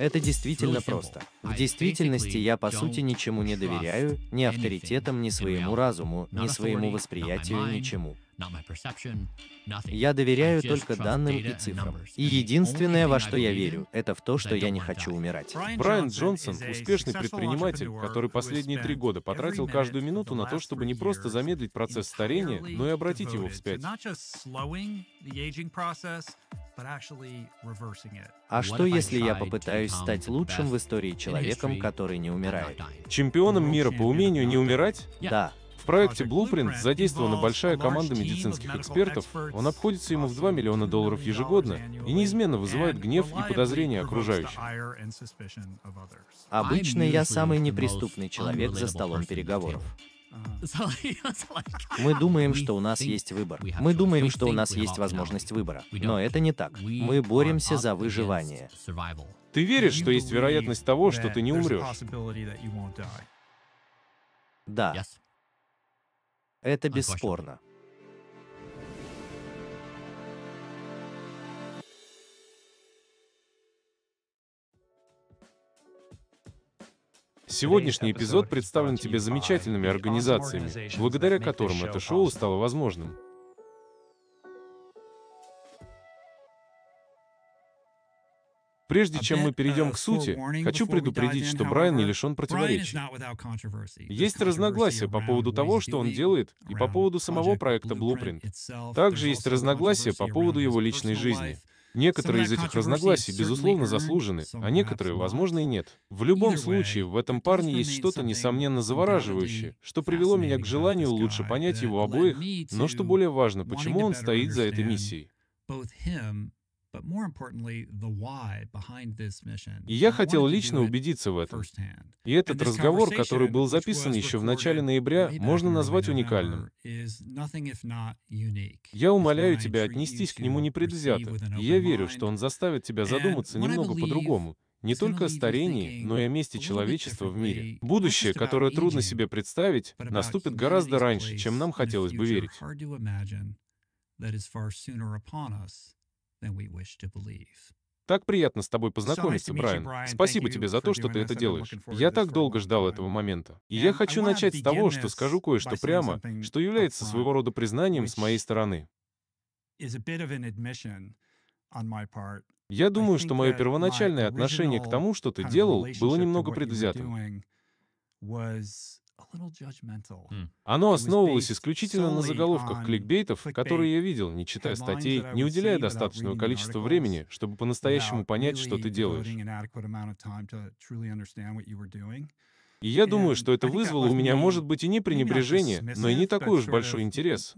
Это действительно просто. В действительности я, по сути, ничему не доверяю, ни авторитетам, ни своему разуму, ни своему восприятию, ничему. Я доверяю только данным и цифрам. И единственное, во что я верю, это в то, что я не хочу умирать. Брайан Джонсон – успешный предприниматель, который последние три года потратил каждую минуту на то, чтобы не просто замедлить процесс старения, но и обратить его вспять. А что, если я попытаюсь стать лучшим в истории человеком, который не умирает? Чемпионом мира по умению не умирать? Да. В проекте Blueprint задействована большая команда медицинских экспертов, он обходится ему в 2 миллиона долларов ежегодно и неизменно вызывает гнев и подозрения окружающих. Обычно я самый неприступный человек за столом переговоров. Мы думаем, что у нас есть выбор. Мы думаем, что у нас есть возможность выбора. Но это не так. Мы боремся за выживание. Ты веришь, что есть вероятность того, что ты не умрешь? Да. Это ну, бесспорно. Сегодняшний эпизод представлен тебе замечательными организациями, благодаря которым это шоу стало возможным. Прежде чем мы перейдем к сути, хочу предупредить, что Брайан не лишен противоречий. Есть разногласия по поводу того, что он делает, и по поводу самого проекта Blueprint. Также есть разногласия по поводу его личной жизни. Некоторые из этих разногласий, безусловно, заслужены, а некоторые, возможно, и нет. В любом случае, в этом парне есть что-то, несомненно, завораживающее, что привело меня к желанию лучше понять его обоих, но, что более важно, почему он стоит за этой миссией. И я хотел лично убедиться в этом. И этот разговор, который был записан еще в начале ноября, можно назвать уникальным. Я умоляю тебя отнестись к нему непредвзято. И я верю, что он заставит тебя задуматься немного по-другому не только о старении, но и о месте человечества в мире. Будущее, которое трудно себе представить, наступит гораздо раньше, чем нам хотелось бы верить. Так приятно с тобой познакомиться, Брайан. Спасибо тебе за то, что ты это делаешь. Я так долго ждал этого момента. И я хочу начать с того, что скажу кое-что прямо, что является своего рода признанием с моей стороны. Я думаю, что мое первоначальное отношение к тому, что ты делал, было немного предвзятым. Хм. Оно основывалось исключительно на заголовках кликбейтов, которые я видел, не читая статей, не уделяя достаточного количества времени, чтобы по-настоящему понять, что ты делаешь. И я думаю, что это вызвало у меня, может быть, и не пренебрежение, но и не такой уж большой интерес.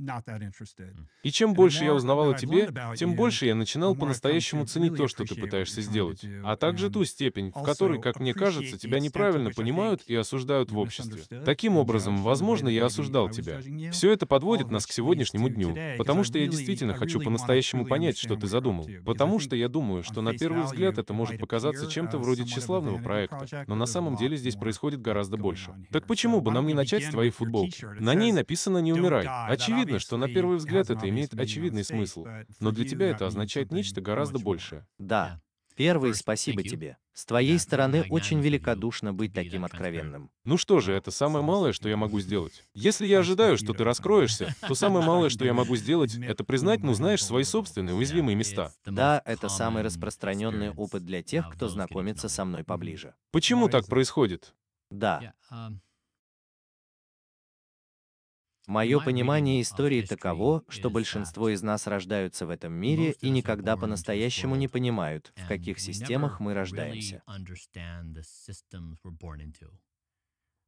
И чем больше я узнавал о тебе, тем больше я начинал по-настоящему ценить то, что ты пытаешься сделать, а также ту степень, в которой, как мне кажется, тебя неправильно понимают и осуждают в обществе. Таким образом, возможно, я осуждал тебя. Все это подводит нас к сегодняшнему дню, потому что я действительно хочу по-настоящему понять, что ты задумал. Потому что я думаю, что на первый взгляд это может показаться чем-то вроде тщеславного проекта, но на самом деле здесь происходит гораздо гораздо больше. Так почему бы нам не начать с твоей футболки? На ней написано «Не умирай». Очевидно, что на первый взгляд это имеет очевидный смысл, но для тебя это означает нечто гораздо большее. Да. Первый, спасибо тебе. С твоей стороны очень великодушно быть таким откровенным. Ну что же, это самое малое, что я могу сделать. Если я ожидаю, что ты раскроешься, то самое малое, что я могу сделать, это признать, ну знаешь, свои собственные уязвимые места. Да, это самый распространенный опыт для тех, кто знакомится со мной поближе. Почему так происходит? Да. Мое понимание истории таково, что большинство из нас рождаются в этом мире и никогда по-настоящему не понимают, в каких системах мы рождаемся.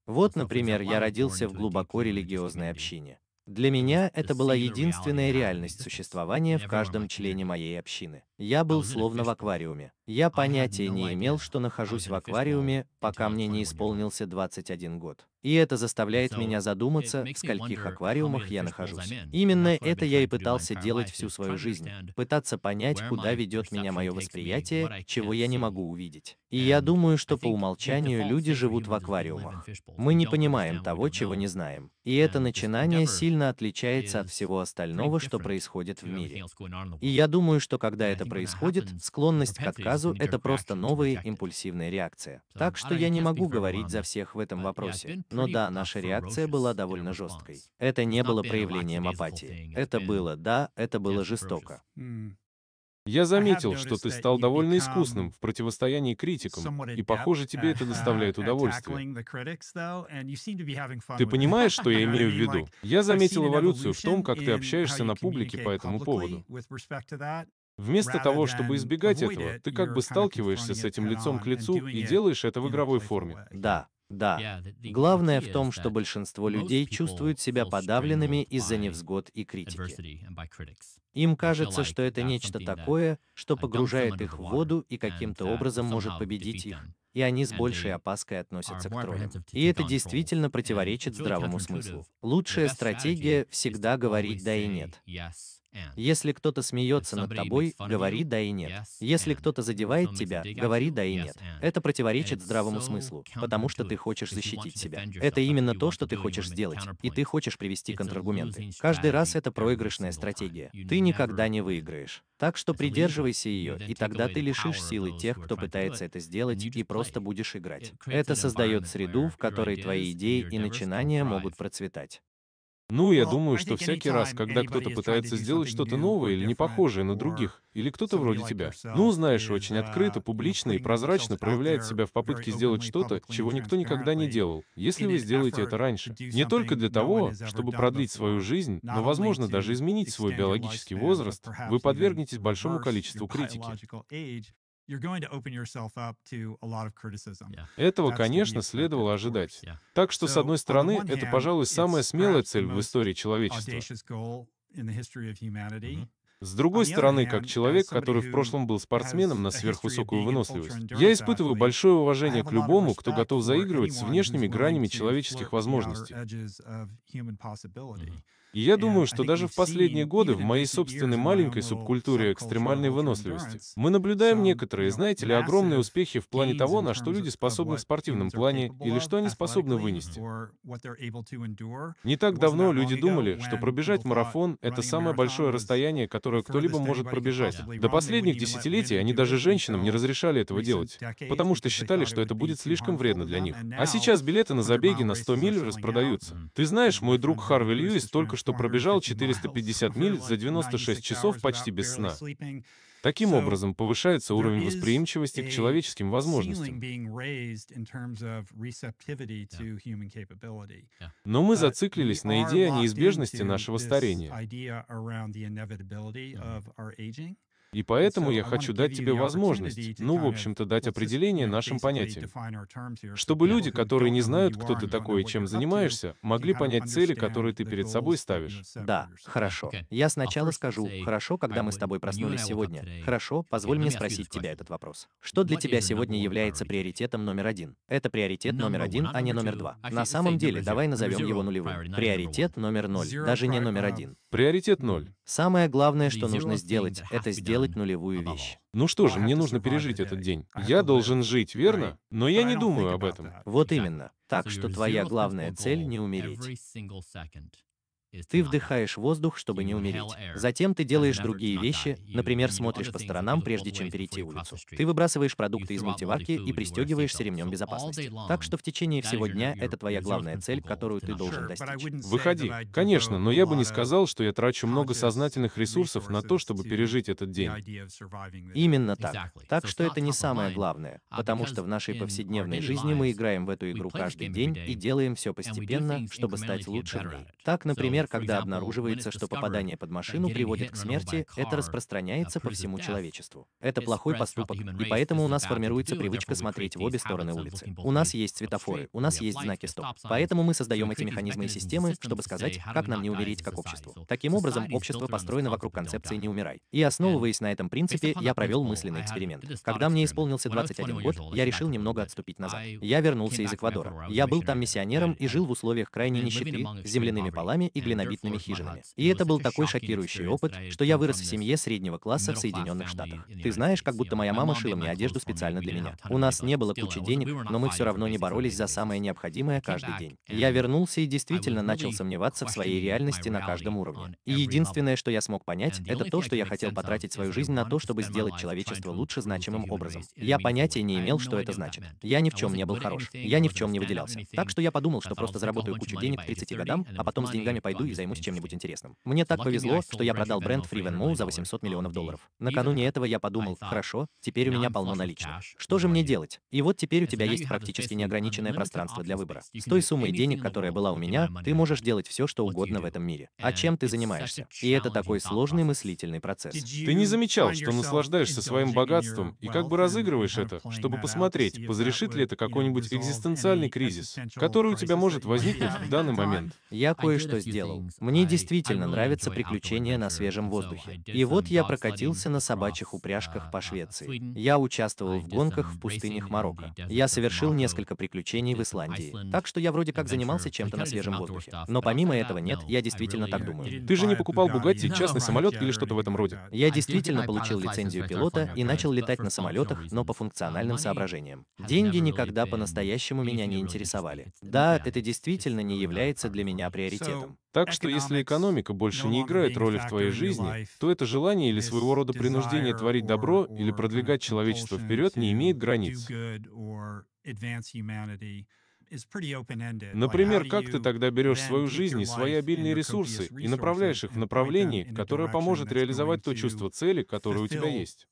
Вот, например, я родился в глубоко религиозной общине. Для меня это была единственная реальность существования в каждом члене моей общины. Я был словно в аквариуме. Я а, понятия не имел, что нахожусь в аквариуме, пока мне не исполнился 21 год. И это заставляет меня задуматься, в скольких аквариумах я нахожусь. Именно это я и пытался делать всю свою жизнь. Пытаться понять, куда ведет меня мое восприятие, чего я не могу увидеть. И я думаю, что по умолчанию люди живут в аквариумах. Мы не понимаем того, чего не знаем. И это начинание сильно отличается от всего остального, что происходит в мире. И я думаю, что когда это происходит, склонность к откату сразу, это просто новые импульсивные реакции. Так что я не могу говорить за всех в этом а вопросе. Но да, наша реакция была довольно жесткой. Это не было проявлением апатии. Это было, да, это было жестоко. Я заметил, что ты стал довольно искусным в противостоянии критикам, и, похоже, тебе это доставляет uh, удовольствие. Ты понимаешь, что я имею в виду? Я заметил эволюцию в том, как ты общаешься на публике по этому поводу. Вместо того, чтобы избегать этого, ты как бы сталкиваешься с этим лицом к лицу и делаешь это в игровой форме. Да, да. Главное в том, что большинство людей чувствуют себя подавленными из-за невзгод и критики. Им кажется, что это нечто такое, что погружает их в воду и каким-то uh, образом может победить их, и они с большей опаской относятся к троллям. И это действительно противоречит здравому смыслу. Лучшая стратегия всегда говорить «да» и «нет». Если кто-то смеется над тобой, говори «да» и «нет». Если кто-то задевает тебя, говори «да» и «нет». Это противоречит здравому смыслу, потому что ты хочешь защитить себя. Это именно то, что ты хочешь сделать, и ты хочешь привести контраргументы. Каждый раз это проигрышная стратегия. Ты никогда не выиграешь. Так что придерживайся ее, и тогда ты лишишь силы тех, кто пытается это сделать, и просто будешь играть. Это создает среду, в которой твои идеи и начинания могут процветать. Ну, я думаю, что всякий раз, когда кто-то пытается сделать что-то новое или не похожее на других, или кто-то вроде тебя, ну, знаешь, очень открыто, публично и прозрачно проявляет себя в попытке сделать что-то, чего никто никогда не делал, если вы сделаете это раньше. Не только для того, чтобы продлить свою жизнь, но, возможно, даже изменить свой биологический возраст, вы подвергнетесь большому количеству критики. Этого, конечно, следовало ожидать. Так что, с одной стороны, это, пожалуй, самая смелая цель в истории человечества. С другой стороны, как человек, который в прошлом был спортсменом на сверхвысокую выносливость, я испытываю большое уважение к любому, кто готов заигрывать с внешними гранями человеческих возможностей. Mm-hmm. И я думаю, что даже в последние годы в моей собственной маленькой субкультуре экстремальной выносливости мы наблюдаем некоторые, знаете ли, огромные успехи в плане того, на что люди способны в спортивном плане или что они способны вынести. Не так давно люди думали, что пробежать марафон — это самое большое расстояние, которое кто-либо может пробежать. До последних десятилетий они даже женщинам не разрешали этого делать, потому что считали, что это будет слишком вредно для них. А сейчас билеты на забеги на 100 миль распродаются. Mm, Ты знаешь, mm, мой друг Харви Льюис только что что пробежал 450 миль за 96 часов почти без сна. Таким образом, повышается уровень восприимчивости к человеческим возможностям. Но мы зациклились на идее о неизбежности нашего старения. И поэтому я хочу дать тебе возможность, ну, в общем-то, дать определение нашим понятиям. Чтобы люди, которые не знают, кто ты такой и чем занимаешься, могли понять цели, которые ты перед собой ставишь. Да, хорошо. Я сначала скажу, хорошо, когда мы с тобой проснулись сегодня. Хорошо, позволь мне спросить тебя этот вопрос. Что для тебя сегодня является приоритетом номер один? Это приоритет номер один, а не номер два. На самом деле, давай назовем его нулевым. Приоритет номер ноль, даже не номер один. Приоритет ноль. Самое главное, что нужно сделать, это сделать делать нулевую вещь. Ну что же, а мне нужно пережить этот день. А я должен жить, верно? Но я не ну думаю об этом. Вот именно. Так что твоя главная цель — не умереть. Ты вдыхаешь воздух, чтобы не умереть. Затем ты делаешь другие вещи, например, смотришь по сторонам, прежде чем перейти улицу. Ты выбрасываешь продукты из мультиварки и пристегиваешься ремнем безопасности. Так что в течение всего дня это твоя главная цель, которую ты должен достичь. Выходи. Конечно, но я бы не сказал, что я трачу много сознательных ресурсов на то, чтобы пережить этот день. Именно так. Так что это не самое главное, uh, потому что в нашей повседневной жизни мы играем в эту игру каждый день и делаем все постепенно, чтобы стать лучше Так, например, Например, когда обнаруживается, что попадание под машину приводит к смерти, это распространяется по всему человечеству. Это плохой поступок, и поэтому у нас формируется привычка смотреть в обе стороны улицы. У нас есть светофоры, у нас есть знаки стоп. Поэтому мы создаем эти механизмы и системы, чтобы сказать, как нам не умереть как обществу. Таким образом, общество построено вокруг концепции «не умирай». И основываясь на этом принципе, я провел мысленный эксперимент. Когда мне исполнился 21 год, я решил немного отступить назад. Я вернулся из Эквадора. Я был там миссионером и жил в условиях крайней нищеты, земляными полами и глиной глинобитными хижинами. И это был такой шокирующий опыт, что я вырос в семье среднего класса в Соединенных Штатах. Ты знаешь, как будто моя мама шила мне одежду специально для меня. У нас не было кучи денег, но мы все равно не боролись за самое необходимое каждый день. Я вернулся и действительно начал сомневаться в своей реальности на каждом уровне. И единственное, что я смог понять, это то, что я хотел потратить свою жизнь на то, чтобы сделать человечество лучше значимым образом. Я понятия не имел, что это значит. Я ни в чем не был хорош. Я ни в чем не выделялся. Так что я подумал, что просто заработаю кучу денег к 30 годам, а потом с деньгами пойду уйду и займусь чем-нибудь интересным. Мне так повезло, что я продал бренд Free Mall за 800 миллионов долларов. Накануне этого я подумал, хорошо, теперь у меня полно наличных. Что же мне делать? И вот теперь у тебя есть практически неограниченное пространство для выбора. С той суммой денег, которая была у меня, ты можешь делать все, что угодно в этом мире. А чем ты занимаешься? И это такой сложный мыслительный процесс. Ты не замечал, что наслаждаешься своим богатством и как бы разыгрываешь это, чтобы посмотреть, разрешит ли это какой-нибудь экзистенциальный кризис, который у тебя может возникнуть в данный момент? Я кое-что сделал пошел. Мне действительно нравятся приключения на свежем воздухе. И вот я прокатился на собачьих упряжках uh, по uh, Швеции. Я участвовал в гонках в пустынях Марокко. Я совершил несколько приключений в Исландии. Так что я вроде как занимался чем-то на свежем воздухе. Но помимо этого нет, я действительно так думаю. Ты же не покупал Бугатти, частный самолет или что-то в этом роде? Я действительно получил лицензию пилота и начал летать на самолетах, но по функциональным соображениям. Деньги никогда по-настоящему меня не интересовали. Да, это действительно не является для меня приоритетом. Так что если экономика больше не играет роли в твоей жизни, то это желание или своего рода принуждение творить добро или продвигать человечество вперед не имеет границ. Например, как ты тогда берешь свою жизнь и свои обильные ресурсы и направляешь их в направлении, которое поможет реализовать то чувство цели, которое у тебя есть?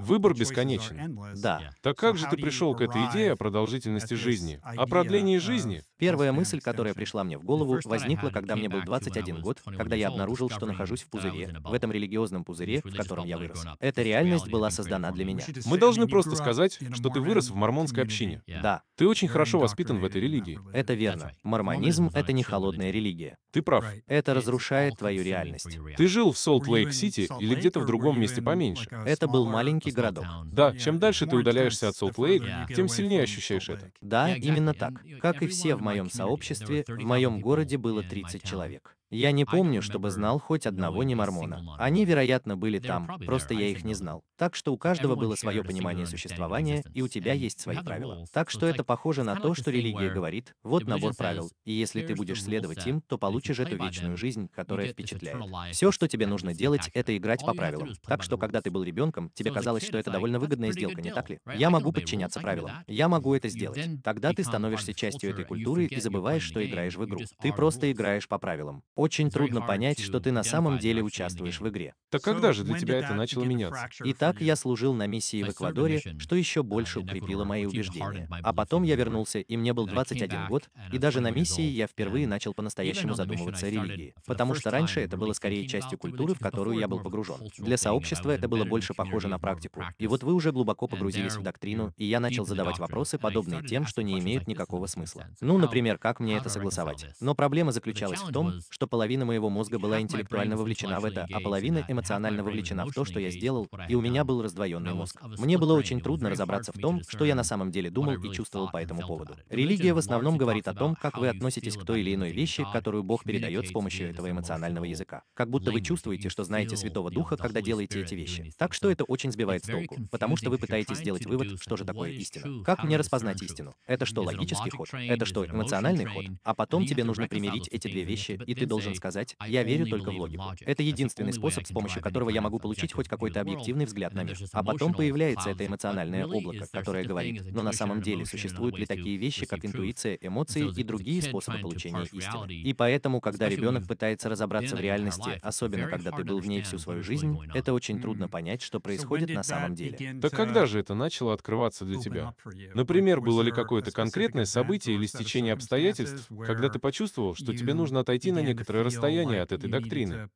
Выбор бесконечен. Да. Так как же ты пришел к этой идее о продолжительности жизни, о продлении жизни? Первая мысль, которая пришла мне в голову, возникла, когда мне был 21 год, когда я обнаружил, что нахожусь в пузыре, в этом религиозном пузыре, в котором я вырос. Эта реальность была создана для меня. Мы должны просто сказать, что ты вырос в мормонской общине. Да. Ты ты очень хорошо воспитан в этой религии. Это верно. Мормонизм — это не холодная религия. Ты прав. Это разрушает твою реальность. Ты жил в Солт-Лейк-Сити или где-то в другом месте поменьше? Это был маленький городок. Да, чем дальше ты удаляешься от Солт-Лейк, тем сильнее ощущаешь это. Да, именно так. Как и все в моем сообществе, в моем городе было 30 человек. Я не помню, чтобы знал хоть одного немормона. Они, вероятно, были там, просто я их не знал. Так что у каждого было свое понимание существования, и у тебя есть свои правила. Так что это похоже на то, что религия говорит, вот набор правил, и если ты будешь следовать им, то получишь эту вечную жизнь, которая впечатляет. Все, что тебе нужно делать, это играть по правилам. Так что, когда ты был ребенком, тебе казалось, что это довольно выгодная сделка, не так ли? Я могу подчиняться правилам. Я могу это сделать. Тогда ты становишься частью этой культуры и забываешь, что играешь в игру. Ты просто играешь по правилам очень трудно понять, что ты на самом деле участвуешь в игре. Так когда же для тебя это начало меняться? Итак, я служил на миссии в Эквадоре, что еще uh, больше укрепило мои убеждения. А потом я вернулся, и мне был 21 год, и даже на миссии я впервые начал по-настоящему задумываться о религии. Потому что раньше это было скорее частью культуры, в которую я был погружен. Для сообщества это было больше похоже на практику. И вот вы уже глубоко погрузились в доктрину, и я начал задавать вопросы, подобные тем, что не имеют никакого смысла. Ну, например, как мне это согласовать? Но проблема заключалась в том, что половина моего мозга была интеллектуально вовлечена в это, а половина эмоционально вовлечена в то, что я сделал, и у меня был раздвоенный мозг. Мне было очень трудно разобраться в том, что я на самом деле думал и чувствовал по этому поводу. Религия в основном говорит о том, как вы относитесь к той или иной вещи, которую Бог передает с помощью этого эмоционального языка. Как будто вы чувствуете, что знаете Святого Духа, когда делаете эти вещи. Так что это очень сбивает с толку, потому что вы пытаетесь сделать вывод, что же такое истина. Как мне распознать истину? Это что, логический ход? Это что, эмоциональный ход? А потом тебе нужно примирить эти две вещи, и ты должен сказать, я верю только в логику. Это единственный способ, с помощью которого я могу получить хоть какой-то объективный взгляд на мир. А потом появляется это эмоциональное облако, которое говорит, но на самом деле существуют ли такие вещи, как интуиция, эмоции и другие способы получения истины. И поэтому, когда ребенок пытается разобраться в реальности, особенно когда ты был в ней всю свою жизнь, это очень трудно mm-hmm. понять, что происходит на самом деле. Так когда же это начало открываться для тебя? Например, было ли какое-то конкретное событие или стечение обстоятельств, когда ты почувствовал, что тебе нужно отойти на некое некоторое расстояние от этой доктрины.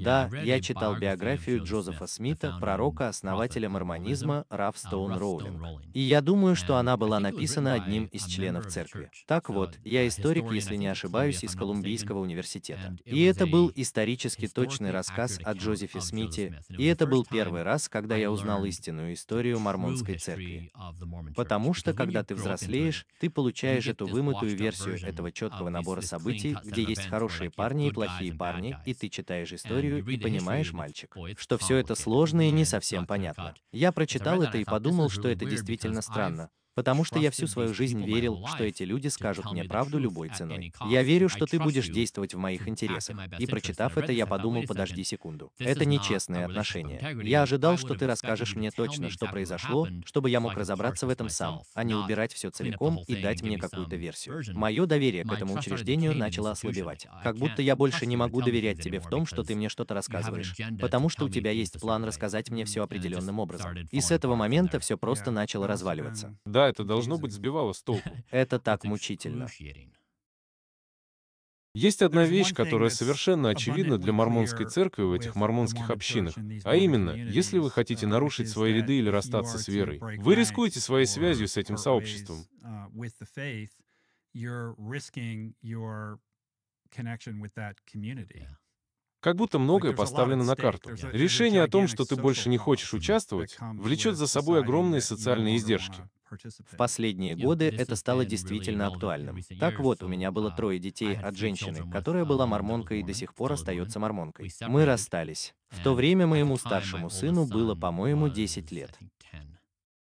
Да, я читал биографию Джозефа Смита, пророка, основателя мормонизма Раф Стоун Роулинг. И я думаю, что она была написана одним из членов церкви. Так вот, uh, я историк, если не ошибаюсь, из Колумбийского университета. И это был исторически точный рассказ о Джозефе Смите, и это был первый раз, когда я узнал истинную историю мормонской церкви. Потому что, когда ты взрослеешь, ты получаешь эту вымытую версию этого четкого одинаковый набор событий, где есть хорошие парни и плохие парни, и ты читаешь историю и понимаешь, мальчик, что все это сложно и не совсем понятно. Я прочитал это и подумал, что это действительно странно, Потому что я всю свою жизнь верил, что эти люди скажут мне правду любой ценой. Я верю, что ты будешь действовать в моих интересах. И прочитав это, я подумал, подожди секунду. Это нечестное отношение. Я ожидал, что ты расскажешь мне точно, что произошло, чтобы я мог разобраться в этом сам, а не убирать все целиком и дать мне какую-то версию. Мое доверие к этому учреждению начало ослабевать. Как будто я больше не могу доверять тебе в том, что ты мне что-то рассказываешь. Потому что у тебя есть план рассказать мне все определенным образом. И с этого момента все просто начало разваливаться. Да, да, это должно быть сбивало с толку. Это ну, так мучительно. Есть одна вещь, которая совершенно очевидна для мормонской церкви в этих мормонских общинах, а именно, если вы хотите uh, нарушить свои ряды или расстаться с верой, вы рискуете своей связью с этим сообществом. Uh, yeah. Как будто многое поставлено на карту. Решение о том, что ты больше не хочешь участвовать, влечет за собой огромные социальные uh, издержки. В последние годы это стало действительно актуальным. Так вот, у меня было uh, трое детей от женщины, которая была мормонкой и до сих пор остается мормонкой. Мы расстались. В то время моему старшему сыну было, по-моему, 10 лет.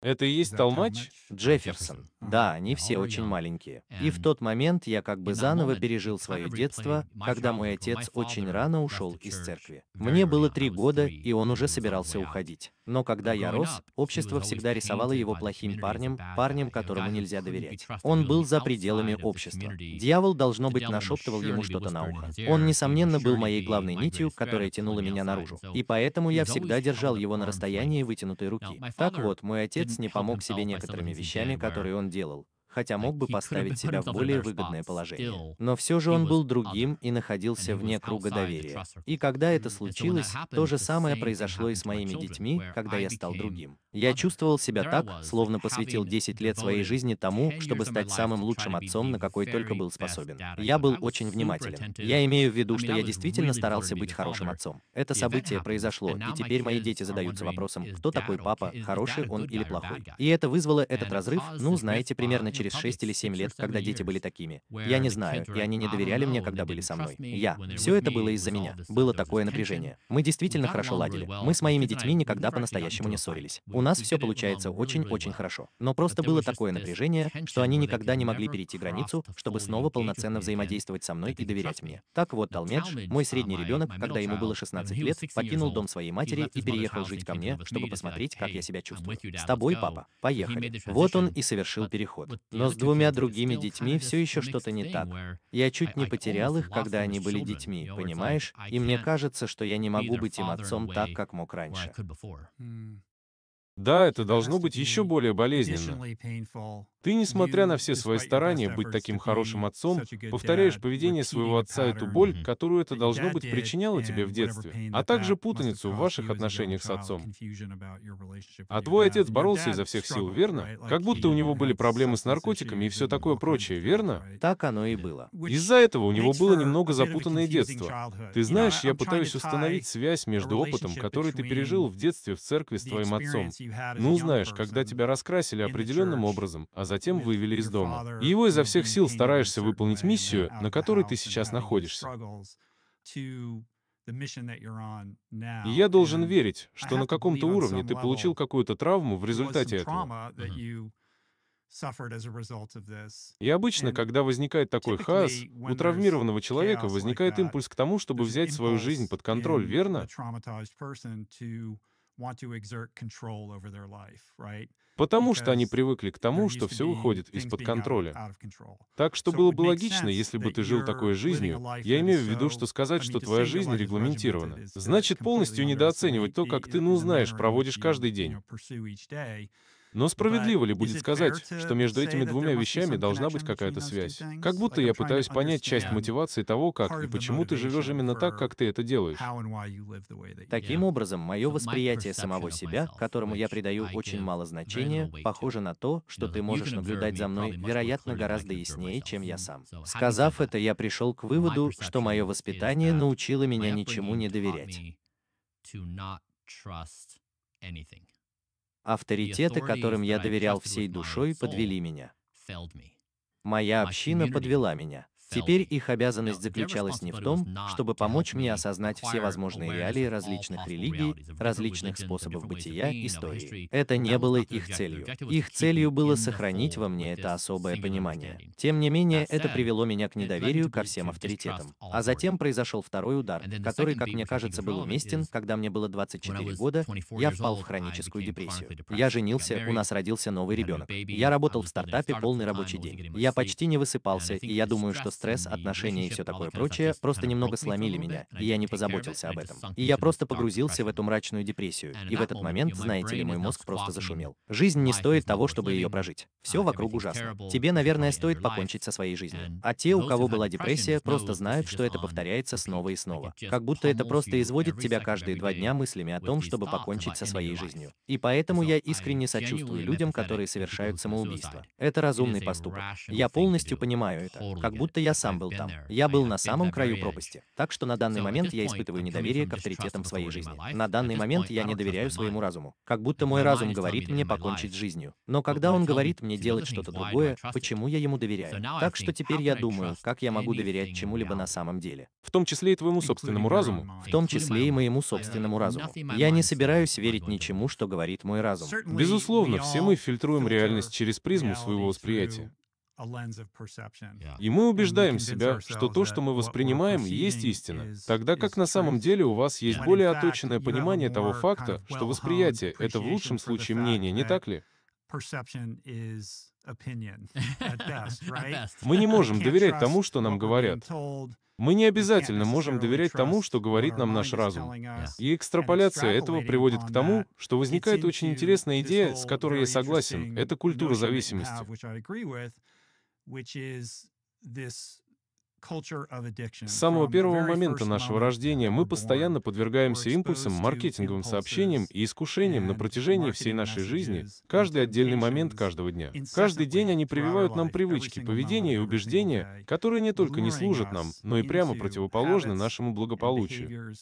Это и есть толмач? Джефферсон. Да, они все очень маленькие. И в эм, тот момент я как бы заново пережил свое детство, когда мой отец очень рано ушел из церкви. Мне было три года, и он уже собирался уходить. Но когда я рос, общество всегда рисовало его плохим парнем, парнем, которому нельзя доверять. Он был за пределами общества. Дьявол, должно быть, нашептывал ему что-то на ухо. Он, несомненно, был моей главной нитью, которая тянула меня наружу. И поэтому я всегда держал его на расстоянии вытянутой руки. Так вот, мой отец Гейтс не помог себе некоторыми вещами, которые он делал хотя мог бы поставить себя в более выгодное положение. Но все же он был другим и находился вне круга доверия. И когда это mm, случилось, то же самое произошло и с моими детьми, когда я стал другим. Я чувствовал себя так, словно посвятил 10 лет своей жизни тому, чтобы стать самым лучшим отцом, на какой только был способен. Я был очень внимателен. Я имею в виду, что я действительно старался быть хорошим отцом. Это событие произошло, и теперь мои дети задаются вопросом, кто такой папа, хороший он или плохой. И это вызвало этот разрыв, ну, знаете, примерно через 6 или 7 лет, когда дети были такими. Я не знаю, и они не доверяли мне, когда были со мной. Я. Все это было из-за меня. Было такое напряжение. Мы действительно хорошо ладили. Мы с моими детьми никогда по-настоящему не ссорились. У нас все получается очень-очень хорошо. Но просто было такое напряжение, что они никогда не могли перейти границу, чтобы снова полноценно взаимодействовать со мной и доверять мне. Так вот, Талмедж, мой средний ребенок, когда ему было 16 лет, покинул дом своей матери и переехал жить ко мне, чтобы посмотреть, как я себя чувствую. С тобой, папа. Поехали. Вот он и совершил переход. Но с двумя другими детьми все еще что-то не так. Я чуть не потерял их, когда они были детьми, понимаешь? И мне кажется, что я не могу быть им отцом так, как мог раньше. Да, это должно быть еще более болезненно. Ты, несмотря на все свои старания быть таким хорошим отцом, повторяешь поведение своего отца эту боль, которую это должно быть причиняло тебе в детстве, а также путаницу в ваших отношениях с отцом. А твой отец боролся изо всех сил, верно? Как будто у него были проблемы с наркотиками и все такое прочее, верно? Так оно и было. Из-за этого у него было немного запутанное детство. Ты знаешь, я пытаюсь установить связь между опытом, который ты пережил в детстве в церкви с твоим отцом. Ну, знаешь, когда тебя раскрасили определенным образом, а затем вывели из дома. И его изо всех сил стараешься выполнить uh, миссию, на которой ты сейчас находишься. И я должен верить, что на каком-то уровне ты получил какую-то травму в результате этого. И обычно, когда возникает такой хаос, у травмированного человека возникает импульс к тому, чтобы взять свою жизнь под контроль, верно? потому что они привыкли к тому, что все выходит из-под контроля. Так что было бы логично, если бы ты жил такой жизнью, я имею в виду, что сказать, что твоя жизнь регламентирована, uh, значит полностью недооценивать то, как ты, ну знаешь, проводишь каждый день. Но справедливо ли будет сказать, что между этими двумя вещами должна быть какая-то связь? Как будто я пытаюсь понять часть мотивации того, как и почему ты живешь именно так, как ты это делаешь. Таким образом, мое восприятие самого себя, которому я придаю очень мало значения, похоже на то, что ты можешь наблюдать за мной, вероятно, гораздо яснее, чем я сам. Сказав это, я пришел к выводу, что мое воспитание научило меня ничему не доверять. Авторитеты, которым я доверял всей душой, подвели меня. Моя община подвела меня. Теперь их обязанность заключалась не в том, чтобы помочь мне осознать все возможные реалии различных религий, различных способов бытия, истории. Это не было их целью. Их целью было сохранить во мне это особое понимание. Тем не менее, это привело меня к недоверию ко всем авторитетам. А затем произошел второй удар, который, как мне кажется, был уместен, когда мне было 24 года, я впал в хроническую депрессию. Я женился, у нас родился новый ребенок. Я работал в стартапе полный рабочий день. Я почти не высыпался, и я думаю, что стресс, отношения и все такое прочее, просто немного сломили меня, и я не позаботился об этом. И я просто погрузился в эту мрачную депрессию, и в этот момент, знаете ли, мой мозг просто зашумел. Жизнь не стоит того, чтобы ее прожить. Все вокруг ужасно. Тебе, наверное, стоит покончить со своей жизнью. А те, у кого была депрессия, просто знают, что это повторяется снова и снова. Как будто это просто изводит тебя каждые два дня мыслями о том, чтобы покончить со своей жизнью. И поэтому я искренне сочувствую людям, которые совершают самоубийство. Это разумный поступок. Я полностью понимаю это. Как будто я я сам был там. Я был на самом краю пропасти. Так что на данный момент я испытываю недоверие к авторитетам в своей жизни. На данный момент я не доверяю своему разуму. Как будто мой разум говорит мне покончить с жизнью. Но когда он говорит мне делать что-то другое, почему я ему доверяю? Так что теперь я думаю, как я могу доверять чему-либо на самом деле. В том числе и твоему собственному разуму. В том числе и моему собственному разуму. Я не собираюсь верить ничему, что говорит мой разум. Безусловно, все мы фильтруем реальность через призму своего восприятия. И мы убеждаем себя, что то, что мы воспринимаем, есть истина, тогда как на самом деле у вас есть более оточенное понимание того факта, что восприятие — это в лучшем случае мнение, не так ли? Мы не можем доверять тому, что нам говорят. Мы не обязательно можем доверять тому, что говорит нам наш разум. И экстраполяция этого приводит к тому, что возникает очень интересная идея, с которой я согласен, это культура зависимости. С самого первого момента нашего рождения мы постоянно подвергаемся импульсам, маркетинговым сообщениям и искушениям на протяжении всей нашей жизни, каждый отдельный момент каждого дня. Каждый день они прививают нам привычки, поведение и убеждения, которые не только не служат нам, но и прямо противоположны нашему благополучию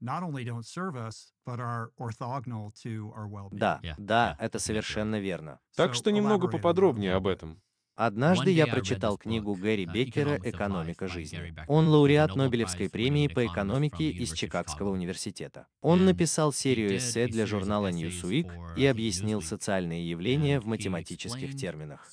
not only don't serve us, but are orthogonal to our well-being. Да, yeah. да, yeah. это совершенно yeah. верно. Так что немного поподробнее об этом. Однажды я прочитал книгу uh, Гэри Беккера «Экономика жизни». Он лауреат Нобелевской премии по экономике из Чикагского университета. Он написал серию эссе для журнала uh, Newsweek и объяснил социальные явления в математических терминах.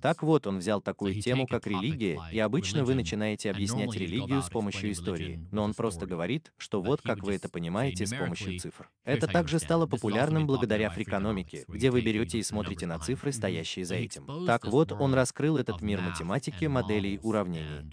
Так вот, он взял такую тему, как религия, и обычно вы начинаете объяснять религию с помощью истории, но он просто говорит, что вот как вы это понимаете с помощью цифр. Это также стало популярным благодаря фрикономике, где вы берете и смотрите на цифры, стоящие за этим. Так вот, он раскрыл этот мир математики, моделей, уравнений.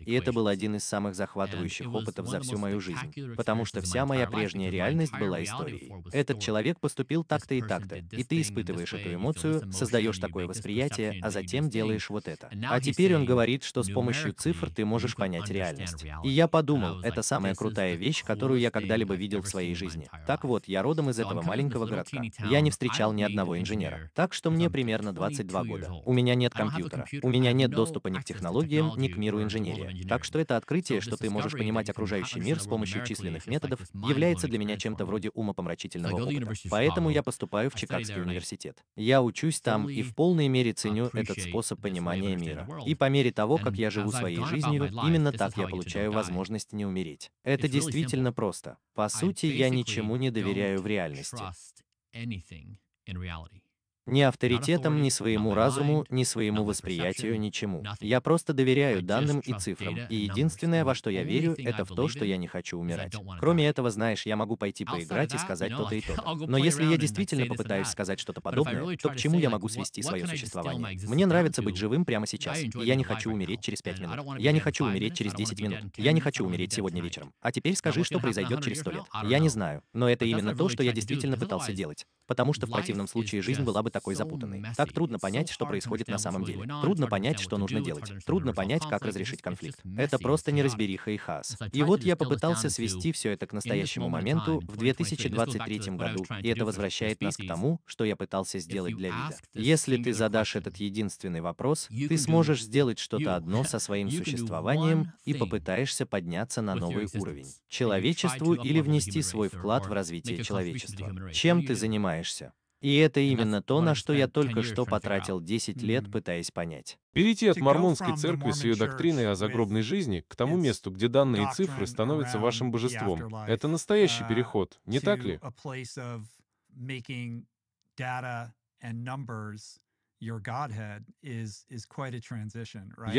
И это был один из самых захватывающих опытов за всю мою жизнь, потому что вся моя прежняя реальность была историей. Этот человек поступил так-то и так-то, и ты испытываешь эту эмоцию, создаешь такое восприятие, понятие, а затем делаешь вот это. А теперь он говорит, что с помощью цифр ты можешь понять реальность. И я подумал, это самая крутая вещь, которую я когда-либо видел в своей жизни. Так вот, я родом из этого маленького городка. Я не встречал ни одного инженера. Так что мне примерно 22 года. У меня нет компьютера. У меня нет доступа ни к технологиям, ни к миру инженерии. Так что это открытие, что ты можешь понимать окружающий мир с помощью численных методов, является для меня чем-то вроде умопомрачительного опыта. Поэтому я поступаю в Чикагский университет. Я учусь там и в полной мере ценю этот способ понимания мира. И по мере того, как я живу своей жизнью, именно так я получаю возможность не умереть. Это действительно просто. По сути, я ничему не доверяю в реальности. Ни авторитетам, ни своему разуму, ни своему восприятию, ничему. Я просто доверяю данным и цифрам, и единственное, во что я верю, это в то, что я не хочу умирать. Кроме этого, знаешь, я могу пойти поиграть и сказать то-то и то-то. Но если я действительно попытаюсь сказать что-то подобное, то к чему я могу свести свое существование? Мне нравится быть живым прямо сейчас, и я не хочу умереть через 5 минут. Я не хочу умереть через 10 минут. Я не хочу умереть сегодня вечером. А теперь скажи, что произойдет через 100 лет. Я не знаю, но это именно то, что я действительно пытался делать. Потому что в противном случае жизнь была бы так такой запутанный. Так трудно понять, что происходит на самом деле. Трудно понять, что нужно делать. Трудно понять, как разрешить конфликт. Это просто неразбериха и хаос. И вот я попытался свести все это к настоящему моменту в 2023 году, и это возвращает нас к тому, что я пытался сделать для вида. Если ты задашь этот единственный вопрос, ты сможешь сделать что-то одно со своим существованием и попытаешься подняться на новый уровень. Человечеству или внести свой вклад в развитие человечества. Чем ты занимаешься? И это именно то, на что я только что потратил 10 лет, пытаясь понять. Перейти от мормонской церкви с ее доктриной о загробной жизни к тому месту, где данные цифры становятся вашим божеством. Это настоящий uh, переход, не так ли? Я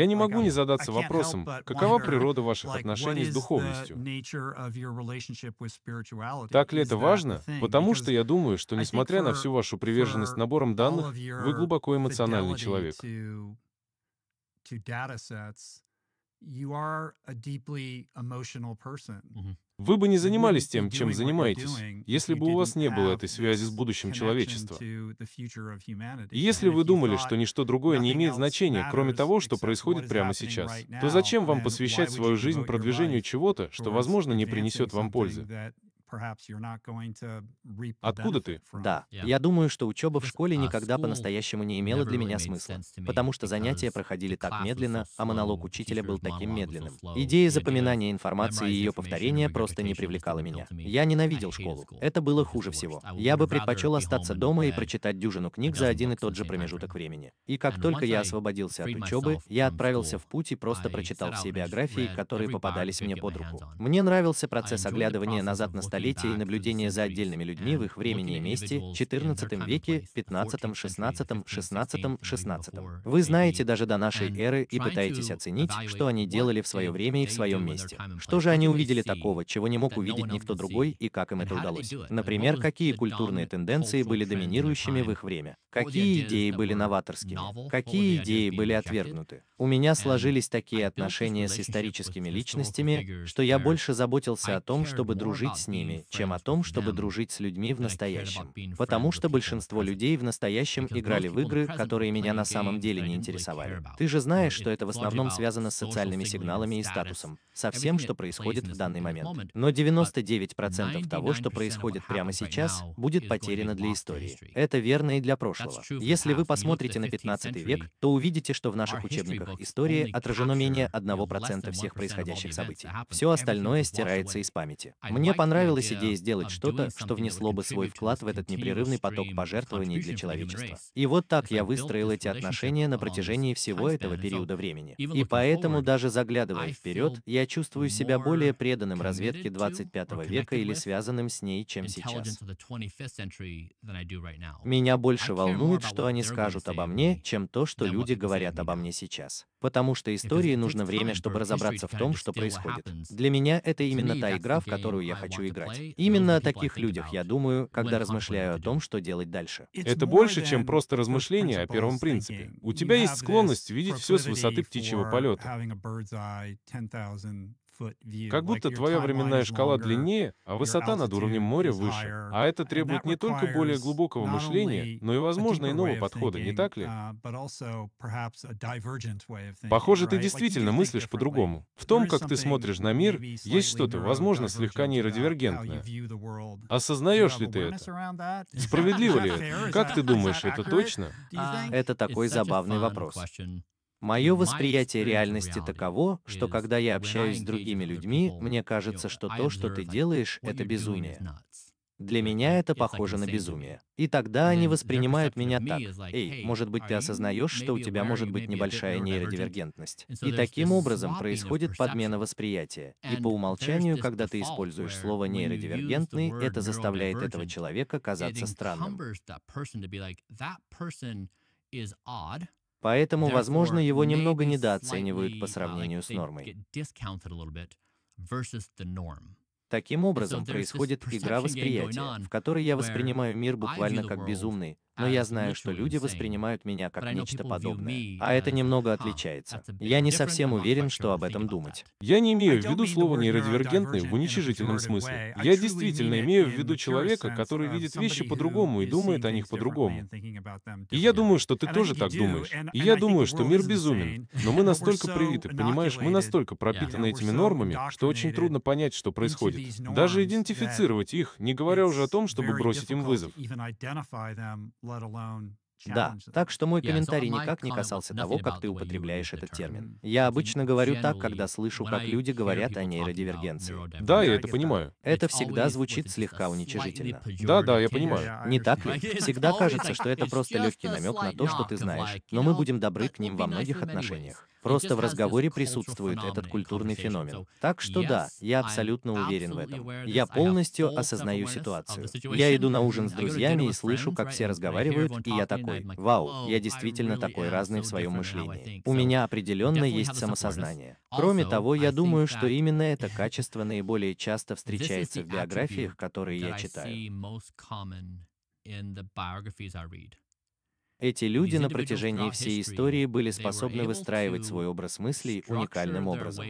не могу не задаться вопросом, какова природа ваших отношений с духовностью? Так ли это важно? Потому что я думаю, что несмотря на всю вашу приверженность наборам данных, вы глубоко эмоциональный человек. Mm-hmm. Вы бы не занимались тем, чем занимаетесь, если бы у вас не было этой связи с будущим человечества. И если вы думали, что ничто другое не имеет значения, кроме того, что происходит прямо сейчас, то зачем вам посвящать свою жизнь продвижению чего-то, что, возможно, не принесет вам пользы? Откуда ты? Да, я думаю, что учеба в школе никогда по-настоящему не имела для меня смысла, потому что занятия проходили так медленно, а монолог учителя был таким медленным. Идея запоминания информации и ее повторения просто не привлекала меня. Я ненавидел школу. Это было хуже всего. Я бы предпочел остаться дома и прочитать дюжину книг за один и тот же промежуток времени. И как только я освободился от учебы, я отправился в путь и просто прочитал все биографии, которые попадались мне под руку. Мне нравился процесс оглядывания назад на столе столетия и наблюдение за отдельными людьми в их времени и месте, 14 веке, 15, 16, 16, 16. Вы знаете даже до нашей эры и пытаетесь оценить, что они делали в свое время и в своем месте. Что же они увидели такого, чего не мог увидеть никто другой и как им это удалось? Например, какие культурные тенденции были доминирующими в их время? Какие идеи были новаторскими? Какие идеи были отвергнуты? У меня сложились такие отношения с историческими личностями, что я больше заботился о том, чтобы дружить с ними, людьми, чем о том, чтобы дружить с людьми в настоящем. Потому что большинство людей в настоящем играли в игры, которые меня на самом деле не интересовали. Ты же знаешь, что это в основном связано с социальными сигналами и статусом, со всем, что происходит в данный момент. Но 99% того, что происходит прямо сейчас, будет потеряно для истории. Это верно и для прошлого. Если вы посмотрите на 15 век, то увидите, что в наших учебниках истории отражено менее 1% всех происходящих событий. Все остальное стирается из памяти. Мне понравилось появилась идея сделать что-то, что внесло бы свой вклад в этот непрерывный поток пожертвований для человечества. И вот так я выстроил эти отношения на протяжении всего этого периода времени. И поэтому, даже заглядывая вперед, я чувствую себя более преданным разведке 25 века или связанным с ней, чем сейчас. Меня больше волнует, что они скажут обо мне, чем то, что люди говорят обо мне сейчас. Потому что истории нужно время, чтобы разобраться в том, что происходит. Для меня это именно та игра, в которую я хочу играть играть. Именно о таких людях я думаю, когда размышляю о том, что делать дальше. Это больше, чем просто размышления о первом принципе. У тебя есть склонность видеть все с высоты птичьего полета. Как будто твоя временная шкала длиннее, а высота над уровнем моря выше. А это требует не только более глубокого мышления, но и, возможно, иного подхода, не так ли? Uh, Похоже, ты действительно мыслишь по-другому. В том, как ты смотришь на мир, есть что-то, возможно, слегка нейродивергентное. Осознаешь ли ты это? Справедливо ли это? Как ты думаешь, это точно? Uh, это такой забавный вопрос. Мое восприятие реальности таково, что когда я общаюсь с другими людьми, мне кажется, что то, что ты делаешь, это безумие. Для меня это похоже на безумие. И тогда они воспринимают меня так. Эй, может быть, ты осознаешь, что у тебя может быть небольшая нейродивергентность. И таким образом происходит подмена восприятия. И по умолчанию, когда ты используешь слово нейродивергентный, это заставляет этого человека казаться странным. Поэтому, возможно, его немного недооценивают по uh, сравнению с нормой. Таким образом, происходит игра восприятия, в которой я воспринимаю мир буквально как безумный, но я знаю, что люди воспринимают меня как нечто подобное. А это немного отличается. Я не совсем уверен, что об этом думать. Я не имею в виду слово нейродивергентный в уничижительном смысле. Я действительно имею в виду человека, который видит вещи по-другому и думает о них по-другому. И я думаю, что ты тоже так думаешь. И я думаю, что мир безумен. Но мы настолько привиты, понимаешь, мы настолько пропитаны этими нормами, что очень трудно понять, что происходит. Даже идентифицировать их, не говоря уже о том, чтобы бросить им вызов. Да, так что мой комментарий никак не касался того, как ты употребляешь этот термин. Я обычно говорю так, когда слышу, как люди говорят о нейродивергенции. Да, я это понимаю. Это всегда звучит слегка уничижительно. Да, да, я понимаю. Не так ли? Всегда кажется, что это просто легкий намек на то, что ты знаешь. Но мы будем добры к ним во многих отношениях. Просто в разговоре присутствует этот культурный феномен. Так что да, я абсолютно уверен в этом. Я полностью осознаю ситуацию. Я иду на ужин с друзьями и слышу, как все разговаривают, и я такой, вау, я действительно такой разный в своем мышлении. У меня определенно есть самосознание. Кроме того, я думаю, что именно это качество наиболее часто встречается в биографиях, которые я читаю. Эти люди на протяжении всей истории были способны выстраивать свой образ мыслей уникальным образом.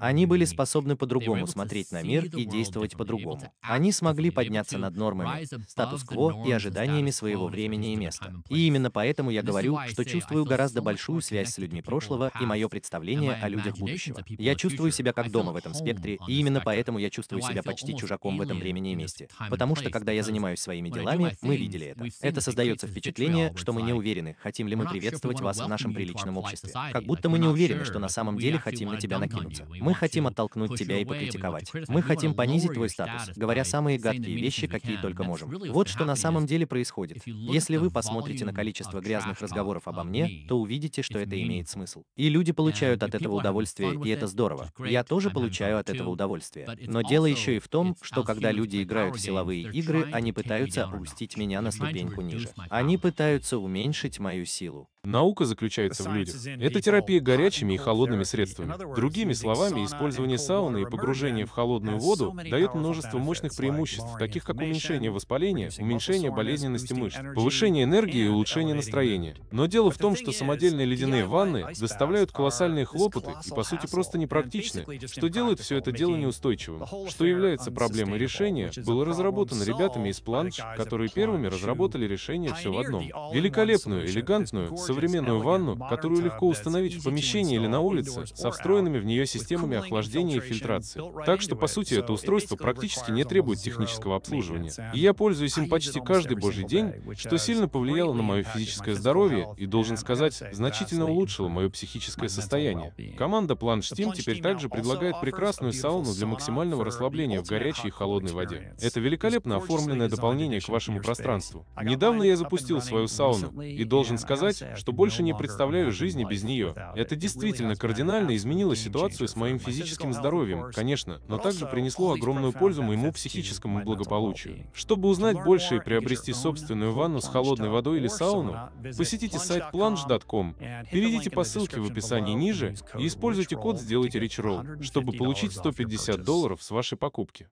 Они были способны по-другому смотреть на мир и действовать по-другому. Они смогли подняться над нормами, статус-кво и ожиданиями своего времени и места. И именно поэтому я говорю, что чувствую гораздо большую связь с людьми прошлого и мое представление о людях будущего. Я чувствую себя как дома в этом спектре, и именно поэтому я чувствую себя почти чужаком в этом времени и месте. Потому что, когда я занимаюсь своими делами, мы видели это. Это создается впечатление, что мы не уверены, хотим ли мы приветствовать вас в нашем приличном обществе. Как будто мы не уверены, что на самом деле хотим на тебя накинуться. Мы хотим оттолкнуть тебя и покритиковать. Мы хотим понизить твой статус, говоря самые гадкие вещи, какие только можем. Вот что на самом деле происходит. Если вы посмотрите на количество грязных разговоров обо мне, то увидите, что это имеет смысл. И люди получают от этого удовольствие, и это здорово. Я тоже получаю от этого удовольствие. Но дело еще и в том, что когда люди играют в силовые игры, они пытаются упустить меня на ступеньку ниже. Они пытаются уменьшить мою силу. Наука заключается в людях. Это терапия горячими и холодными средствами. Другими словами, использование сауны и погружение в холодную воду дает множество мощных преимуществ, таких как уменьшение воспаления, уменьшение болезненности мышц, повышение энергии и улучшение настроения. Но дело в том, что самодельные ледяные ванны доставляют колоссальные хлопоты и, по сути, просто непрактичны, что делает все это дело неустойчивым. Что является проблемой решения, было разработано ребятами из Планш, которые первыми разработали решение все в одном. Великолепную, элегантную, современную ванну, которую легко установить в помещении или на улице, со встроенными в нее системами охлаждения и фильтрации. Так что, по сути, это устройство практически не требует технического обслуживания. И я пользуюсь им почти каждый божий день, что сильно повлияло на мое физическое здоровье и, должен сказать, значительно улучшило мое психическое состояние. Команда Plunge Team теперь также предлагает прекрасную сауну для максимального расслабления в горячей и холодной воде. Это великолепно оформленное дополнение к вашему пространству. Недавно я запустил свою сауну и должен сказать, что больше не представляю жизни без нее. Это действительно кардинально изменило изменило ситуацию с моим физическим здоровьем, конечно, но также принесло огромную пользу моему психическому благополучию. Чтобы узнать больше и приобрести собственную ванну с холодной водой или сауну, посетите сайт plunge.com, перейдите по ссылке в описании ниже и используйте код «Сделайте речь Roll», чтобы получить 150 долларов с вашей покупки.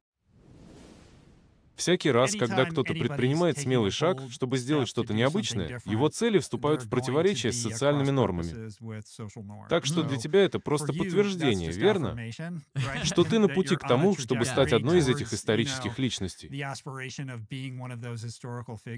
Всякий раз, когда кто-то предпринимает смелый шаг, чтобы сделать что-то необычное, его цели вступают в противоречие с социальными нормами. Так что для тебя это просто подтверждение, верно? Что ты на пути к тому, чтобы стать одной из этих исторических личностей.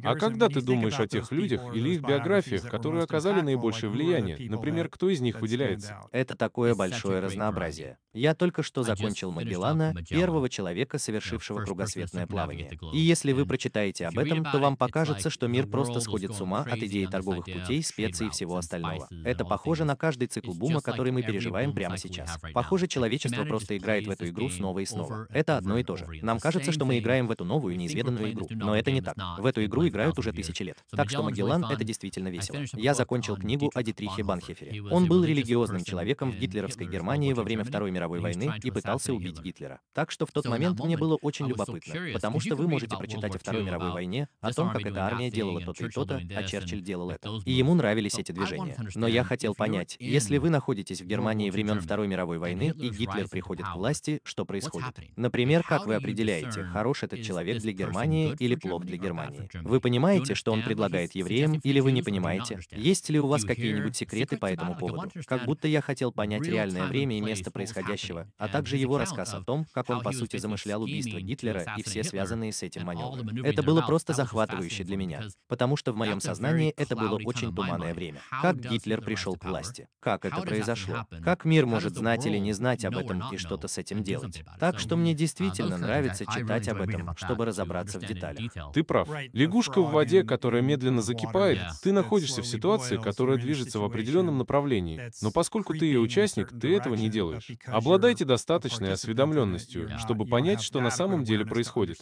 А когда ты думаешь о тех людях или их биографиях, которые оказали наибольшее влияние, например, кто из них выделяется? Это такое большое разнообразие. Я только что закончил Магеллана, первого человека, совершившего кругосветное плавание. И если вы эм, прочитаете об этом, то вам покажется, что мир просто сходит с ума от идеи торговых путей, специй и всего остального. Это похоже на каждый цикл бума, который мы переживаем прямо сейчас. Похоже, человечество просто играет в эту игру снова и снова. Это одно и то же. Нам кажется, что мы играем в эту новую неизведанную игру, но это не так. В эту игру играют уже тысячи лет. Так что Магеллан — это действительно весело. Я закончил книгу о Дитрихе Банхефере. Он был религиозным человеком в гитлеровской Германии во время Второй мировой войны и пытался убить Гитлера. Так что в тот момент мне было очень любопытно, потому что вы можете прочитать о Второй мировой войне, о том, как эта армия делала то-то и то-то, а Черчилль делал это. И ему нравились эти движения. Но я хотел понять, если вы находитесь в Германии времен Второй мировой войны, и Гитлер приходит к власти, что происходит? Например, как вы определяете, хорош этот человек для Германии или плох для Германии? Вы понимаете, что он предлагает евреям, или вы не понимаете? Есть ли у вас какие-нибудь секреты по этому поводу? Как будто я хотел понять реальное время и место происходящего, а также его рассказ о том, как он по сути замышлял убийство Гитлера и все связанные связанные с этим маневром. Это было просто захватывающе для меня, потому что в моем сознании это было очень туманное время. Как Гитлер пришел к власти? Как это произошло? Как мир может знать или не знать об этом и что-то с этим делать? Так что мне uh, действительно нравится читать об этом, чтобы разобраться в деталях. Ты прав. Лягушка в воде, которая медленно закипает, ты находишься в ситуации, которая движется в определенном направлении. Но поскольку ты ее участник, ты этого не делаешь. Обладайте достаточной осведомленностью, чтобы понять, что на самом деле происходит.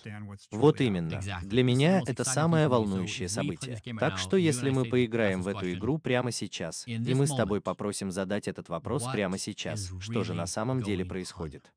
Вот именно. Для меня это самое волнующее событие. Так что если мы поиграем в эту игру прямо сейчас, и мы с тобой попросим задать этот вопрос прямо сейчас, что же на самом деле происходит?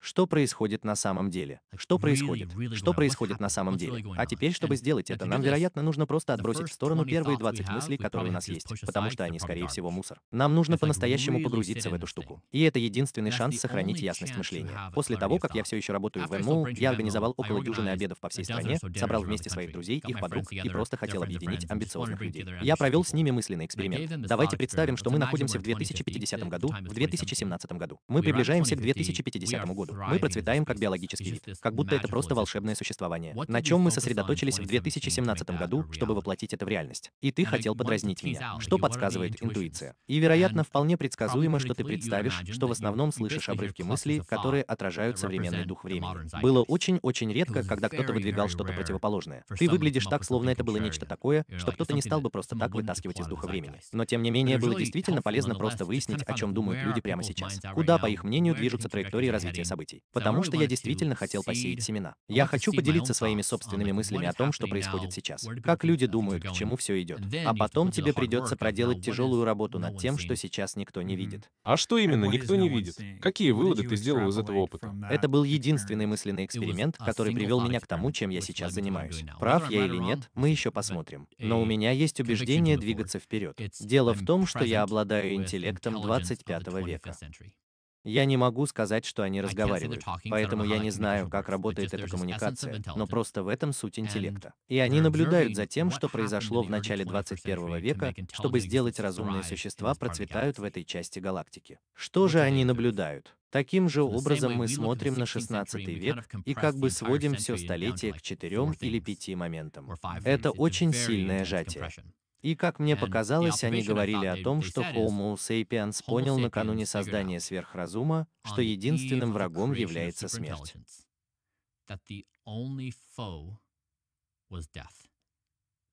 Что происходит на самом деле? Что происходит? Что происходит на самом деле? А теперь, чтобы сделать это, нам, вероятно, нужно просто отбросить в сторону первые 20 мыслей, которые у нас есть, потому что они, скорее всего, мусор. Нам нужно по-настоящему погрузиться в эту штуку. И это единственный шанс сохранить ясность мышления. После того, как я все еще работаю в МУ, я организовал около дюжины обедов по всей стране, собрал вместе своих друзей, их подруг и просто хотел объединить амбициозных людей. Я провел с ними мысленный эксперимент. Давайте представим, что мы находимся в 2050 году, в 2017 году. Мы приближаемся к 2050 году природу. Мы процветаем как биологический вид, как будто это просто волшебное существование. На чем мы сосредоточились в 2017 году, чтобы воплотить это в реальность? И ты хотел подразнить меня, что подсказывает интуиция. И, вероятно, вполне предсказуемо, что ты представишь, что в основном слышишь обрывки мыслей, которые отражают современный дух времени. Было очень-очень редко, когда кто-то выдвигал что-то противоположное. Ты выглядишь так, словно это было нечто такое, что кто-то не стал бы просто так вытаскивать из духа времени. Но, тем не менее, было действительно полезно просто выяснить, о чем думают люди прямо сейчас. Куда, по их мнению, движутся траектории развития событий событий, потому что я действительно хотел посеять семена. Я хочу поделиться своими собственными мыслями о том, что происходит сейчас, как люди думают, к чему все идет. А потом тебе придется проделать тяжелую работу над тем, что сейчас никто не видит. А что именно никто не видит? Какие выводы ты сделал из этого опыта? Это был единственный мысленный эксперимент, который привел меня к тому, чем я сейчас занимаюсь. Прав я или нет, мы еще посмотрим. Но у меня есть убеждение двигаться вперед. Дело в том, что я обладаю интеллектом 25 века. Я не могу сказать, что они разговаривают, поэтому я не знаю, как работает эта коммуникация, но просто в этом суть интеллекта. И они наблюдают за тем, что произошло в начале 21 века, чтобы сделать разумные существа процветают в этой части галактики. Что же они наблюдают? Таким же образом мы смотрим на 16 век и как бы сводим все столетие к четырем или пяти моментам. Это очень сильное сжатие. И как мне показалось, они говорили о том, что Homo sapiens понял накануне создания сверхразума, что единственным врагом является смерть.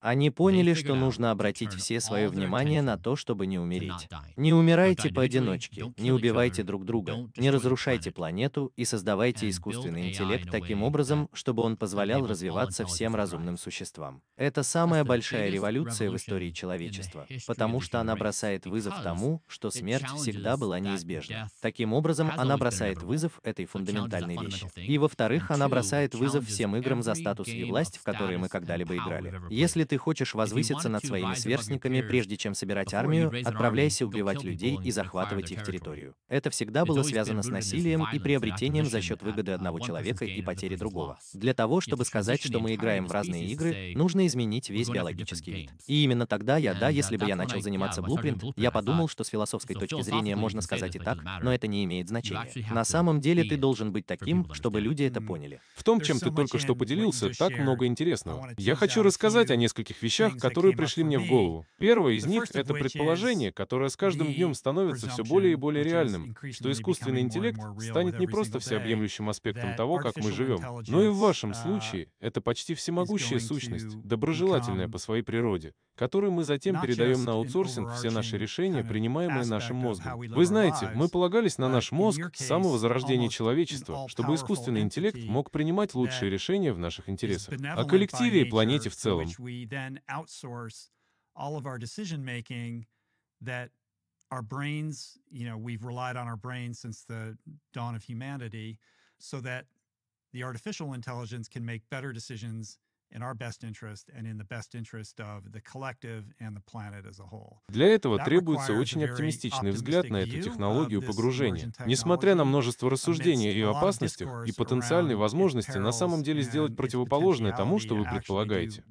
Они поняли, что нужно обратить все свое внимание на то, чтобы не умереть. Не умирайте поодиночке, не убивайте друг друга, не разрушайте планету и создавайте искусственный интеллект таким образом, чтобы он позволял развиваться всем разумным существам. Это самая большая революция в истории человечества, потому что она бросает вызов тому, что смерть всегда была неизбежна. Таким образом, она бросает вызов этой фундаментальной вещи. И во-вторых, она бросает вызов всем играм за статус и власть, в которые мы когда-либо играли. Если ты ты хочешь возвыситься над своими сверстниками, прежде чем собирать армию, отправляйся убивать людей и захватывать их территорию. Это всегда было связано с насилием и приобретением за счет выгоды одного человека и потери другого. Для того, чтобы сказать, что мы играем в разные игры, нужно изменить весь биологический вид. И именно тогда я, да, uh, если бы я начал заниматься Blueprint, я подумал, что с философской точки зрения можно сказать и так, но это не имеет значения. На самом деле ты должен быть таким, чтобы люди это mm. поняли. В том, чем ты только что поделился, так много интересного. Я хочу рассказать о нескольких нескольких вещах, которые пришли мне в голову. Первое из них — это предположение, которое с каждым днем становится все более и более реальным, что искусственный интеллект станет не просто всеобъемлющим аспектом того, как мы живем, но и в вашем uh, случае это почти всемогущая сущность, доброжелательная по своей природе, который мы затем передаем на аутсорсинг все наши решения, принимаемые нашим мозгом. Вы знаете, мы полагались на наш мозг с самого зарождения человечества, чтобы искусственный интеллект мог принимать лучшие решения в наших интересах, о коллективе и планете в целом. the artificial intelligence can make better decisions для этого требуется очень оптимистичный взгляд на эту технологию погружения. Несмотря на множество рассуждений и опасностях, и потенциальной возможности на самом деле сделать противоположное тому, что вы предполагаете.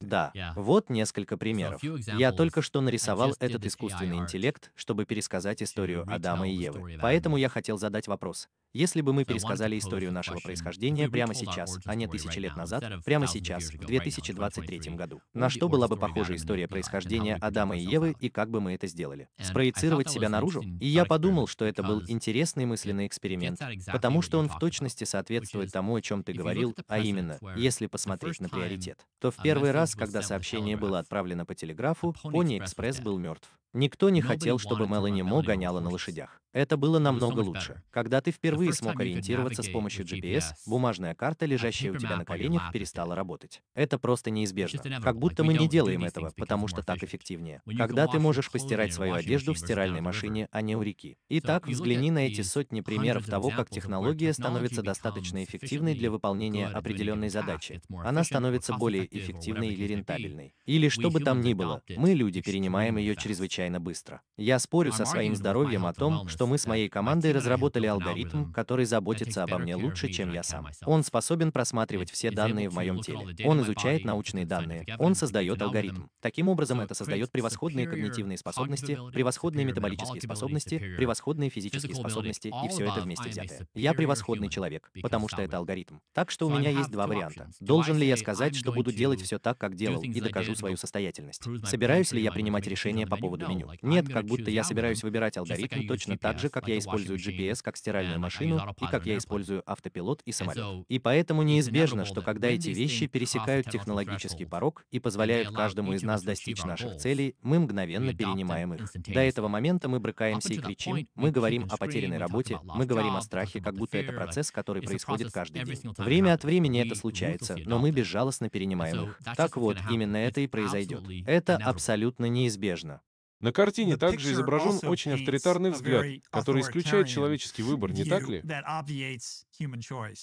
Да, вот несколько примеров. Я только что нарисовал этот искусственный интеллект, чтобы пересказать историю Адама и Евы. Поэтому я хотел задать вопрос. Если бы мы пересказали историю нашего происхождения прямо сейчас, а не тысячи тысячи лет назад, прямо сейчас, в 2023 году. На что была бы похожа история происхождения Адама и Евы и как бы мы это сделали? Спроецировать себя наружу? И я подумал, что это был интересный мысленный эксперимент, потому что он в точности соответствует тому, о чем ты говорил, а именно, если посмотреть на приоритет, то в uh, первый раз, когда сообщение было отправлено по телеграфу, Пони Экспресс был мертв. Никто не хотел, чтобы Мелани Мо гоняла на лошадях. Это было намного лучше. Когда ты впервые смог ориентироваться с помощью GPS, бумажная карта, лежащая у тебя на коленях, перестала работать. Это просто неизбежно. Как будто мы не делаем этого, потому что так эффективнее. Когда ты можешь постирать свою одежду в стиральной машине, а не у реки. Итак, взгляни на эти сотни примеров того, как технология становится достаточно эффективной для выполнения определенной задачи. Она становится более эффективной или рентабельной. Или что бы там ни было, мы, люди, перенимаем ее чрезвычайно быстро. Я спорю со своим здоровьем о том, что мы с моей командой разработали алгоритм, который заботится обо мне лучше, чем я сам. Он способен просматривать все данные в моем теле. Он изучает научные данные. Он создает алгоритм. Таким образом, это создает превосходные когнитивные способности, превосходные метаболические способности, превосходные физические способности, и все это вместе взятое. Я превосходный человек, потому что это алгоритм. Так что у меня есть два варианта. Должен ли я сказать, что буду делать все так, как делал, и докажу свою состоятельность? Собираюсь ли я принимать решение по поводу меню? Нет, как будто я собираюсь выбирать алгоритм точно так, так же, как я использую GPS как стиральную uh, машину, и как я использую автопилот и самолет. И поэтому неизбежно, что когда эти вещи пересекают технологический порог и позволяют каждому из нас достичь наших целей, мы мгновенно перенимаем их. До этого момента мы брыкаемся и кричим, мы говорим о потерянной работе, мы говорим о страхе, как будто это процесс, который происходит каждый день. Время от времени это случается, но мы безжалостно перенимаем их. Так вот, именно это и произойдет. Это абсолютно неизбежно. На картине также изображен очень авторитарный взгляд, который исключает человеческий выбор, не так ли?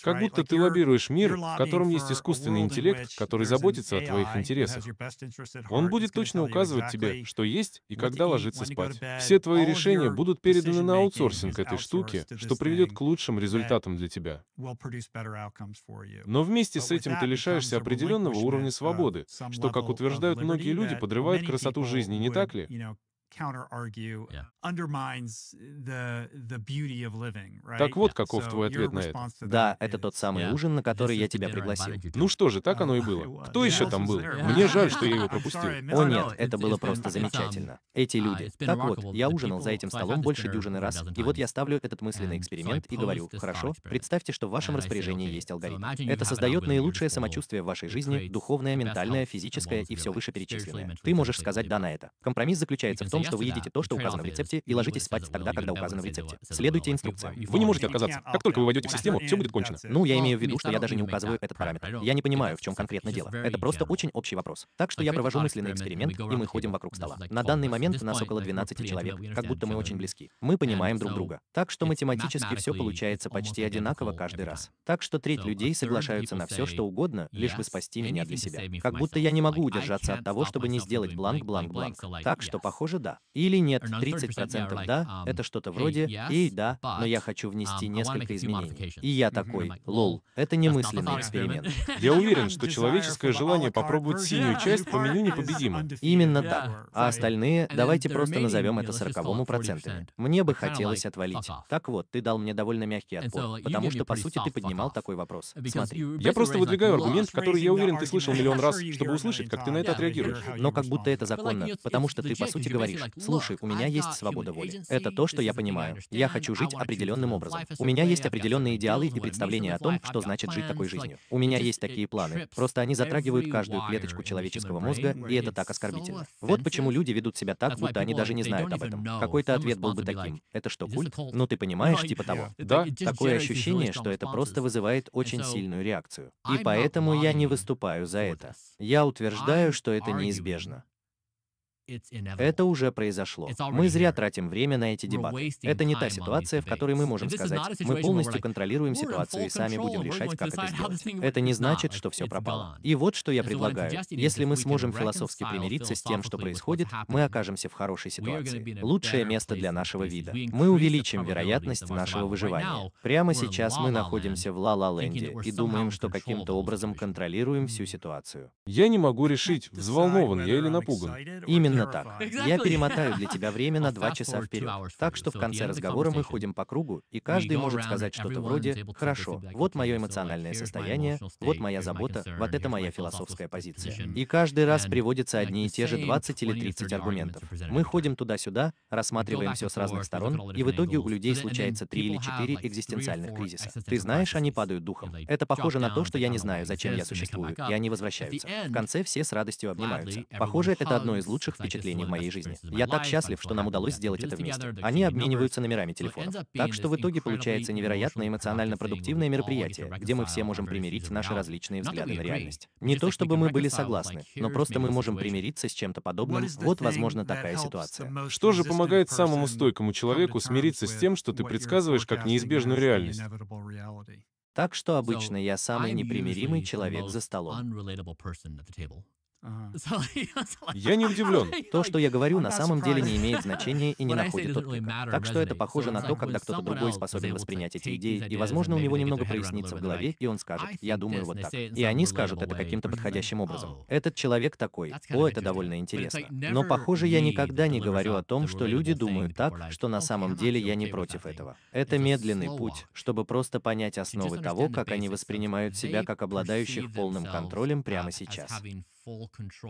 Как будто ты лоббируешь мир, в котором есть искусственный интеллект, который заботится о твоих интересах. Он будет точно указывать тебе, что есть и когда ложиться спать. Все твои решения будут переданы на аутсорсинг этой штуки, что приведет к лучшим результатам для тебя. Но вместе с этим ты лишаешься определенного уровня свободы, что, как утверждают многие люди, подрывает красоту жизни, не так ли? counter argue yeah. undermines the the beauty of living, right? Так вот каков твой ответ на это. Да, это тот самый ужин, на который я тебя пригласил. Ну что же, так оно и было. Кто еще там был? Мне жаль, что я его пропустил. О нет, это было просто замечательно. Эти а, люди. Так вот, я ужинал за этим столом больше дюжины раз, и вот я ставлю этот мысленный эксперимент и говорю, хорошо, представьте, что в вашем распоряжении есть алгоритм. Это создает наилучшее самочувствие в вашей жизни, духовное, ментальное, физическое и все вышеперечисленное. Ты можешь сказать «да» на это. Компромисс заключается в том, том, что вы едите то, что указано в рецепте, и ложитесь спать тогда, когда указано в рецепте. Следуйте инструкциям. Вы не можете отказаться. Как только вы войдете в систему, все будет кончено. Ну, я имею в виду, что я даже не указываю этот параметр. Я не понимаю, в чем конкретно дело. Это просто очень общий вопрос. Так что я провожу мысленный эксперимент, и мы ходим вокруг стола. На данный момент нас около 12 человек, как будто мы очень близки. Мы понимаем друг друга. Так что математически все получается почти одинаково каждый раз. Так что треть людей соглашаются на все, что угодно, лишь бы спасти меня для себя. Как будто я не могу удержаться от того, чтобы не сделать бланк-бланк-бланк. Так что, похоже, да или нет, 30% да, um, это что-то вроде «Эй, да, но я хочу внести um, несколько изменений». И я mm-hmm. такой «Лол, это немысленный эксперимент». Я уверен, что человеческое желание попробовать синюю часть по меню непобедимо. Именно так. А остальные, давайте просто назовем это 40%. Мне бы хотелось отвалить. Так вот, ты дал мне довольно мягкий отпор, потому что, по сути, ты поднимал такой вопрос. Смотри. Я просто выдвигаю аргумент, который, я уверен, ты слышал миллион раз, чтобы услышать, как ты на это отреагируешь. Но как будто это законно, потому что ты, по сути, говоришь, Слушай, у меня есть свобода воли. Это то, что я понимаю. Я хочу жить определенным образом. У меня есть определенные идеалы и представления о том, что значит жить такой жизнью. У меня есть такие планы. Просто они затрагивают каждую клеточку человеческого мозга, и это так оскорбительно. Вот почему люди ведут себя так, будто они даже не знают об этом. Какой-то ответ был бы таким. Это что, культ? Ну ты понимаешь, типа того. Да. Такое ощущение, что это просто вызывает очень сильную реакцию. И поэтому я не выступаю за это. Я утверждаю, что это неизбежно. Это уже произошло. Мы зря тратим время на эти дебаты. Это не та ситуация, в которой мы можем сказать, мы полностью контролируем ситуацию и сами будем решать, как это сделать. Это не значит, что все пропало. И вот что я предлагаю. Если мы сможем философски примириться с тем, что происходит, мы окажемся в хорошей ситуации. Лучшее место для нашего вида. Мы увеличим вероятность нашего выживания. Прямо сейчас мы находимся в Ла-Ла-Ленде и думаем, что каким-то образом контролируем всю mm. ситуацию. Я не могу решить, взволнован я или напуган. Именно Именно так. Я перемотаю для тебя время на два часа вперед. Так что в конце разговора мы ходим по кругу, и каждый может сказать что-то вроде «Хорошо, вот мое эмоциональное состояние, вот моя забота, вот это моя философская позиция». И каждый раз приводятся одни и те же 20 или 30 аргументов. Мы ходим туда-сюда, рассматриваем все с разных сторон, и в итоге у людей случается три или четыре экзистенциальных кризиса. Ты знаешь, они падают духом. Это похоже на то, что я не знаю, зачем я существую, и они возвращаются. В конце все с радостью обнимаются. Похоже, это одно из лучших впечатление в моей жизни. Я так счастлив, что нам удалось сделать это вместе. Они обмениваются номерами телефонов. Так что в итоге получается невероятно эмоционально продуктивное мероприятие, где мы все можем примирить наши различные взгляды на реальность. Не то чтобы мы были согласны, но просто мы можем примириться с чем-то подобным. Вот, возможно, такая ситуация. Что же помогает самому стойкому человеку смириться с тем, что ты предсказываешь как неизбежную реальность? Так что обычно я самый непримиримый человек за столом. Я не удивлен. То, что я говорю, на самом деле не имеет значения и не находит отклика. Так что это похоже на то, когда кто-то другой способен воспринять эти идеи, и, возможно, у него немного прояснится в голове, и он скажет, я думаю вот так. И они скажут это каким-то mm-hmm. подходящим образом. Oh. Этот человек такой. О, это довольно интересно. Но, похоже, я никогда не говорю о том, что люди думают так, что на самом деле я не против этого. Это медленный путь, чтобы просто понять основы того, как они воспринимают себя как обладающих полным контролем прямо сейчас.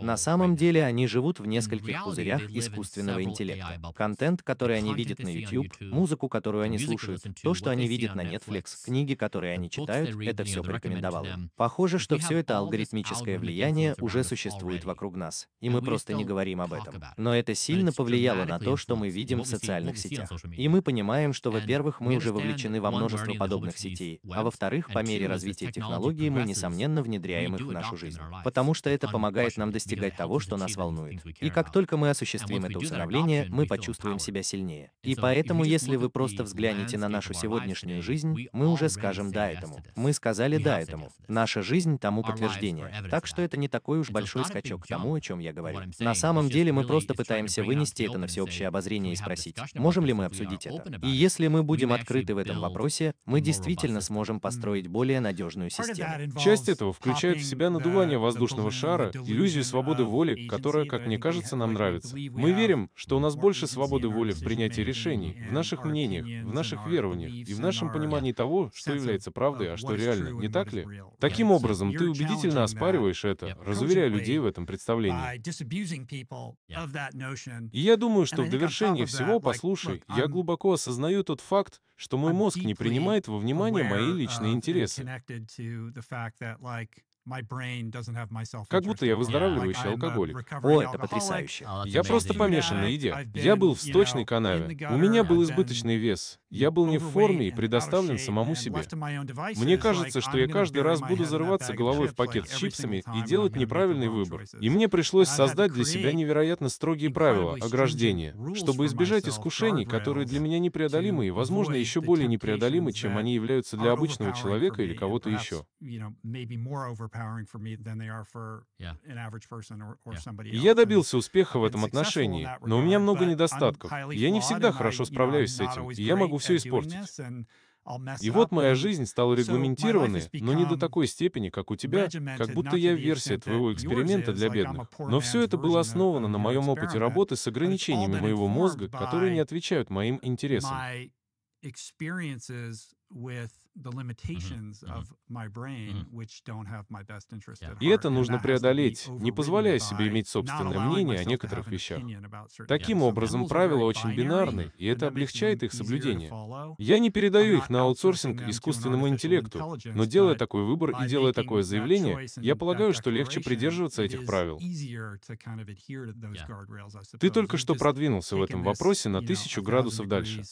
На самом деле они живут в нескольких пузырях искусственного интеллекта. Контент, который они видят на YouTube, музыку, которую они слушают, то, что они видят на Netflix, книги, которые они читают, это все порекомендовало. Похоже, что все это алгоритмическое влияние уже существует вокруг нас, и мы просто не говорим об этом. Но это сильно повлияло на то, что мы видим в социальных сетях. И мы понимаем, что, во-первых, мы уже вовлечены во множество подобных сетей, а во-вторых, по мере развития технологий мы, несомненно, внедряем их в нашу жизнь. Потому что это помогает помогает нам достигать того, что нас волнует. И как только мы осуществим это усыновление, мы почувствуем себя сильнее. И поэтому, если вы просто взглянете на нашу сегодняшнюю э, жизнь, мы уже скажем «да» этому. Мы сказали «да» этому. Наша жизнь тому подтверждение. Так что это не такой уж большой скачок к тому, о чем я говорю. На самом деле мы просто пытаемся вынести это на всеобщее обозрение и спросить, можем ли мы обсудить это. И если мы будем открыты в этом вопросе, мы действительно сможем построить mm. более надежную систему. Часть этого включает в себя надувание воздушного шара иллюзию свободы воли, которая, как мне кажется, нам нравится. Мы верим, что у нас больше свободы воли в принятии решений, в э, наших мнениях, в наших верованиях и в нашем понимании того, что является правдой, а что реально, не так ли? Таким образом, ты убедительно оспариваешь это, разуверяя людей в этом представлении. И я думаю, что в довершении всего, послушай, я глубоко осознаю тот факт, что мой мозг не принимает во внимание мои личные интересы. Как будто я выздоравливающий алкоголик. О, это потрясающе. Я просто помешан на еде. Я был в сточной канаве. У меня был избыточный вес. Я был не в форме и предоставлен самому себе. Мне кажется, что я каждый раз буду зарываться головой в пакет с чипсами и делать неправильный выбор. И мне пришлось создать для себя невероятно строгие правила, ограждения, чтобы избежать искушений, которые для меня непреодолимы и, возможно, еще более непреодолимы, чем они являются для обычного человека или кого-то еще. Я добился успеха в этом отношении, но у меня много недостатков. Я не всегда хорошо справляюсь с этим, и я могу все испортить. И вот моя жизнь стала регламентированной, но не до такой степени, как у тебя, как будто я версия твоего эксперимента для бедных. Но все это было основано на моем опыте работы с ограничениями моего мозга, которые не отвечают моим интересам the limitations of my brain, which don't have my best interest at heart. И это нужно преодолеть, не позволяя себе иметь собственное мнение о некоторых вещах. Таким образом, правила очень бинарны, и это облегчает их соблюдение. Я не передаю их на аутсорсинг искусственному интеллекту, но делая такой выбор и делая такое заявление, я полагаю, что легче придерживаться этих правил. Ты только что продвинулся в этом вопросе на тысячу градусов дальше.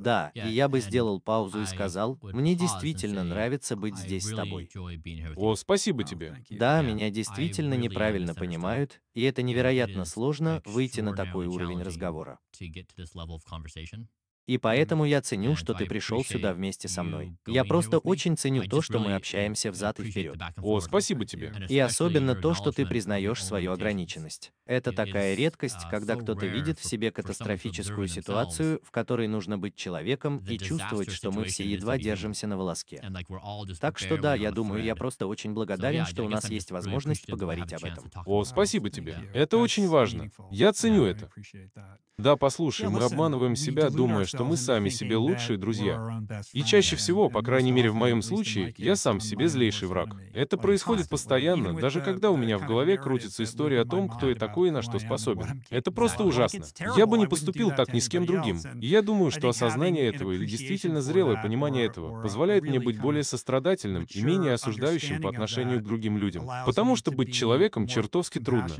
Да, и я бы сделал паузу и сказал, мне действительно нравится быть здесь с тобой. О, спасибо тебе. Да, меня действительно неправильно понимают, и это невероятно сложно выйти на такой уровень разговора. И поэтому я ценю, что ты пришел сюда вместе со мной. Я просто очень ценю то, что мы общаемся взад и вперед. О, спасибо тебе. И особенно то, что ты признаешь свою ограниченность. Это такая редкость, когда кто-то видит в себе катастрофическую ситуацию, в которой нужно быть человеком и чувствовать, что мы все едва держимся на волоске. Так что да, я думаю, я просто очень благодарен, что у нас есть возможность поговорить об этом. О, спасибо тебе. Это очень важно. Я ценю это. Да, послушай, мы обманываем себя, думая, что что мы сами себе лучшие друзья. И чаще всего, по крайней мере в моем случае, я сам себе злейший враг. Это происходит постоянно, даже когда у меня в голове крутится история о том, кто я такой и на что способен. Это просто ужасно. Я бы не поступил так ни с кем другим. И я думаю, что осознание этого или действительно зрелое понимание этого позволяет мне быть более сострадательным и менее осуждающим по отношению к другим людям. Потому что быть человеком чертовски трудно.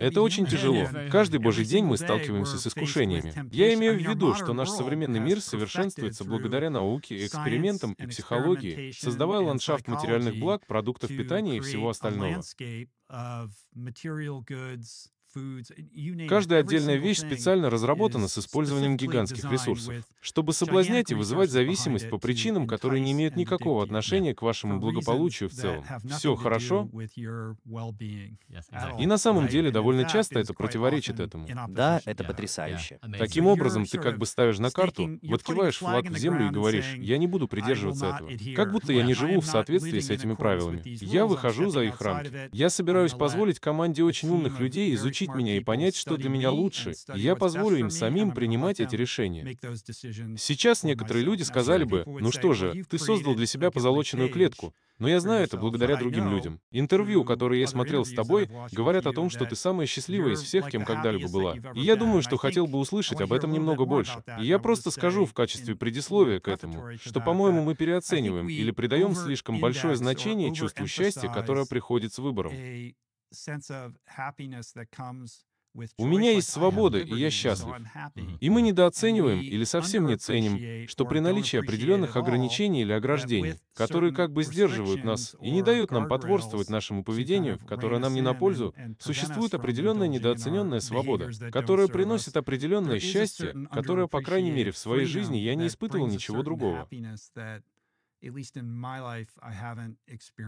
Это очень тяжело. Каждый божий день мы сталкиваемся сталкиваемся с искушениями. Я имею в виду, что наш современный мир совершенствуется благодаря науке, экспериментам и психологии, создавая ландшафт материальных благ, продуктов питания и всего остального. Каждая отдельная вещь специально разработана с использованием гигантских ресурсов, чтобы соблазнять и вызывать зависимость по причинам, которые не имеют никакого отношения к вашему благополучию в целом. Все хорошо? И на самом деле довольно часто это противоречит этому. Да, это потрясающе. Таким образом, ты как бы ставишь на карту, воткиваешь флаг в землю и говоришь, я не буду придерживаться этого. Как будто я не живу в соответствии с этими правилами. Я выхожу за их рамки. Я собираюсь позволить команде очень умных людей изучить научить меня и понять, что для меня лучше, и я позволю им самим принимать эти решения. Сейчас некоторые люди сказали бы, ну что же, ты создал для себя позолоченную клетку, но я знаю это благодаря другим людям. Интервью, которые я смотрел с тобой, говорят о том, что ты самая счастливая из всех, кем когда-либо была. И я думаю, что хотел бы услышать об этом немного больше. И я просто скажу в качестве предисловия к этому, что, по-моему, мы переоцениваем или придаем слишком большое значение чувству счастья, которое приходит с выбором. У меня есть свобода, и я счастлив. И мы недооцениваем или совсем не ценим, что при наличии определенных ограничений или ограждений, которые как бы сдерживают нас и не дают нам потворствовать нашему поведению, которое нам не на пользу, существует определенная недооцененная свобода, которая приносит определенное счастье, которое, по крайней мере, в своей жизни я не испытывал ничего другого.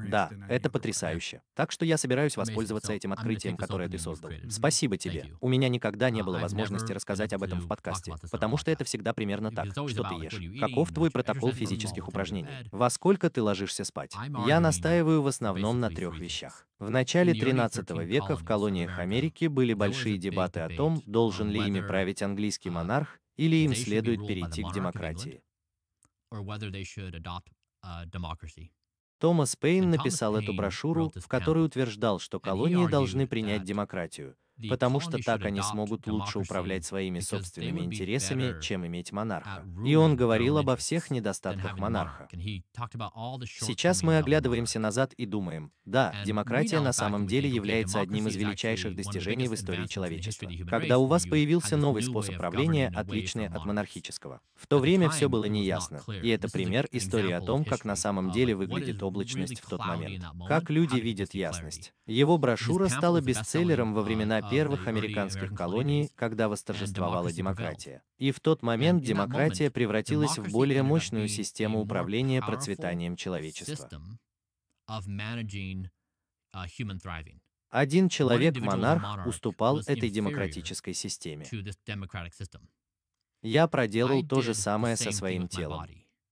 Да, это потрясающе. Так что я собираюсь воспользоваться этим открытием, которое ты создал. Спасибо тебе. У меня никогда не uh, было возможности рассказать об этом в подкасте, потому что это всегда примерно так, что ты ешь. Каков твой протокол физических упражнений? Во сколько ты ложишься спать? Я настаиваю в основном на трех вещах. В начале 13 века в колониях Америки были большие дебаты о том, должен ли ими править английский uh, монарх или им следует перейти к демократии. Томас Пейн написал эту брошюру, в которой утверждал, что колонии должны принять демократию, потому что так они смогут лучше управлять своими собственными интересами, чем иметь монарха. И он говорил обо всех недостатках монарха. Сейчас мы оглядываемся назад и думаем, да, демократия на самом деле является одним из величайших достижений в истории человечества. Когда у вас появился новый способ правления, отличный от монархического. В то время все было неясно, и это пример истории о том, как на самом uh, деле выглядит облачность в тот момент, как люди видят ясность. Его брошюра стала бестселлером во времена первых а американских колоний, когда восторжествовала демократия. И в тот момент демократия превратилась в более мощную систему управления процветанием человечества. Uh, Один человек-монарх уступал этой демократической системе. Я проделал то же самое со своим телом.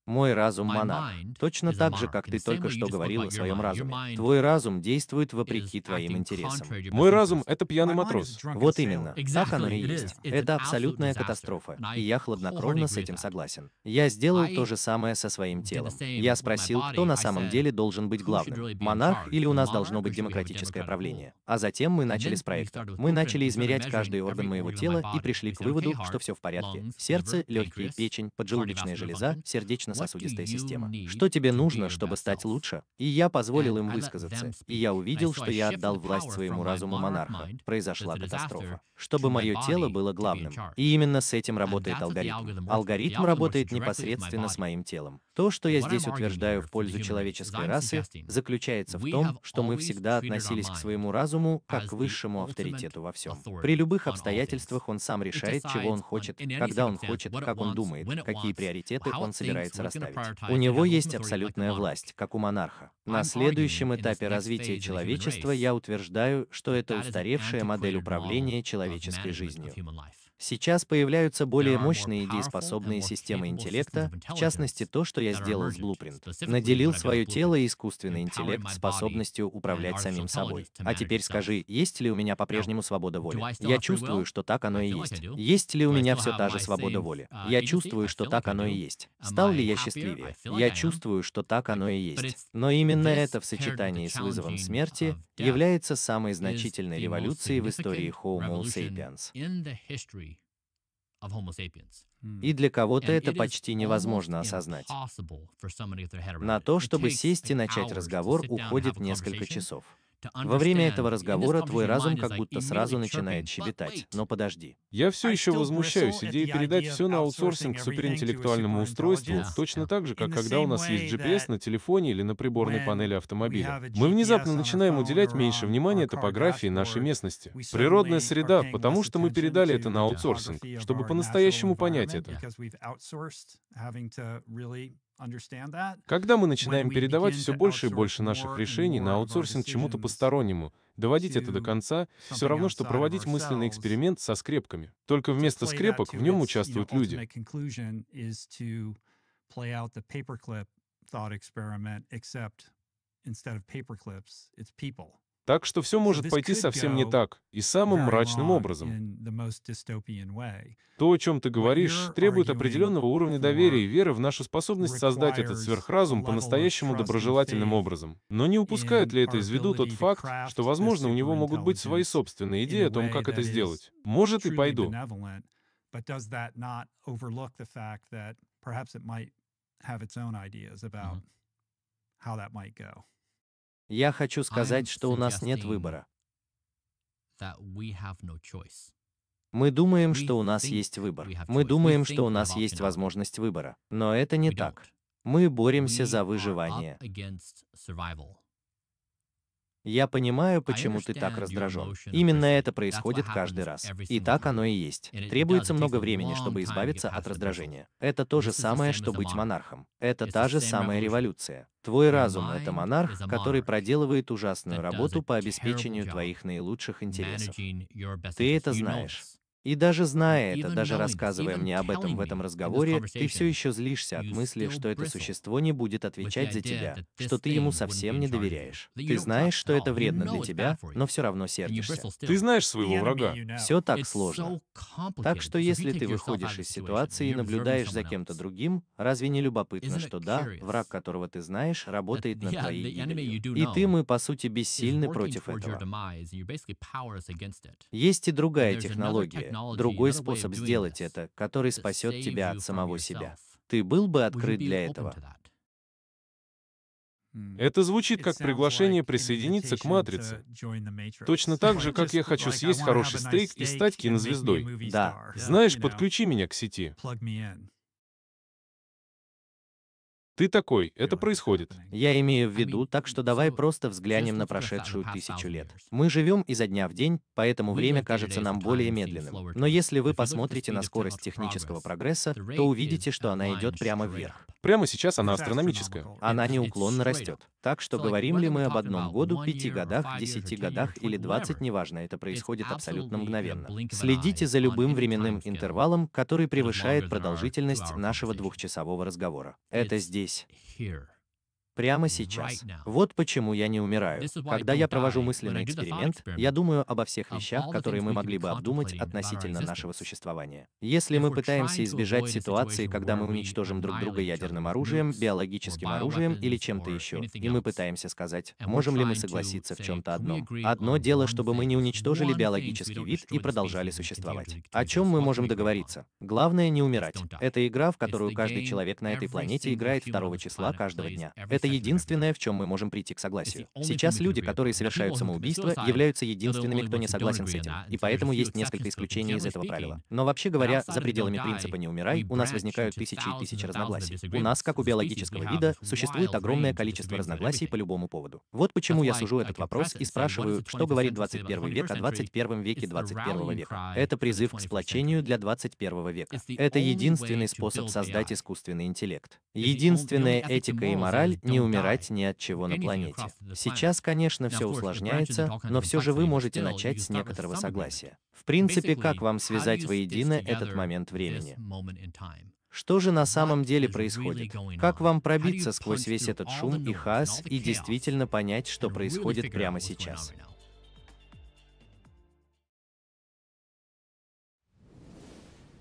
Мой разум монах. Точно так же, как ты только что говорил о своем разуме. Твой разум действует вопреки твоим интересам. Мой разум — это пьяный матрос. Вот именно. Так оно и есть. Это абсолютная катастрофа. И я хладнокровно с этим согласен. Я сделал то же самое со своим телом. Я спросил, кто на самом деле должен быть главным. Монарх или у нас должно быть демократическое правление? А затем мы начали с проекта. Мы начали измерять каждый орган моего тела и пришли к выводу, что все в порядке. Сердце, легкие, печень, поджелудочная железа, сердечно сосудистая система. Что тебе нужно, чтобы стать лучше? И я позволил им высказаться. И я увидел, что я отдал власть своему разуму монарха. Произошла катастрофа. Чтобы мое тело было главным. И именно с этим работает алгоритм. Алгоритм работает непосредственно с моим телом. То, что я здесь утверждаю в пользу человеческой расы, заключается в том, что мы всегда относились к своему разуму как к высшему авторитету во всем. При любых обстоятельствах он сам решает, чего он хочет, когда он хочет, как он думает, какие приоритеты он собирается расставить. У него есть абсолютная власть, как у монарха. На следующем этапе развития человечества я утверждаю, что это устаревшая модель управления человеческой жизнью. Сейчас появляются более мощные и дееспособные системы интеллекта, в частности то, что я сделал с Blueprint. Наделил свое тело и искусственный интеллект способностью управлять самим собой. А теперь скажи, есть ли у меня по-прежнему свобода воли? Я чувствую, что так оно и есть. Есть ли у меня все та же свобода воли? Я чувствую, что так оно и есть. Стал ли я счастливее? Я чувствую, что так оно и есть. Но именно это в сочетании с вызовом смерти является самой значительной революцией в истории Homo sapiens. И для кого-то это почти невозможно осознать. На то, чтобы сесть и начать разговор, уходит несколько часов. Во время этого разговора твой разум как будто сразу начинает щебетать. Но подожди. Я все еще возмущаюсь идеей передать все на аутсорсинг суперинтеллектуальному устройству, точно так же, как когда у нас есть GPS на телефоне или на приборной панели автомобиля. Мы внезапно начинаем уделять меньше внимания топографии нашей местности. Природная среда, потому что мы передали это на аутсорсинг, чтобы по-настоящему понять это. Когда мы начинаем передавать все больше и больше наших решений на аутсорсинг чему-то постороннему, доводить это до конца, все равно, что проводить мысленный эксперимент со скрепками. Только вместо скрепок в нем участвуют люди. Thought experiment, except instead of paperclips, it's people. Так что все может пойти совсем не так и самым мрачным образом. То, о чем ты говоришь, требует определенного уровня доверия и веры в нашу способность создать этот сверхразум по-настоящему доброжелательным образом. Но не упускает ли это из виду тот факт, что, возможно, у него могут быть свои собственные идеи о том, как это сделать? Может, и пойду. Perhaps it я хочу сказать, что у нас нет выбора. Мы думаем, что у нас есть выбор. Мы думаем, что у нас есть возможность выбора. Но это не так. Мы боремся за выживание. Я понимаю, почему ты так раздражен. Именно это происходит каждый раз. И так оно и есть. Требуется много времени, чтобы избавиться от раздражения. Это то же самое, что быть монархом. Это та же самая революция. Твой разум – это монарх, который проделывает ужасную работу по обеспечению твоих наилучших интересов. Ты это знаешь. И даже зная это, даже рассказывая мне об этом в этом разговоре, ты все еще злишься от мысли, что это существо не будет отвечать за тебя, что ты ему совсем не доверяешь. Ты знаешь, что это вредно для тебя, но все равно сердишься. Ты знаешь своего врага. Все так сложно. Так что если ты выходишь из ситуации и наблюдаешь за кем-то другим, разве не любопытно, что да, враг, которого ты знаешь, работает над твоей гибелью. И ты, мы, по сути, бессильны против этого. Есть и другая технология, другой способ сделать это, который спасет тебя от самого себя. Ты был бы открыт для этого? Это звучит как приглашение присоединиться к матрице. Точно так же, как я хочу съесть хороший стейк и стать кинозвездой. Да. Знаешь, подключи меня к сети. Ты такой, это происходит. Я имею в виду, так что давай просто взглянем на прошедшую тысячу лет. Мы живем изо дня в день, поэтому время кажется нам более медленным. Но если вы посмотрите на скорость технического прогресса, то увидите, что она идет прямо вверх. Прямо сейчас она астрономическая. Она неуклонно растет. Так что говорим ли мы об одном году, пяти годах, десяти годах или двадцать, неважно, это происходит абсолютно мгновенно. Следите за любым временным интервалом, который превышает продолжительность нашего двухчасового разговора. Это здесь прямо сейчас. Вот почему я не умираю. Когда я провожу мысленный эксперимент, я думаю обо всех вещах, которые мы могли бы обдумать относительно нашего существования. Если мы пытаемся избежать ситуации, когда мы уничтожим друг друга ядерным оружием, биологическим оружием или чем-то еще, и мы пытаемся сказать, можем ли мы согласиться в чем-то одном. Одно дело, чтобы мы не уничтожили биологический вид и продолжали существовать. О чем мы можем договориться? Главное не умирать. Это игра, в которую каждый человек на этой планете играет второго числа каждого дня. Это это единственное, в чем мы можем прийти к согласию. Сейчас люди, которые совершают самоубийство, являются единственными, кто не согласен с этим. И поэтому есть несколько исключений из этого правила. Но вообще говоря, за пределами принципа «не умирай» у нас возникают тысячи и тысячи разногласий. У нас, как у биологического вида, существует огромное количество разногласий по любому поводу. Вот почему я сужу этот вопрос и спрашиваю, что говорит 21 век о 21 веке 21 века. Это призыв к сплочению для 21 века. Это единственный способ создать искусственный интеллект. Единственная этика и мораль — не умирать ни от чего на планете. Сейчас, конечно, все усложняется, но все же вы можете начать с некоторого согласия. В принципе, как вам связать воедино этот момент времени? Что же на самом деле происходит? Как вам пробиться сквозь весь этот шум и хаос и действительно понять, что происходит прямо сейчас?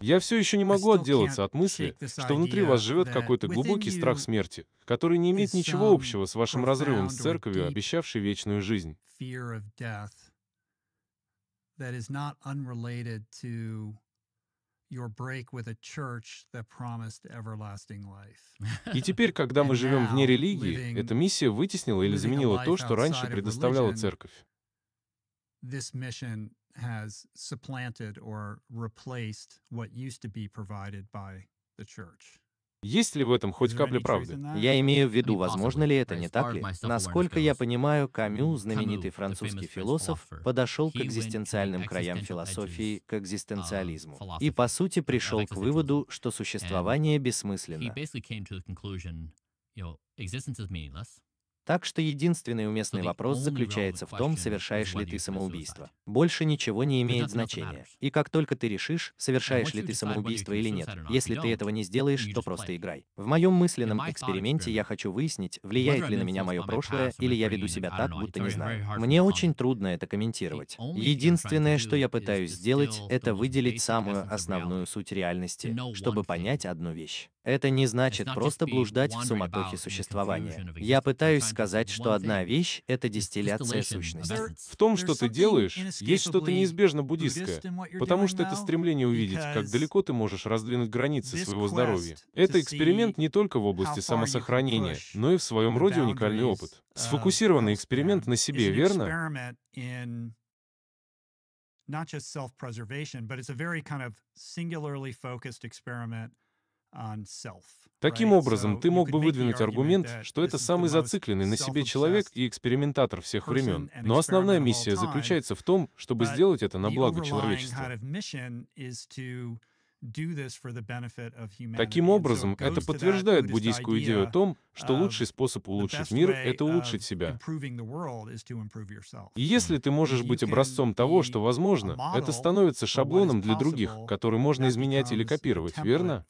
Я все еще не могу отделаться от мысли, что внутри вас живет какой-то глубокий страх смерти, который не имеет ничего общего с вашим разрывом с церковью, обещавшей вечную жизнь. И теперь, когда мы живем вне религии, эта миссия вытеснила или заменила то, что раньше предоставляла церковь has supplanted or replaced what used to be provided by the church. Есть ли в этом хоть капля правды? Я имею в виду, возможно ли это, не так ли? Насколько я понимаю, Камю, знаменитый французский философ, подошел к экзистенциальным краям философии, к uh, экзистенциализму. И, по сути, uh, пришел к выводу, что существование бессмысленно. Так что единственный уместный вопрос заключается в том, совершаешь ли ты самоубийство. Больше ничего не имеет значения. И как только ты решишь, совершаешь ли ты самоубийство или нет, если ты этого не сделаешь, то просто играй. В моем мысленном эксперименте я хочу выяснить, влияет ли на меня мое прошлое, или я веду себя так, будто не знаю. Мне очень трудно это комментировать. Единственное, что я пытаюсь сделать, это выделить самую основную суть реальности, чтобы понять одну вещь. Это не значит просто блуждать в суматохе существования. Я пытаюсь сказать, что одна вещь — это дистилляция сущности. В том, что ты делаешь, есть что-то неизбежно буддистское, потому что это стремление увидеть, как далеко ты можешь раздвинуть границы своего здоровья. Это эксперимент не только в области самосохранения, но и в своем роде уникальный опыт. Сфокусированный эксперимент на себе, верно? not just self-preservation, but it's a very kind of singularly focused experiment Таким образом, ты мог бы выдвинуть аргумент, что это самый зацикленный на себе человек и экспериментатор всех времен. Но основная миссия заключается в том, чтобы сделать это на благо человечества. Таким образом, это подтверждает буддийскую идею о том, что лучший способ улучшить мир — это улучшить себя. И если ты можешь быть образцом того, что возможно, это становится шаблоном для других, который можно изменять или копировать, верно?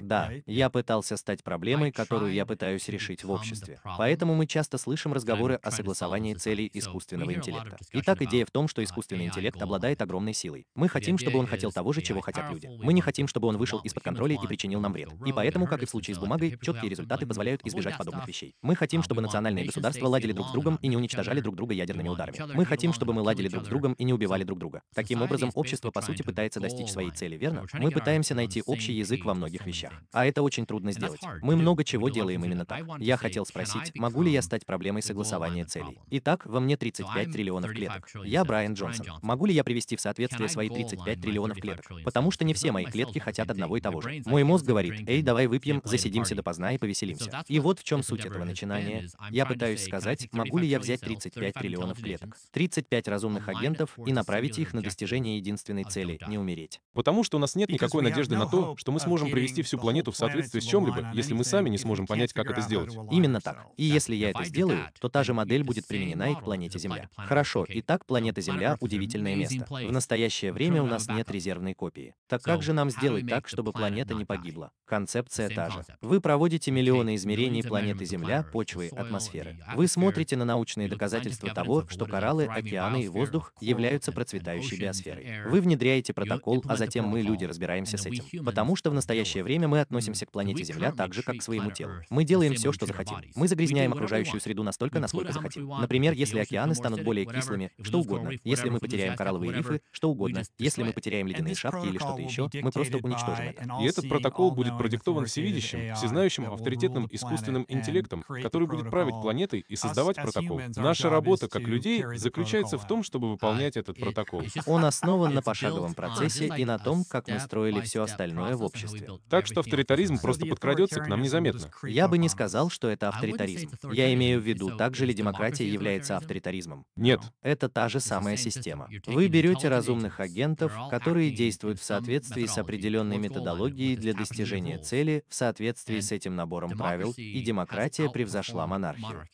Да, я пытался стать проблемой, которую я пытаюсь решить в обществе. Поэтому мы часто слышим разговоры о согласовании целей искусственного интеллекта. Итак, идея в том, что uh, искусственный интеллект обладает огромной силой. Мы хотим, чтобы он хотел того же, чего хотят люди. Мы не хотим, чтобы он вышел из-под контроля и причинил нам вред. И поэтому, как и в случае с бумагой, четкие результаты позволяют избежать подобных вещей. Мы хотим, чтобы национальные государства ладили друг с другом и не уничтожали друг друга ядерными ударами. Мы хотим, чтобы мы ладили друг с другом и не убивали друг друга. Таким образом, общество, по сути, пытается достичь своей цели, верно? Мы пытаемся найти найти общий язык во многих вещах. А это очень трудно сделать. Мы много чего делаем именно так. Я хотел спросить, могу ли я стать проблемой согласования целей? Итак, во мне 35 триллионов клеток. Я Брайан Джонсон. Могу ли я привести в соответствие свои 35 триллионов клеток? Потому что не все мои клетки хотят одного и того же. Мой мозг говорит, эй, давай выпьем, засидимся допоздна и повеселимся. И вот в чем суть этого начинания. Я пытаюсь сказать, могу ли я взять 35 триллионов клеток, 35 разумных агентов и направить их на достижение единственной цели — не умереть. Потому что у нас нет никакой надежды надежду на то, что мы сможем привести всю планету в соответствие с чем-либо, если мы сами не сможем понять, как это сделать. Именно так. И если я это сделаю, то та же модель будет применена и к планете Земля. Хорошо, итак, планета Земля — удивительное место. В настоящее время у нас нет резервной копии. Так как же нам сделать так, чтобы планета не погибла? Концепция та же. Вы проводите миллионы измерений планеты Земля, почвы, атмосферы. Вы смотрите на научные доказательства того, что кораллы, океаны и воздух являются процветающей биосферой. Вы внедряете протокол, а затем мы, люди, разбираемся с этим. Потому что в настоящее время мы относимся к планете Земля так же, как к своему телу. Мы делаем все, что захотим. Мы загрязняем окружающую среду настолько, насколько захотим. Например, если океаны станут более кислыми, что угодно. Если мы потеряем коралловые рифы, что угодно. Если мы потеряем ледяные шапки или что-то еще, мы просто уничтожим это. И этот протокол будет продиктован всевидящим, всезнающим авторитетным искусственным интеллектом, который будет править планетой и создавать протокол. Наша работа как людей заключается в том, чтобы выполнять этот протокол. Он основан на пошаговом процессе и на том, как мы строили все остальное остальное в обществе. Так что авторитаризм просто подкрадется к нам незаметно. Я бы не сказал, что это авторитаризм. Я имею в виду, также ли демократия является авторитаризмом? Нет. Это та же самая система. Вы берете разумных агентов, которые действуют в соответствии с определенной методологией для достижения цели, в соответствии с этим набором правил, и демократия превзошла монархию.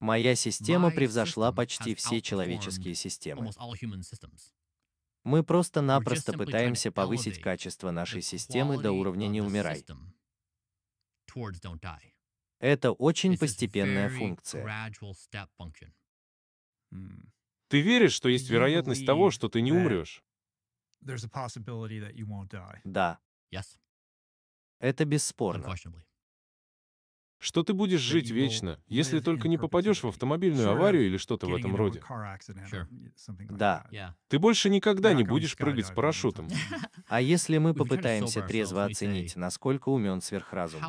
Моя система превзошла почти все человеческие системы. Мы просто-напросто пытаемся повысить качество нашей системы до уровня «не умирай». Это очень постепенная функция. Ты веришь, что есть вероятность того, что ты не умрешь? Да. Это бесспорно что ты будешь жить вечно, если только не попадешь в автомобильную аварию или что-то в этом роде. Да. Ты больше никогда не будешь прыгать с парашютом. А если мы попытаемся трезво оценить, насколько умен сверхразум?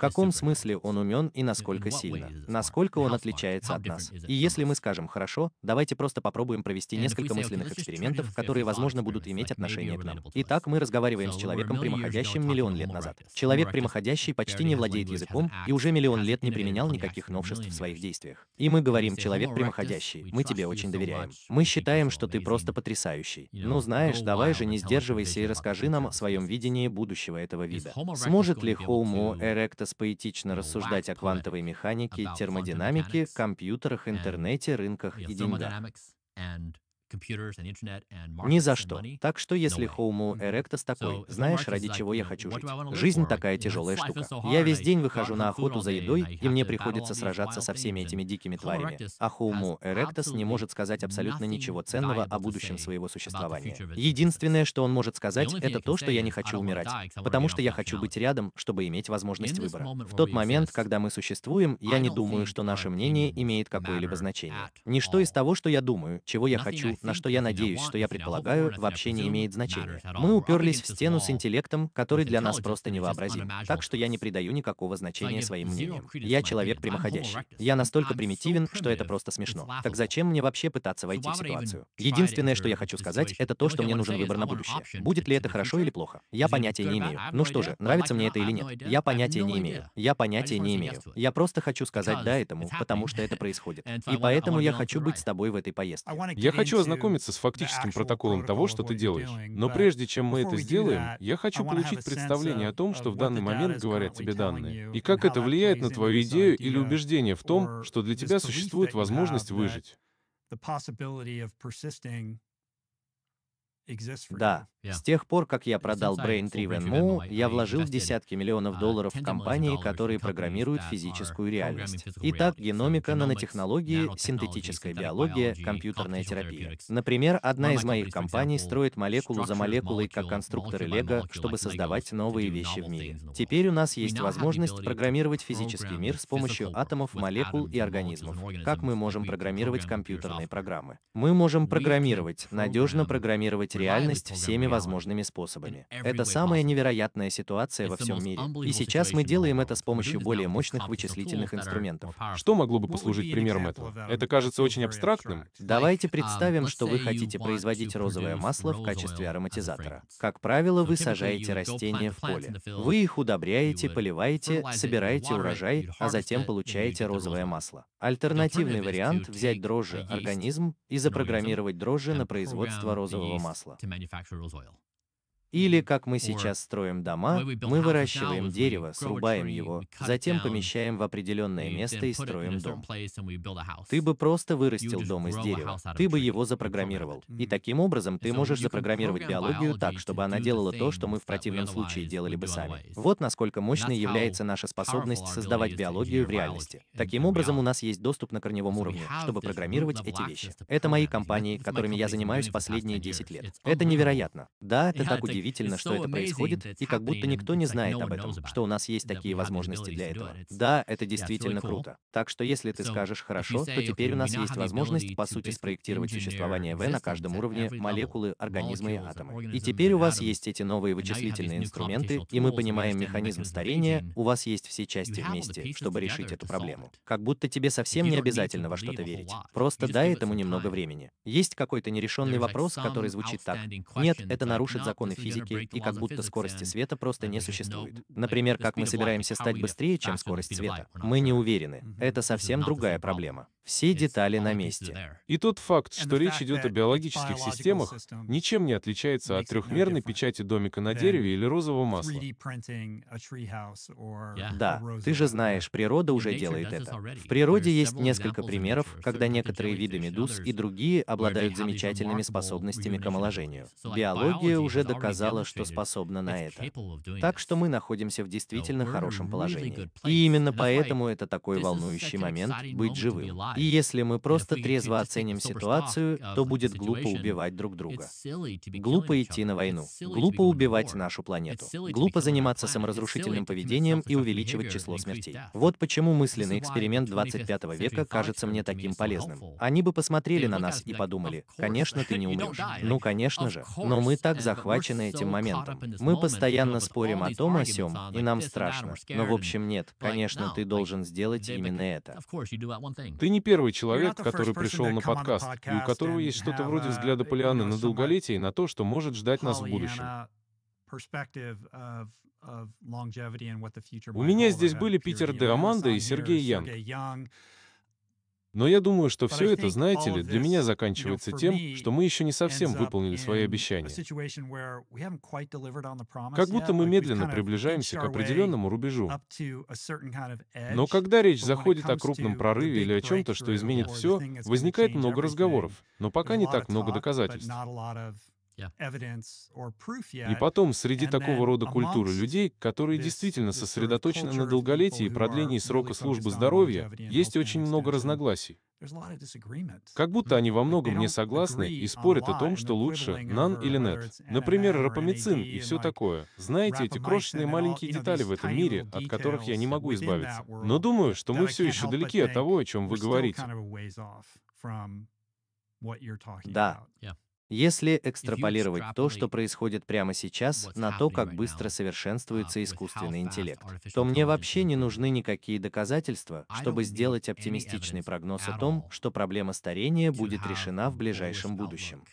каком смысле он умен и насколько сильно, насколько он отличается от нас. И если мы скажем «хорошо», давайте просто попробуем провести э, несколько мысленных экспериментов, которые, возможно, будут иметь отношение к нам. Итак, мы разговариваем с человеком, ну прямоходящим миллион лет назад. Человек прямоходящий почти не владеет языком и уже миллион лет не применял никаких ну новшеств в своих действиях. И мы говорим «человек прямоходящий, мы тебе очень доверяем. Мы считаем, что ты просто потрясающий. Ну знаешь, давай же не сдерживайся и расскажи нам о своем видении будущего этого вида. Сможет ли Homo erectus раз поэтично рассуждать о квантовой механике, термодинамике, компьютерах, интернете, рынках и деньгах. Ни за что. Так что если Homo mm-hmm. erectus такой, знаешь, ради чего я хочу жить? Жизнь такая тяжелая штука. Я весь день выхожу на охоту за едой, и мне приходится сражаться со всеми этими дикими тварями. А Homo erectus не может сказать абсолютно ничего ценного о будущем своего существования. Единственное, что он может сказать, это то, что я не хочу умирать, потому что я хочу быть рядом, чтобы иметь возможность выбора. В тот момент, когда мы существуем, я не думаю, что наше мнение имеет какое-либо значение. Ничто из того, что я думаю, чего я хочу, на что я надеюсь, что я предполагаю, вообще не имеет значения. Мы уперлись в стену с интеллектом, который для нас просто невообразим. Так что я не придаю никакого значения своим мнениям. Я человек прямоходящий. Я настолько примитивен, что это просто смешно. Так зачем мне вообще пытаться войти в ситуацию? Единственное, что я хочу сказать, это то, что мне нужен выбор на будущее. Будет ли это хорошо или плохо? Я понятия не имею. Ну что же, нравится мне это или нет? Я понятия не имею. Я понятия не имею. Я просто хочу сказать «да» этому, потому что это происходит. И поэтому я хочу быть с тобой в этой поездке. Я хочу ознакомиться с фактическим протоколом того, что ты делаешь. Но прежде чем мы это сделаем, я хочу получить представление о том, что в данный момент говорят тебе данные, и как это влияет на твою идею или убеждение в том, что для тебя существует возможность выжить. Да. С тех пор, как я продал Brain Driven Mu, ну, я вложил десятки миллионов uh, долларов в компании, которые программируют физическую реальность. Итак, геномика, нанотехнологии, синтетическая биология, компьютерная терапия. Например, одна из моих компаний строит молекулу за молекулой как конструкторы Лего, чтобы создавать новые вещи в мире. Теперь у нас есть возможность программировать физический мир с помощью атомов, молекул и организмов. Как мы можем программировать компьютерные программы? Мы можем программировать, надежно программировать менять реальность всеми возможными способами. Это самая невероятная ситуация во всем мире. И сейчас мы делаем это с помощью более мощных вычислительных инструментов. Что могло бы послужить примером этого? Это кажется очень абстрактным. Давайте um, представим, что вы хотите производить розовое масло в качестве ароматизатора. Как правило, вы сажаете растения в поле. Вы их удобряете, поливаете, собираете урожай, а затем получаете розовое масло. Альтернативный вариант — взять дрожжи, организм и запрограммировать дрожжи на производство розового масла. Tesla to manufacture Rolls Или как мы сейчас строим дома, мы выращиваем дерево, срубаем его, затем помещаем в определенное место и строим дом. Ты бы просто вырастил дом из дерева, ты бы его запрограммировал. И таким образом ты можешь запрограммировать биологию так, чтобы она делала то, что мы в противном случае делали бы сами. Вот насколько мощной является наша способность создавать биологию в реальности. Таким образом у нас есть доступ на корневом уровне, чтобы программировать эти вещи. Это мои компании, которыми я занимаюсь последние 10 лет. Это невероятно. Да, это так удивительно удивительно, что это происходит, и как будто никто не знает об этом, что у нас есть такие возможности для этого. Да, это действительно круто. Так что если ты скажешь «хорошо», то теперь у нас есть возможность, по сути, спроектировать существование В на каждом уровне, молекулы, организмы и атомы. И теперь у вас есть эти новые вычислительные инструменты, и мы понимаем механизм старения, у вас есть все части вместе, чтобы решить эту проблему. Как будто тебе совсем не обязательно во что-то верить. Просто дай этому немного времени. Есть какой-то нерешенный вопрос, который звучит так. Нет, это нарушит законы физики, физики, и как будто скорости света просто не существует. Например, как мы собираемся стать быстрее, чем скорость света, мы не уверены. Mm-hmm. Это совсем другая проблема. Все детали на месте. И тот факт, что речь идет о биологических системах, ничем не отличается от трехмерной печати домика на дереве или розового масла. Да, ты же знаешь, природа уже делает это. В природе есть несколько примеров, когда некоторые виды медуз и другие обладают замечательными способностями к омоложению. Биология уже доказала, что способна на это. Так что мы находимся в действительно хорошем положении. И именно поэтому это такой волнующий момент — быть живым. И если мы просто трезво оценим ситуацию, то будет глупо убивать друг друга. Глупо идти на войну. Глупо убивать нашу планету. Глупо заниматься саморазрушительным поведением и увеличивать число смертей. Вот почему мысленный эксперимент 25 века кажется мне таким полезным. Они бы посмотрели на нас и подумали, конечно, ты не умрешь. Ну, конечно же. Но мы так захвачены этим моментом. Мы постоянно спорим о том, о сем, и нам страшно. Но в общем нет, конечно, ты должен сделать именно это. Ты не не первый человек, который пришел на подкаст, и у которого есть что-то вроде uh, взгляда Полианы на долголетие и на то, что может ждать нас в будущем. У меня здесь были Питер Де Аманда и Сергей Янг. Но я думаю, что все это, знаете ли, для меня заканчивается тем, что мы еще не совсем выполнили свои обещания. Как будто мы медленно приближаемся к определенному рубежу. Но когда речь заходит о крупном прорыве или о чем-то, что изменит все, возникает много разговоров, но пока не так много доказательств. И потом, среди такого рода культуры людей, которые действительно сосредоточены на долголетии и продлении срока службы здоровья, есть очень много разногласий. Как будто они во многом не согласны и спорят о том, что лучше, нан или нет. Например, рапамицин и все такое. Знаете, эти крошечные маленькие детали в этом мире, от которых я не могу избавиться. Но думаю, что мы все еще далеки от того, о чем вы говорите. Да. Если экстраполировать то, что происходит прямо сейчас, на то, как быстро совершенствуется uh, искусственный интеллект, то мне вообще не нужны никакие доказательства, чтобы сделать оптимистичный прогноз о том, что проблема старения будет решена в ближайшем будущем.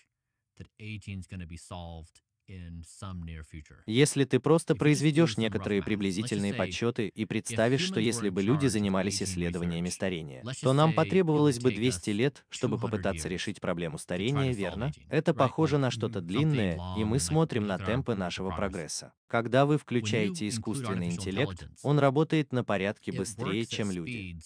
Если ты просто произведешь некоторые приблизительные подсчеты и представишь, что если бы люди занимались исследованиями старения, то нам потребовалось бы 200 лет, чтобы попытаться решить проблему старения, верно? Это похоже на что-то mm-hmm. длинное, и мы смотрим на темпы нашего прогресса. Когда вы включаете искусственный интеллект, он работает на порядке быстрее, чем люди.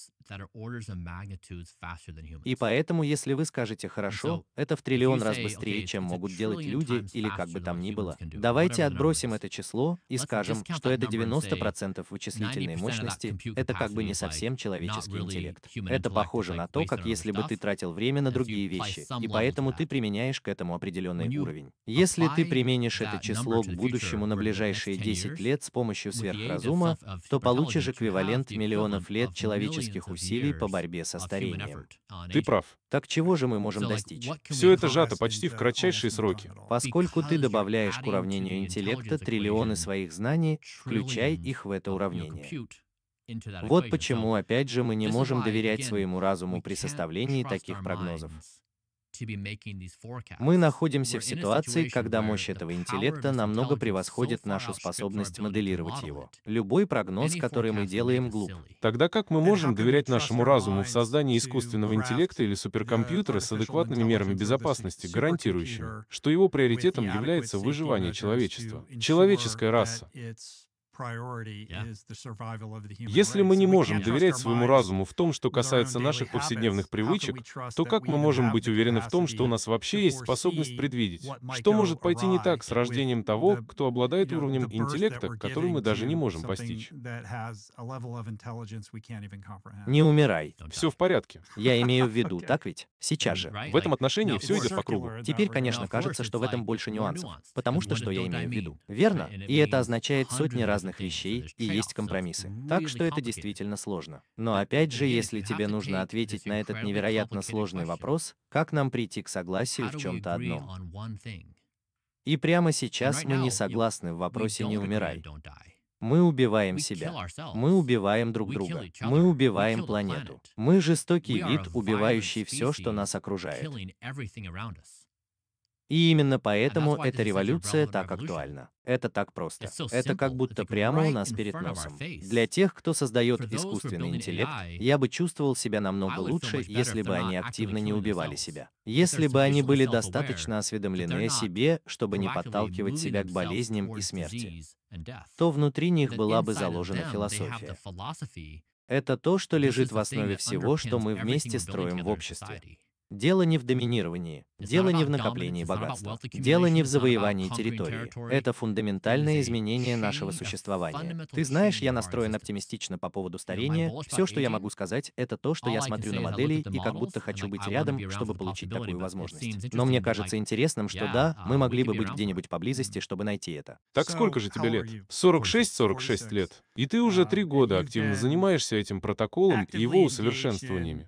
И поэтому, если вы скажете «хорошо», это в триллион раз быстрее, чем могут делать люди или как бы там ни было, давайте отбросим это число и скажем, что это 90% вычислительной мощности, это как бы не совсем человеческий интеллект. Это похоже на то, как если бы ты тратил время на другие вещи, и поэтому ты применяешь к этому определенный уровень. Если ты применишь это число к будущему на ближайшие 10 лет с помощью сверхразума, то получишь эквивалент миллионов лет человеческих усилий усилий по борьбе со старением. Ты прав. Так чего же мы можем достичь? Все это сжато почти в кратчайшие сроки. Поскольку ты добавляешь к уравнению интеллекта триллионы своих знаний, включай их в это уравнение. Вот почему, опять же, мы не можем доверять своему разуму при составлении таких прогнозов. Мы находимся в ситуации, когда мощь этого интеллекта намного превосходит нашу способность моделировать его. Любой прогноз, который мы делаем, глуп. Тогда как мы можем доверять нашему разуму в создании искусственного интеллекта или суперкомпьютера с адекватными мерами безопасности, гарантирующими, что его приоритетом является выживание человечества, человеческая раса? Если мы не можем доверять своему разуму в том, что касается наших повседневных привычек, то как мы можем быть уверены в том, что у нас вообще есть способность предвидеть, что может пойти не так с рождением того, кто обладает уровнем интеллекта, который мы даже не можем постичь? Не умирай. Все в порядке. Я имею в виду, так ведь? Сейчас же. В этом отношении все идет по кругу. Теперь, конечно, кажется, что в этом больше нюансов. Потому что что я имею в виду? Верно? И это означает сотни разных разных вещей и есть компромиссы. Так что это действительно сложно. Но опять э, же, если тебе нужно ответить на этот невероятно сложный вопрос, как нам прийти к согласию в чем-то одном? И прямо сейчас мы не согласны в вопросе «не умирай». Мы убиваем себя. Мы убиваем друг друга. Мы убиваем планету. Мы жестокий вид, убивающий все, что нас окружает. И именно поэтому эта революция так актуальна. Это так просто. Это как будто прямо у нас перед носом. Для тех, кто создает искусственный интеллект, я бы чувствовал себя намного лучше, если бы они активно не убивали себя. Если бы они были достаточно осведомлены о себе, чтобы не подталкивать себя к болезням и смерти, то внутри них была бы заложена философия. Это то, что лежит в основе всего, что мы вместе строим в обществе. Дело не в доминировании, дело не в накоплении богатства, дело не в завоевании территории. Это фундаментальное изменение нашего существования. Ты знаешь, я настроен оптимистично по поводу старения. Все, что я могу сказать, это то, что я смотрю на модели и как будто хочу быть рядом, чтобы получить такую возможность. Но мне кажется интересным, что да, мы могли бы быть где-нибудь mm-hmm. поблизости, чтобы найти это. Так сколько же тебе лет? 46-46 лет. И ты уже uh, три года активно занимаешься этим протоколом и его усовершенствованиями.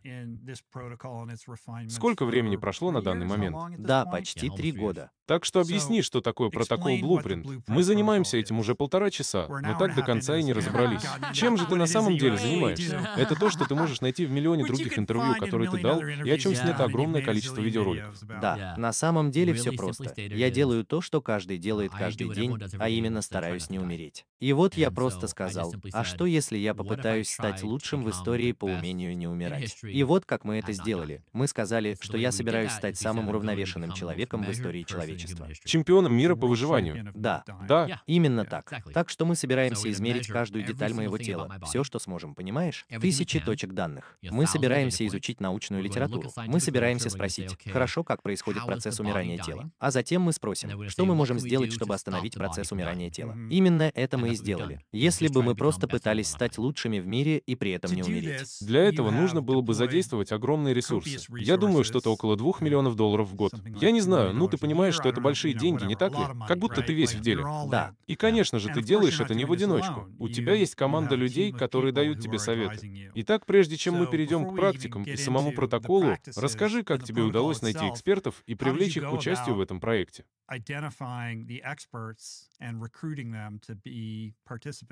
Сколько времени прошло на данный момент? Да, почти три года. Так что объясни, что такое протокол Blueprint. Мы занимаемся этим уже полтора часа, но так до конца и не разобрались. Чем же ты на самом деле занимаешься? Это то, что ты можешь найти в миллионе других интервью, которые ты дал, и о чем снято огромное количество видеороликов. Да, на самом деле все просто. Я делаю то, что каждый делает каждый день, а именно стараюсь не умереть. И вот я просто сказал, а что если я попытаюсь стать лучшим в истории по умению не умирать? И вот как мы это сделали. Мы сказали, сказали, что я собираюсь стать самым уравновешенным человеком в истории человечества. Чемпионом мира по выживанию. Да. Да. Именно так. Так что мы собираемся измерить каждую деталь моего тела, все, что сможем, понимаешь? Тысячи точек данных. Мы собираемся изучить научную литературу. Мы собираемся спросить, хорошо, как происходит процесс умирания тела. А затем мы спросим, что мы можем сделать, чтобы остановить процесс умирания тела. Именно это мы и сделали. Если бы мы просто пытались стать лучшими в мире и при этом не умереть. Для этого нужно было бы задействовать огромные ресурсы. Я думаю, что-то около 2 миллионов долларов в год. Я не знаю, ну ты понимаешь, что это большие деньги, не так ли? Как будто ты весь в деле. Да. И, конечно же, ты делаешь это не в одиночку. У тебя есть команда людей, которые дают тебе советы. Итак, прежде чем мы перейдем к практикам и самому протоколу, расскажи, как тебе удалось найти экспертов и привлечь их к участию в этом проекте.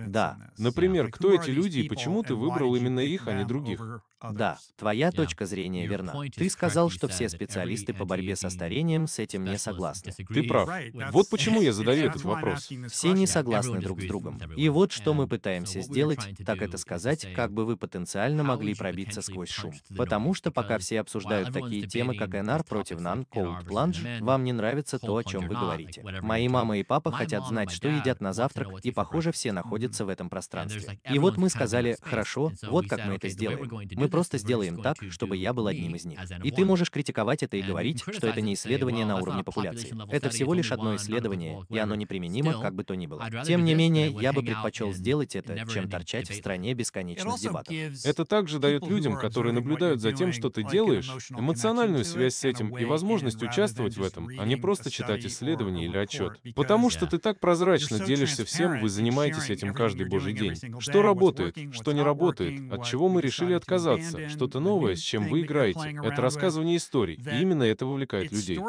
Да. Например, кто эти люди и почему ты выбрал именно их, а не других? Да, твоя точка зрения верна. Ты сказал, что все специалисты по борьбе со старением с этим не согласны. Ты прав. Вот почему я задаю этот вопрос. Все не согласны друг с другом. И вот что мы пытаемся сделать, так это сказать, как бы вы потенциально могли пробиться сквозь шум. Потому что пока все обсуждают такие темы, как NR против NAN, Cold Plunge, вам не нравится то, о чем вы говорите. Мои мама и папа хотят знать, что едят на завтрак, и, похоже, все находятся в этом пространстве. И вот мы сказали, хорошо, вот как мы это сделаем. Мы просто сделаем так, чтобы я был одним из них. И ты можешь критиковать это и говорить, что это не исследование на уровне популяции. Это всего лишь одно исследование, и оно неприменимо, как бы то ни было. Тем не менее, я бы предпочел сделать это, чем торчать в стране бесконечных дебатов. Это также дает людям, которые наблюдают за тем, что ты делаешь, эмоциональную связь с этим и возможность участвовать в этом, а не просто читать исследование или отчет. Потому что ты так прозрачно делишься всем, вы занимаетесь этим каждый божий день. Что работает, что не работает, от чего мы решили отказаться, что-то новое, с чем вы играете. Это рассказывание историй, и именно это вовлекает людей.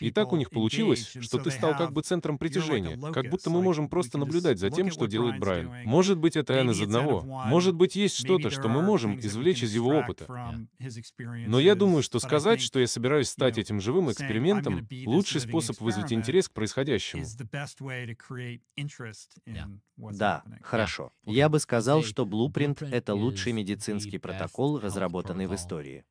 И так у них получилось, что ты стал как бы центром притяжения, как будто мы можем просто наблюдать за тем, что делает Брайан. Может быть, это N из одного. Может быть, есть что-то, что мы можем извлечь из его опыта. Но я думаю, что сказать, что я собираюсь стать этим живым экспериментом, этом лучший способ вызвать интерес к происходящему. Да, хорошо. Я бы сказал, что Blueprint — это лучший медицинский протокол, разработанный в истории.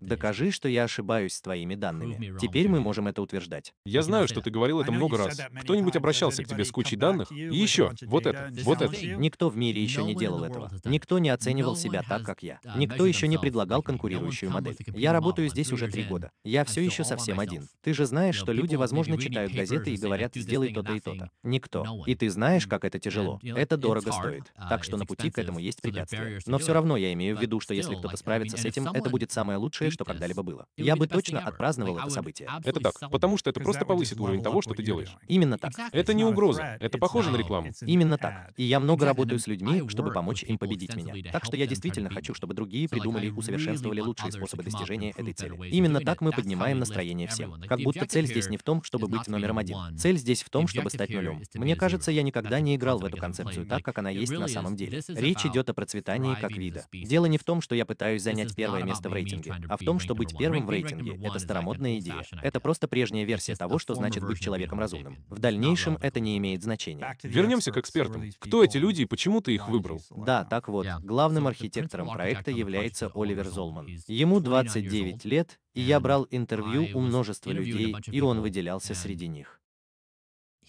Докажи, что я ошибаюсь с твоими данными. Теперь мы можем это утверждать. Я знаю, что ты говорил это много раз. Кто-нибудь обращался к тебе с кучей данных? И еще, вот это, вот это. Никто в мире еще не делал этого. Никто не оценивал себя так, как я. Никто еще не предлагал конкурирующую модель. Я работаю здесь уже три года. Я все еще совсем один. Ты же знаешь, что люди, возможно, читают газеты и говорят, сделай то-то и то-то. Никто. И ты знаешь, как это тяжело. Это дорого стоит. Uh, так что на пути к этому есть препятствия. Но все равно я имею в виду, что если кто-то справится с этим, это будет сам самое лучшее, что когда-либо было. Я бы точно отпраздновал это событие. Это так, потому что это просто повысит уровень того, что ты делаешь. Именно так. Это не угроза, это похоже на рекламу. Именно так. И я много работаю с людьми, чтобы помочь им победить меня. Так что я действительно хочу, чтобы другие придумали, усовершенствовали лучшие способы достижения этой цели. Именно так мы поднимаем настроение всем. Как будто цель здесь не в том, чтобы быть номером один. Цель здесь в том, чтобы стать нулем. Мне кажется, я никогда не играл в эту концепцию так, как она есть на самом деле. Речь идет о процветании как вида. Дело не в том, что я пытаюсь занять первое место в рейтинге рейтинге, а в том, что быть первым в рейтинге — это старомодная идея. Это просто прежняя версия того, что значит быть человеком разумным. В дальнейшем это не имеет значения. Вернемся к экспертам. Кто эти люди и почему ты их выбрал? Да, так вот. Главным архитектором проекта является Оливер Золман. Ему 29 лет, и я um, брал интервью у множества людей, и он выделялся среди них.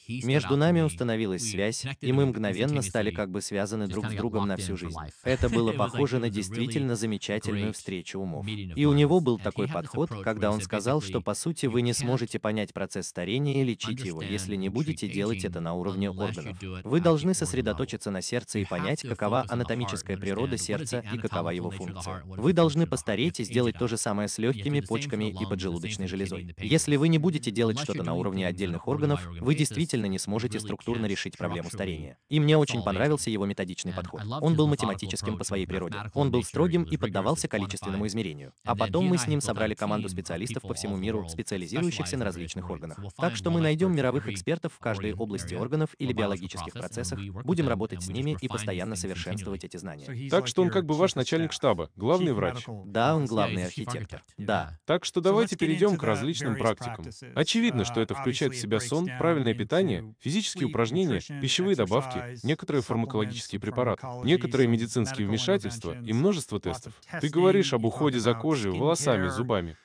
Между нами установилась связь, и мы мгновенно стали как бы связаны друг с другом на всю жизнь. Это было похоже на действительно замечательную встречу умов. И у него был такой подход, когда он сказал, что по сути вы не сможете понять процесс старения и лечить его, если не будете делать это на уровне органов. Вы должны сосредоточиться на сердце и понять, какова анатомическая природа сердца и какова его функция. Вы должны постареть и сделать то же самое с легкими, почками и поджелудочной железой. Если вы не будете делать что-то на уровне отдельных органов, вы действительно действительно не сможете структурно решить проблему старения. И мне очень понравился его методичный подход. Он был математическим по своей природе. Он был строгим и поддавался количественному измерению. А потом мы с ним собрали команду специалистов по всему миру, специализирующихся на различных органах. Так что мы найдем мировых экспертов в каждой области органов или биологических процессах, будем работать с ними и постоянно совершенствовать эти знания. Так что он как бы ваш начальник штаба, главный врач. Да, он главный архитектор. Да. Так что давайте перейдем к различным практикам. Очевидно, что это включает в себя сон, правильное питание, питание, физические упражнения, пищевые добавки, некоторые фармакологические препараты, некоторые медицинские вмешательства и множество тестов. Ты говоришь об уходе за кожей, волосами, зубами.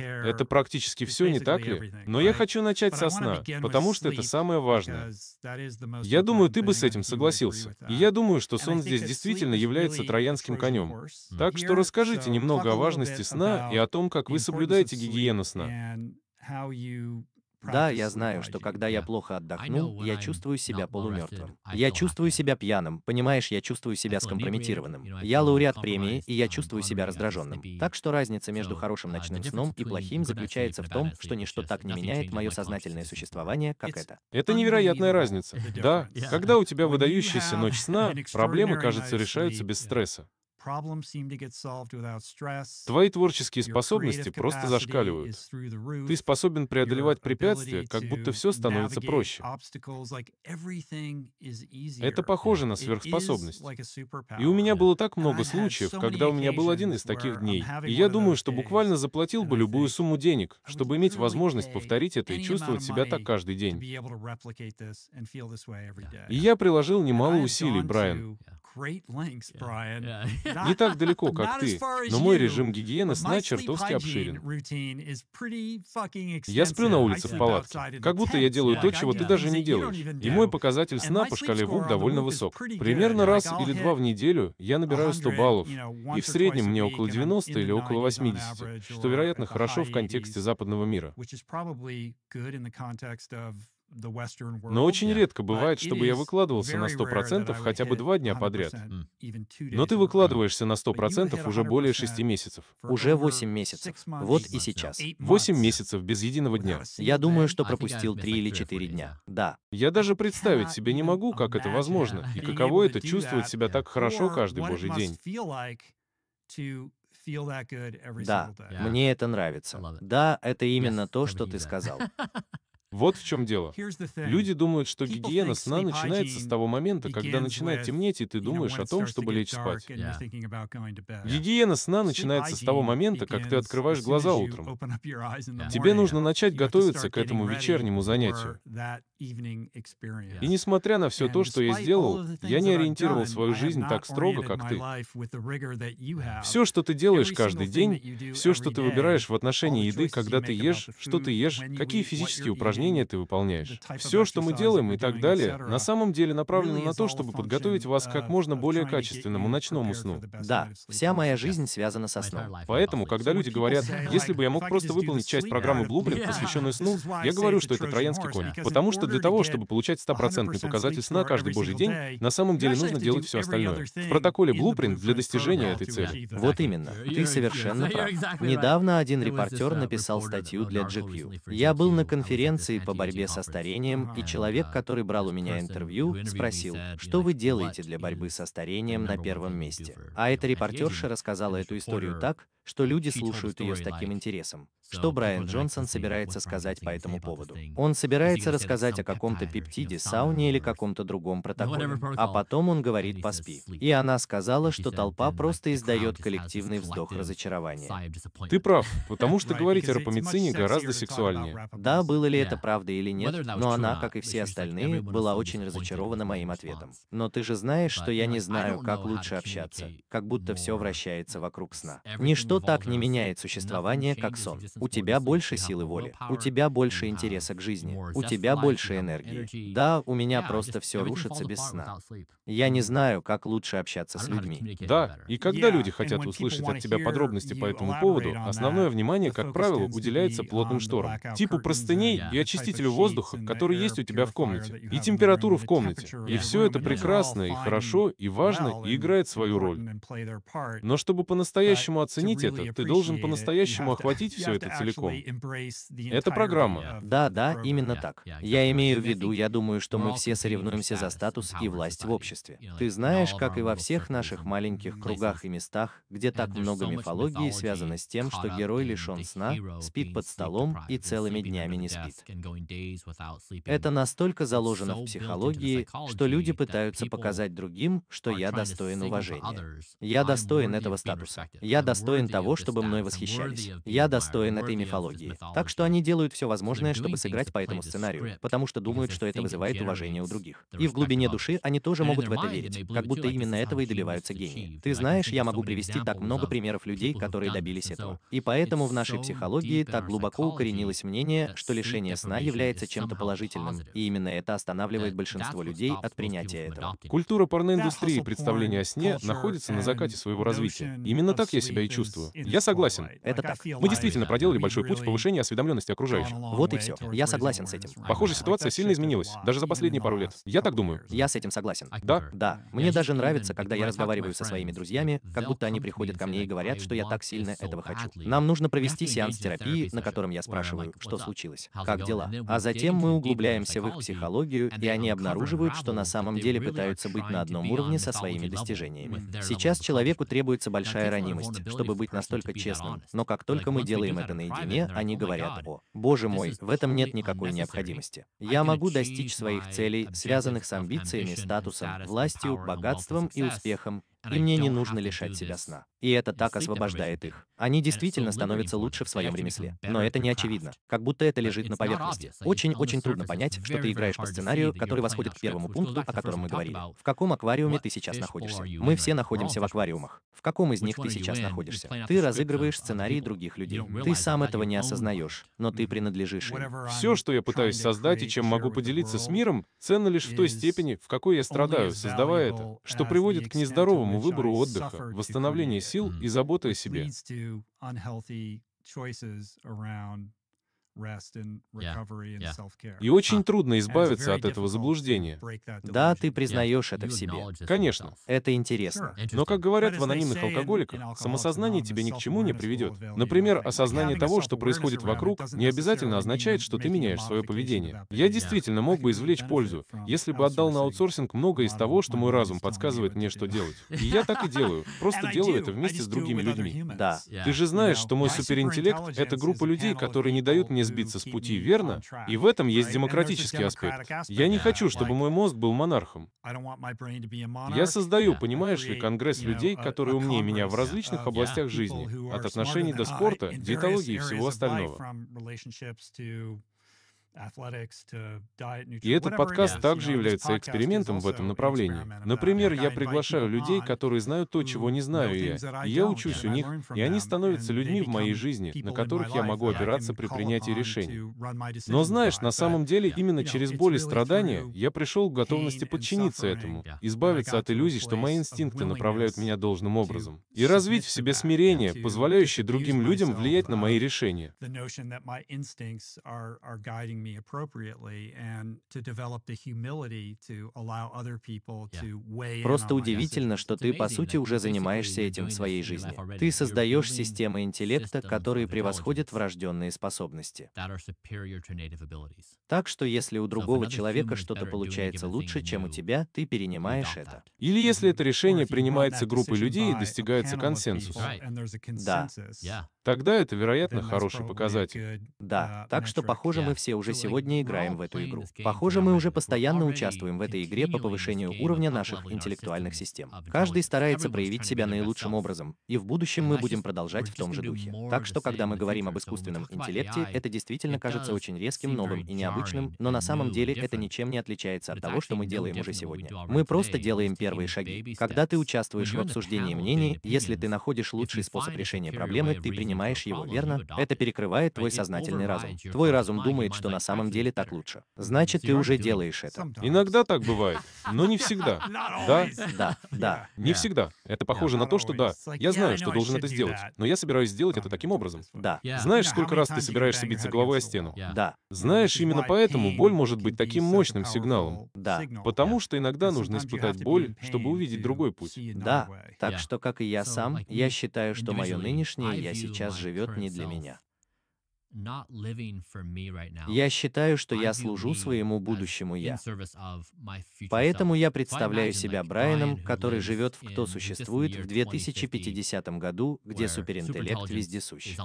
Это практически все, не так ли? Но я хочу начать со сна, потому что это самое важное. Я думаю, ты бы с этим согласился. И я думаю, что сон здесь действительно является троянским конем. Так что расскажите немного о важности сна и о том, как вы соблюдаете гигиену сна. Да, я знаю, что когда я плохо отдохну, я чувствую себя полумертвым. Я чувствую себя пьяным, понимаешь, я чувствую себя скомпрометированным. Я лауреат премии, и я um, чувствую себя раздраженным. Так что разница между хорошим uh, ночным сном и плохим заключается в том, что ничто так не меняет мое сознательное существование, как это. Это невероятная разница. Да, когда у тебя выдающаяся ночь сна, проблемы, кажется, решаются без стресса. Твои творческие способности просто зашкаливают. Ты способен преодолевать препятствия, как будто все становится проще. Это похоже на сверхспособность. И у меня было так много случаев, когда у меня был один из таких дней. И я думаю, что буквально заплатил бы любую сумму денег, чтобы иметь возможность повторить это и чувствовать себя так каждый день. И я приложил немало усилий, Брайан. Не так далеко, как ты, но мой режим гигиены сна чертовски обширен. Я сплю на улице в палатке, как будто я делаю то, чего ты даже не делаешь. И мой показатель сна по шкале ВУК довольно высок. Примерно раз или два в неделю я набираю 100 баллов, и в среднем мне около 90 или около 80, что, вероятно, хорошо в контексте западного мира. Но очень редко бывает, чтобы я выкладывался на 100% хотя бы два дня подряд. Но ты выкладываешься на 100% уже более 6 месяцев. Уже 8 месяцев. Вот и сейчас. 8 месяцев без единого дня. Я думаю, что пропустил 3 или 4 дня. Да. Я даже представить себе не могу, как это возможно, и каково это чувствовать себя так хорошо каждый божий день. Да, мне это нравится. Да, это именно то, что ты сказал. Вот в чем дело. Люди думают, что гигиена сна начинается с того момента, когда начинает темнеть, и ты думаешь о том, чтобы лечь спать. Гигиена сна начинается с того момента, как ты открываешь глаза утром. Тебе нужно начать готовиться к этому вечернему занятию. И несмотря на все то, что я сделал, я не ориентировал свою жизнь так строго, как ты. Все, что ты делаешь каждый день, все, что ты выбираешь в отношении еды, когда ты ешь, что ты ешь, какие физические упражнения, упражнения ты выполняешь, все, что мы делаем и так далее, на самом деле направлено на то, чтобы подготовить вас к как можно более качественному ночному сну. Да, вся моя жизнь связана со сном. Поэтому, когда люди говорят, если бы я мог просто выполнить часть программы Blueprint, посвященную сну, я говорю, что это троянский конь. Потому что для того, чтобы получать стопроцентный показатель сна каждый божий день, на самом деле нужно делать все остальное. В протоколе Blueprint для достижения этой цели. Вот именно. Ты совершенно прав. Недавно один репортер написал статью для GQ. Я был на конференции секции по борьбе со старением, и человек, который брал у меня интервью, спросил, что вы делаете для борьбы со старением на первом месте. А эта репортерша рассказала эту историю так, что люди слушают ее с таким интересом. Что Брайан Джонсон собирается сказать по этому поводу? Он собирается рассказать о каком-то пептиде, сауне или каком-то другом протоколе. А потом он говорит «поспи». И она сказала, что толпа просто издает коллективный вздох разочарования. Ты прав, потому что говорить о рапамицине гораздо сексуальнее. Да, было ли это правда или нет, но она, как и все остальные, была очень разочарована моим ответом. Но ты же знаешь, что я не знаю, как лучше общаться. Как будто все вращается вокруг сна. Ничто Ничто так не меняет существование, как сон. У тебя больше силы воли, у тебя больше интереса к жизни, у тебя больше энергии. Да, у меня просто все рушится без сна. Я не знаю, как лучше общаться с людьми. Да, и когда люди хотят услышать от тебя подробности по этому поводу, основное внимание, как правило, уделяется плотным шторам, типу простыней и очистителю воздуха, который есть у тебя в комнате, и температуру в комнате. И все это прекрасно и хорошо, и важно, и играет свою роль. Но чтобы по-настоящему оценить это Ты должен по-настоящему охватить все это целиком. Это программа. Да, да, именно так. Я имею в виду, я думаю, что мы все соревнуемся за статус и власть в обществе. Ты знаешь, как и во всех наших маленьких кругах и местах, где так много мифологии связано с тем, что герой лишен сна, спит под столом и целыми днями не спит. Это настолько заложено в психологии, что люди пытаются показать другим, что я достоин уважения. Я достоин этого статуса. Я достоин того, чтобы мной восхищались. Я достоин этой мифологии. Так что они делают все возможное, чтобы сыграть по этому сценарию, потому что думают, что это вызывает уважение у других. И в глубине души они тоже могут в это верить, как будто именно этого и добиваются гении. Ты знаешь, я могу привести так много примеров людей, которые добились этого. И поэтому в нашей психологии так глубоко укоренилось мнение, что лишение сна является чем-то положительным, и именно это останавливает большинство людей от принятия этого. Культура порноиндустрии и представление о сне находится на закате своего развития. Именно так я себя и чувствую направлении. Я согласен. Это так. Мы действительно проделали большой путь в повышении осведомленности окружающих. Вот и все. Я согласен с этим. Похоже, ситуация сильно изменилась, даже за последние пару лет. Я так думаю. Я с этим согласен. Да? Да. Мне даже нравится, когда я разговариваю со своими друзьями, как будто они приходят ко мне и говорят, что я так сильно этого хочу. Нам нужно провести сеанс терапии, на котором я спрашиваю, что случилось, как дела. А затем мы углубляемся в их психологию, и они обнаруживают, что на самом деле пытаются быть на одном уровне со своими достижениями. Сейчас человеку требуется большая ранимость, чтобы быть настолько честным, но как только мы делаем это наедине, они говорят, о, боже мой, в этом нет никакой необходимости. Я могу достичь своих целей, связанных с амбициями, статусом, властью, богатством и успехом, и мне не нужно лишать себя сна. И это так освобождает их. Они действительно становятся лучше в своем ремесле, но это не очевидно, как будто это лежит на поверхности. Очень-очень трудно понять, что ты играешь по сценарию, который восходит к первому пункту, о котором мы говорили. В каком аквариуме ты сейчас находишься? Мы все находимся в аквариумах. В каком из них ты сейчас находишься? Ты разыгрываешь сценарии других людей. Ты сам этого не осознаешь, но ты hmm. принадлежишь им. Все, что я пытаюсь создать и чем могу поделиться с миром, ценно лишь в той степени, в какой я страдаю, создавая это, что приводит к нездоровому выбору отдыха, восстановлению сил и заботы о себе. unhealthy choices around И очень трудно избавиться от этого заблуждения. Да, ты признаешь это в себе. Конечно. Это интересно. Но, как говорят в анонимных алкоголиках, самосознание тебе ни к чему не приведет. Например, осознание того, что происходит вокруг, не обязательно означает, что ты меняешь свое поведение. Я действительно мог бы извлечь пользу, если бы отдал на аутсорсинг много из того, что мой разум подсказывает мне, что делать. И я так и делаю. Просто делаю это вместе с другими людьми. Да. Ты же знаешь, что мой суперинтеллект — это группа людей, которые не дают мне сбиться с пути, верно? И в этом есть демократический аспект. Я не хочу, чтобы мой мозг был монархом. Я создаю, понимаешь ли, конгресс людей, которые умнее меня в различных uh, областях жизни, от отношений до uh, спорта, диетологии и всего остального. И этот подкаст также является экспериментом в этом направлении. Например, я приглашаю людей, которые знают то, чего не знаю я, и я учусь у них, и они становятся людьми в моей жизни, на которых я могу опираться при принятии решений. Но знаешь, на самом деле именно через боль и страдания я пришел к готовности подчиниться этому, избавиться от иллюзий, что мои инстинкты направляют меня должным образом, и развить в себе смирение, позволяющее другим людям влиять на мои решения me appropriately and to develop the humility to allow other people to weigh Просто удивительно, что ты, по сути, уже занимаешься этим в своей жизни. Ты создаешь системы интеллекта, которые превосходят врожденные способности. Так что если у другого человека что-то получается лучше, чем у тебя, ты перенимаешь это. Или если это решение принимается группой людей и достигается консенсус. Да. Тогда это, вероятно, хороший показатель. Да, uh, так что, похоже, мы все уже сегодня играем в эту игру. Похоже, мы уже постоянно участвуем в этой игре по повышению уровня наших интеллектуальных систем. Каждый старается проявить себя наилучшим образом, и в будущем мы будем продолжать в том же духе. Так что, когда мы говорим об искусственном интеллекте, это действительно кажется очень резким, новым и необычным, но на самом деле это ничем не отличается от того, что мы делаем уже сегодня. Мы просто делаем первые шаги. Когда ты участвуешь в обсуждении мнений, если ты находишь лучший способ решения проблемы, ты принимаешь воспринимаешь его верно, это перекрывает твой сознательный разум. Твой разум думает, что на самом деле так лучше. Значит, ты уже делаешь это. Иногда так бывает, но не всегда. Да? Да, да. Не всегда. Это похоже на то, что да, я знаю, что должен это сделать, но я собираюсь сделать это таким образом. Да. Знаешь, сколько раз ты собираешься биться головой о стену? Да. Знаешь, именно поэтому боль может быть таким мощным сигналом. Да. Потому что иногда нужно испытать боль, чтобы увидеть другой путь. Да. Так что, как и я сам, я считаю, что мое нынешнее я сейчас сейчас живет не для меня. Я считаю, что я служу своему будущему «я». Поэтому я представляю себя Брайаном, который живет в «Кто существует» в 2050 году, где суперинтеллект вездесущ.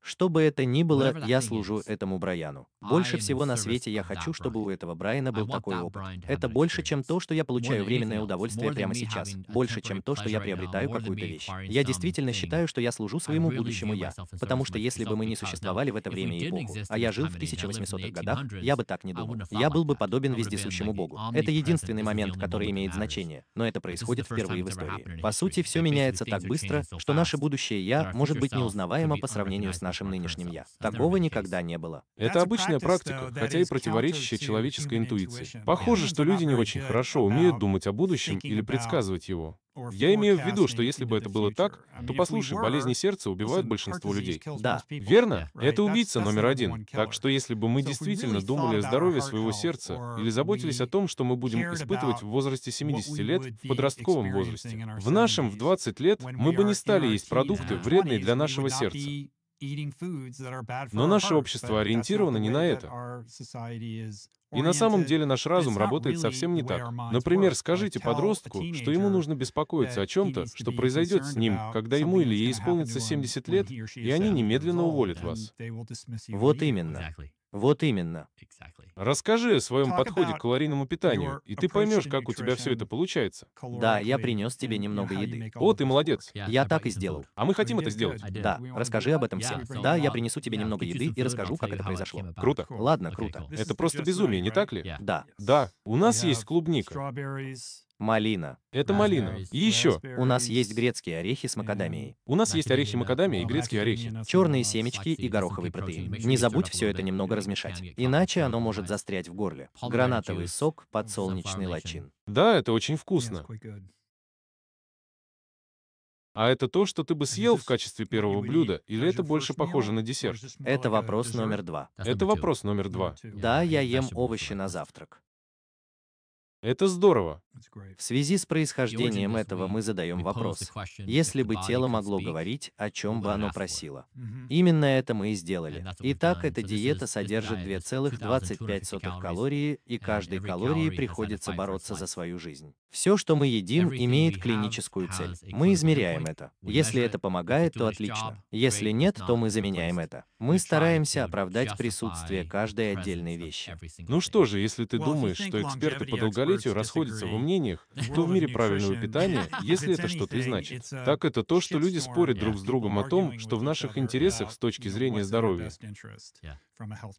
Что бы это ни было, я служу этому Брайану. Больше всего на свете я хочу, чтобы у этого Брайана был такой опыт. Это больше, чем то, что я получаю временное удовольствие прямо сейчас. Больше, чем то, что я приобретаю какую-то вещь. Я действительно считаю, что я служу своему будущему «я». Потому что если бы мы не существовали, в это время и эпоху, а я жил в 1800-х годах, я бы так не думал. Я был бы подобен вездесущему богу. Это единственный момент, который имеет значение, но это происходит впервые в истории. По сути, все меняется так быстро, что наше будущее «я» может быть неузнаваемо по сравнению с нашим нынешним «я». Такого никогда не было. Это обычная практика, хотя и противоречащая человеческой интуиции. Похоже, что люди не очень хорошо умеют думать о будущем или предсказывать его. Я имею в виду, что если бы это было так, то, послушай, болезни сердца убивают большинство людей. Да. Верно? Это убийца номер один. Так что если бы мы действительно думали о здоровье своего сердца или заботились о том, что мы будем испытывать в возрасте 70 лет, в подростковом возрасте, в нашем в 20 лет мы бы не стали есть продукты, вредные для нашего сердца. Но наше общество ориентировано не на это. И на самом деле наш разум работает совсем не так. Например, скажите подростку, что ему нужно беспокоиться о чем-то, что произойдет с ним, когда ему или ей исполнится 70 лет, и они немедленно уволят вас. Вот именно. Вот именно. Расскажи о своем подходе к калорийному питанию, и ты поймешь, как у тебя все это получается. Да, я принес тебе немного еды. О, ты молодец. Я так и сделал. А мы хотим это сделать. Да, расскажи об этом всем. Да, я принесу тебе немного еды и расскажу, как это произошло. Круто. Ладно, круто. Это просто безумие, не так ли? Да. Да. У нас есть клубника. Малина. Это малина. И еще. У нас есть грецкие орехи с макадамией. У нас есть орехи макадамия и грецкие орехи. Черные семечки и гороховый протеин. Не забудь все это немного размешать. Иначе оно может застрять в горле. Гранатовый сок, подсолнечный лачин. Да, это очень вкусно. А это то, что ты бы съел в качестве первого блюда, или это больше похоже на десерт? Это вопрос номер два. Это вопрос номер два. Да, я ем овощи на завтрак. Это здорово. В связи с происхождением этого мы задаем вопрос, если бы тело могло говорить, о чем бы оно просило. Именно это мы и сделали. Итак, эта диета содержит 2,25 калории, и каждой калории приходится бороться за свою жизнь. Все, что мы едим, имеет клиническую цель. Мы измеряем это. Если это помогает, то отлично. Если нет, то мы заменяем это. Мы стараемся оправдать присутствие каждой отдельной вещи. Ну что же, если ты думаешь, что эксперты по долголетию расходятся во мнениях, кто в мире правильного питания, если это что-то и значит. Так это то, что люди спорят друг с другом о том, что в наших интересах с точки зрения здоровья.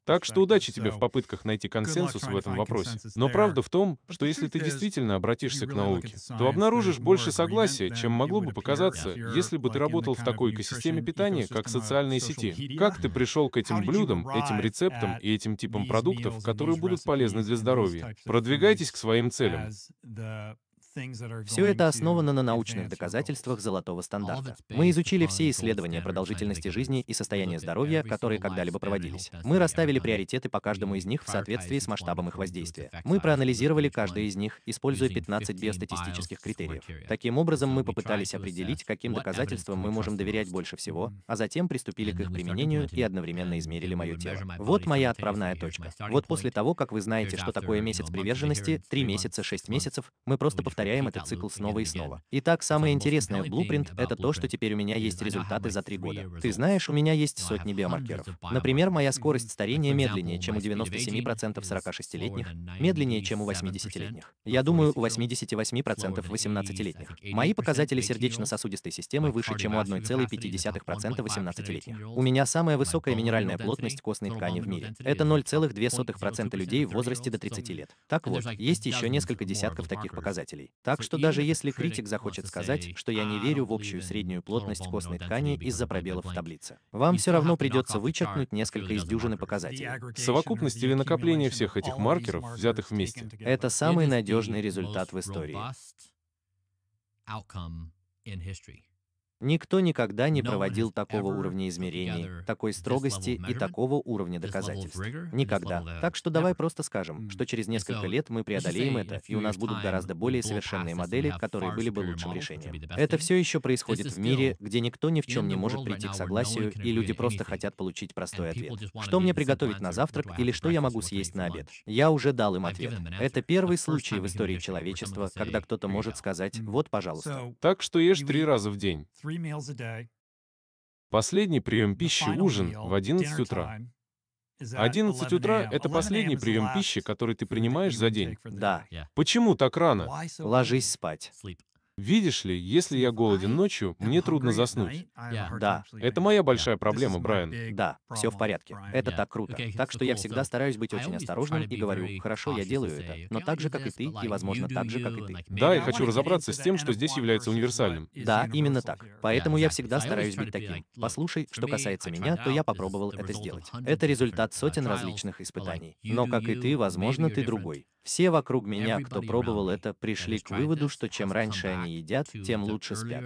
Так что удачи тебе в попытках найти консенсус в этом вопросе. Но правда в том, что если ты действительно обратишься к науке, то обнаружишь больше согласия, чем могло бы показаться, если бы ты работал в такой экосистеме питания, как социальные сети. Как ты пришел к этим блюдам, этим рецептам и этим типам продуктов, которые будут полезны для здоровья? Продвигайтесь к своим целям. Все это основано на научных доказательствах золотого стандарта. Мы изучили все исследования продолжительности жизни и состояния здоровья, которые когда-либо проводились. Мы расставили приоритеты по каждому из них в соответствии с масштабом их воздействия. Мы проанализировали каждый из них, используя 15 биостатистических критериев. Таким образом, мы попытались определить, каким доказательствам мы можем доверять больше всего, а затем приступили к их применению и одновременно измерили мое тело. Вот моя отправная точка. Вот после того, как вы знаете, что такое месяц приверженности, 3 месяца, 6 месяцев, мы просто повторяем повторяем этот цикл снова и снова. Итак, самое интересное в Blueprint — это то, что теперь у меня есть результаты за три года. Ты знаешь, у меня есть ну, сотни биомаркеров. Например, моя скорость старения медленнее, чем у 97% 46-летних, медленнее, чем у 80-летних. Я думаю, у 88% 18-летних. Мои показатели сердечно-сосудистой системы выше, чем у 1,5% 18-летних. У меня самая высокая минеральная плотность костной ткани в мире. Это 0,2% людей в возрасте до 30 лет. Так вот, есть еще несколько десятков таких показателей. Так что даже если критик захочет сказать, что я не верю в общую среднюю плотность костной ткани из-за пробелов в таблице, вам все равно придется вычеркнуть несколько из дюжины показателей. Совокупность или накопление всех этих маркеров, взятых вместе. Это самый надежный результат в истории. Никто никогда не проводил такого уровня измерений, такой строгости и такого уровня доказательств. Никогда. Так что давай просто скажем, mm. что через несколько лет мы преодолеем это, и у нас будут гораздо более совершенные модели, которые были бы лучшим решением. Это все еще происходит в мире, где никто ни в чем не может прийти к согласию, и люди просто хотят получить простой ответ. Что мне приготовить на завтрак или что я могу съесть на обед? Я уже дал им ответ. Это первый случай в истории человечества, когда кто-то может сказать mm. «вот, пожалуйста». Так что ешь три раза в день. Последний прием пищи – ужин в 11 утра. 11 утра — это последний прием пищи, который ты принимаешь за день. Да. Почему так рано? Ложись спать. Видишь ли, если я голоден ночью, мне трудно заснуть. Да. Это моя большая проблема, Брайан. Да, все в порядке. Это так круто. Так что я всегда стараюсь быть очень осторожным и говорю, хорошо, я делаю это, но так же, как и ты, и, возможно, так же, как и ты. Да, я хочу разобраться с тем, что здесь является универсальным. Да, именно так. Поэтому я всегда стараюсь быть таким. Послушай, что касается меня, то я попробовал это сделать. Это результат сотен различных испытаний. Но, как и ты, возможно, ты другой. Все вокруг меня, кто пробовал это, пришли к выводу, что чем раньше они едят, тем лучше спят.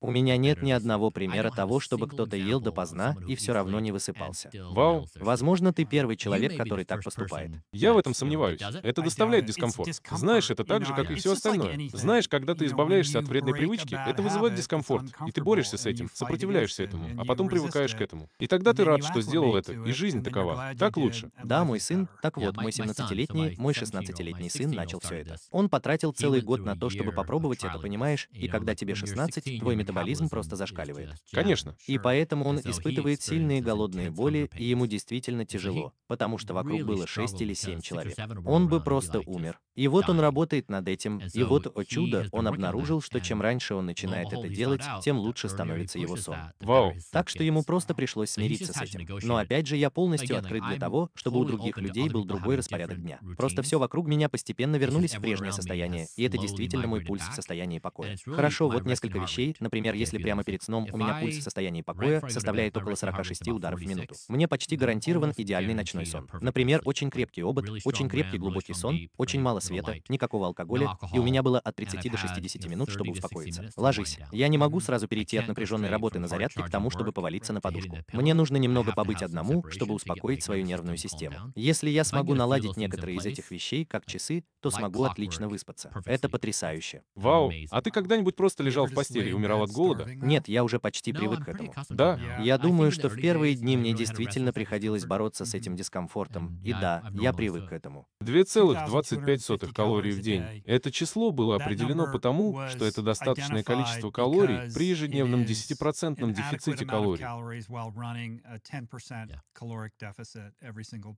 У меня нет ни одного примера того, чтобы кто-то ел допоздна и все равно не высыпался. Вау. Возможно, ты первый человек, который так поступает. Я в этом сомневаюсь. Это доставляет дискомфорт. Знаешь, это так же, как и все остальное. Знаешь, когда ты избавляешься от вредной привычки, это вызывает дискомфорт, и ты борешься с этим, сопротивляешься этому, а потом привыкаешь к этому. И тогда ты рад, что сделал это, и жизнь такова. Так лучше. Да, мой сын, так вот, мой 17-летний, мой 16 16-летний сын начал все это. Он потратил целый год на то, чтобы попробовать это, понимаешь? И когда тебе 16, твой метаболизм просто зашкаливает. Конечно. И поэтому он испытывает сильные голодные боли, и ему действительно тяжело, потому что вокруг было 6 или 7 человек. Он бы просто умер. И вот он работает над этим, и вот, о чудо, он обнаружил, что чем раньше он начинает это делать, тем лучше становится его сон. Вау. Так что ему просто пришлось смириться с этим. Но опять же, я полностью открыт для того, чтобы у других людей был другой распорядок дня. Просто все вокруг вокруг меня постепенно вернулись в прежнее состояние, и это действительно мой пульс в состоянии покоя. Хорошо, вот несколько вещей, например, если прямо перед сном у меня пульс в состоянии покоя составляет около 46 ударов в минуту. Мне почти гарантирован идеальный ночной сон. Например, очень крепкий обод, очень крепкий глубокий сон, очень мало света, никакого алкоголя, и у меня было от 30 до 60 минут, чтобы успокоиться. Ложись. Я не могу сразу перейти от напряженной работы на зарядке к тому, чтобы повалиться на подушку. Мне нужно немного побыть одному, чтобы успокоить свою нервную систему. Если я смогу наладить некоторые из этих вещей, вещей, как часы, то смогу отлично выспаться. Это потрясающе. Вау, а ты когда-нибудь просто лежал в постели и умирал от голода? Нет, я уже почти привык к этому. Да. Я думаю, что в первые дни мне действительно приходилось бороться с этим mm-hmm. дискомфортом. И да, я привык к этому. 2,25 калорий в день. Это число было определено потому, что это достаточное количество калорий при ежедневном 10% дефиците калорий.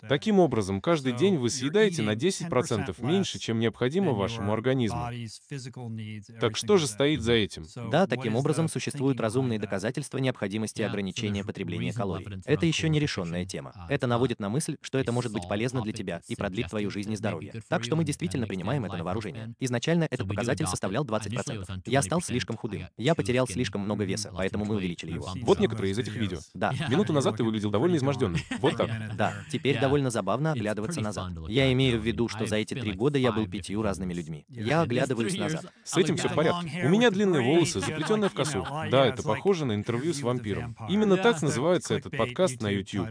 Таким образом, каждый день вы съедаете на 10 10% меньше, чем необходимо вашему организму. Так что же стоит за этим? Да, таким образом существуют разумные доказательства необходимости ограничения потребления калорий. Это еще не решенная тема. Uh, это наводит на мысль, что это может быть полезно для тебя и продлит твою жизнь и здоровье. Так что мы действительно принимаем это на вооружение. Изначально этот показатель составлял 20%. Я стал слишком худым. Я потерял слишком много веса, поэтому мы увеличили его. Вот некоторые из этих видео. Да. Минуту назад ты выглядел довольно изможденным. Вот так. Да. Теперь довольно забавно оглядываться назад. Я имею в виду, что что за эти три года я был пятью разными людьми. Я оглядываюсь назад. С этим все в порядке. У меня длинные волосы, заплетенные в косу. Oh, да, это похоже на интервью с вампиром. Именно так называется этот подкаст на YouTube.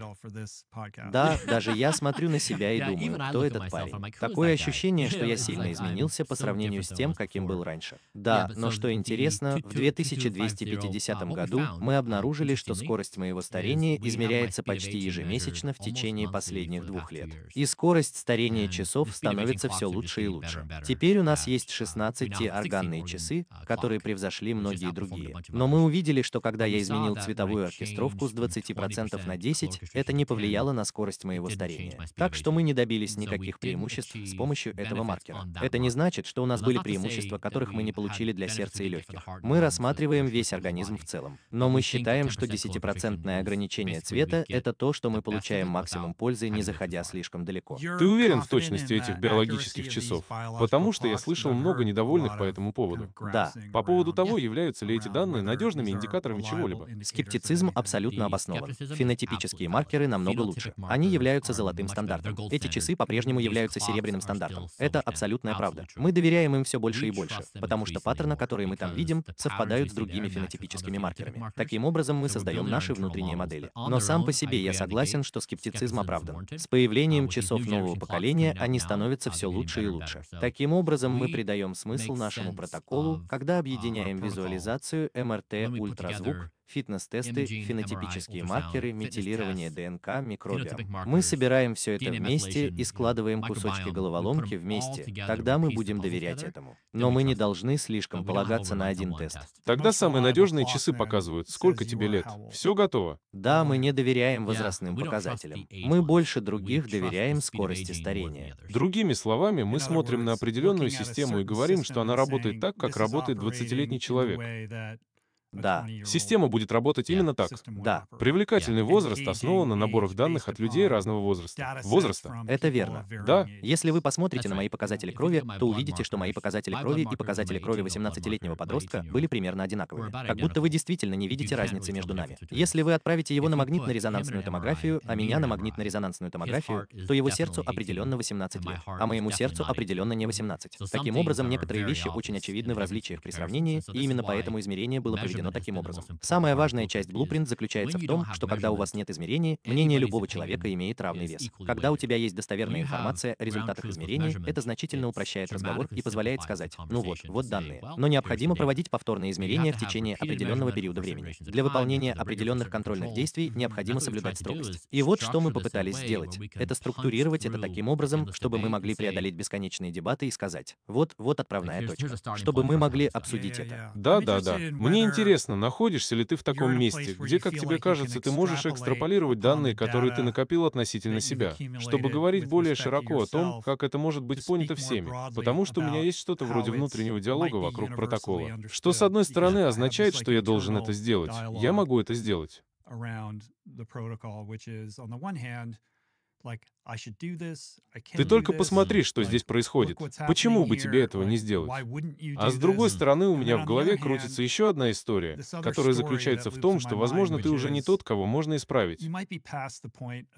Да, даже я смотрю на себя и думаю, кто этот парень. Такое ощущение, что я сильно изменился по сравнению с тем, каким был раньше. Да, но что интересно, в 2250 uh, году мы обнаружили, что скорость моего старения измеряется почти ежемесячно в течение последних двух лет. И скорость старения часов становится все лучше и лучше. Теперь у нас есть 16 органные часы, а, которые превзошли многие другие. Но мы увидели, что когда я изменил цветовую оркестровку с 20% на 10, это не повлияло на скорость моего старения. Так что мы не добились никаких преимуществ с помощью этого маркера. Это не значит, что у нас были преимущества, которых мы не получили для сердца и легких. Мы рассматриваем весь организм в целом. Но мы считаем, что 10% ограничение цвета — это то, что мы получаем максимум пользы, не заходя слишком далеко. Ты уверен в точности этих этих биологических часов, потому что я слышал много недовольных по этому поводу. Да. По поводу того, являются ли эти данные надежными индикаторами чего-либо. Скептицизм абсолютно обоснован. Фенотипические маркеры намного лучше. Они являются золотым стандартом. Эти часы по-прежнему являются серебряным стандартом. Это абсолютная правда. Мы доверяем им все больше и больше, потому что паттерны, которые мы там видим, совпадают с другими фенотипическими маркерами. Таким образом, мы создаем наши внутренние модели. Но сам по себе я согласен, что скептицизм оправдан. С появлением часов нового поколения они становятся становится все лучше и лучше. Таким образом, мы придаем смысл нашему протоколу, когда объединяем а, визуализацию, МРТ, ну ультразвук, фитнес-тесты, фенотипические маркеры, метилирование ДНК, микробиом. Мы собираем все это вместе и складываем кусочки головоломки вместе, тогда мы будем доверять этому. Но мы не должны слишком полагаться на один тест. Тогда самые надежные часы показывают, сколько тебе лет. Все готово. Да, мы не доверяем возрастным показателям. Мы больше других доверяем скорости старения. Другими словами, мы смотрим на определенную систему и говорим, что она работает так, как работает 20-летний человек. Да. Система будет работать именно так. Да. Привлекательный возраст основан на наборах данных от людей разного возраста. Возраста. Это верно. Да. Если вы посмотрите на мои показатели крови, то увидите, что мои показатели крови и показатели крови 18-летнего подростка были примерно одинаковыми. Как будто вы действительно не видите разницы между нами. Если вы отправите его на магнитно-резонансную томографию, а меня на магнитно-резонансную томографию, то его сердцу определенно 18 лет, а моему сердцу определенно не 18. Таким образом, некоторые вещи очень очевидны в различиях при сравнении, и именно поэтому измерение было проведено осуществлено таким образом. Самая важная часть Blueprint заключается в том, что когда у вас нет измерений, мнение любого человека имеет равный вес. Когда у тебя есть достоверная информация о результатах измерений, это значительно упрощает разговор и позволяет сказать, ну вот, вот данные. Но необходимо проводить повторные измерения в течение определенного периода времени. Для выполнения определенных контрольных действий необходимо соблюдать строгость. И вот что мы попытались сделать. Это структурировать это таким образом, чтобы мы могли преодолеть бесконечные дебаты и сказать, вот, вот отправная точка. Чтобы мы могли обсудить это. Да, да, да. Мне интересно, Интересно, находишься ли ты в таком месте, где, как тебе кажется, ты можешь экстраполировать данные, которые ты накопил относительно себя, чтобы говорить более широко о том, как это может быть понято всеми, потому что у меня есть что-то вроде внутреннего диалога вокруг протокола, что, с одной стороны, означает, что я должен это сделать, я могу это сделать. Ты только посмотри, что здесь происходит. Почему бы тебе этого не сделать? А с другой стороны, у меня в голове крутится еще одна история, которая заключается в том, что, возможно, ты уже не тот, кого можно исправить.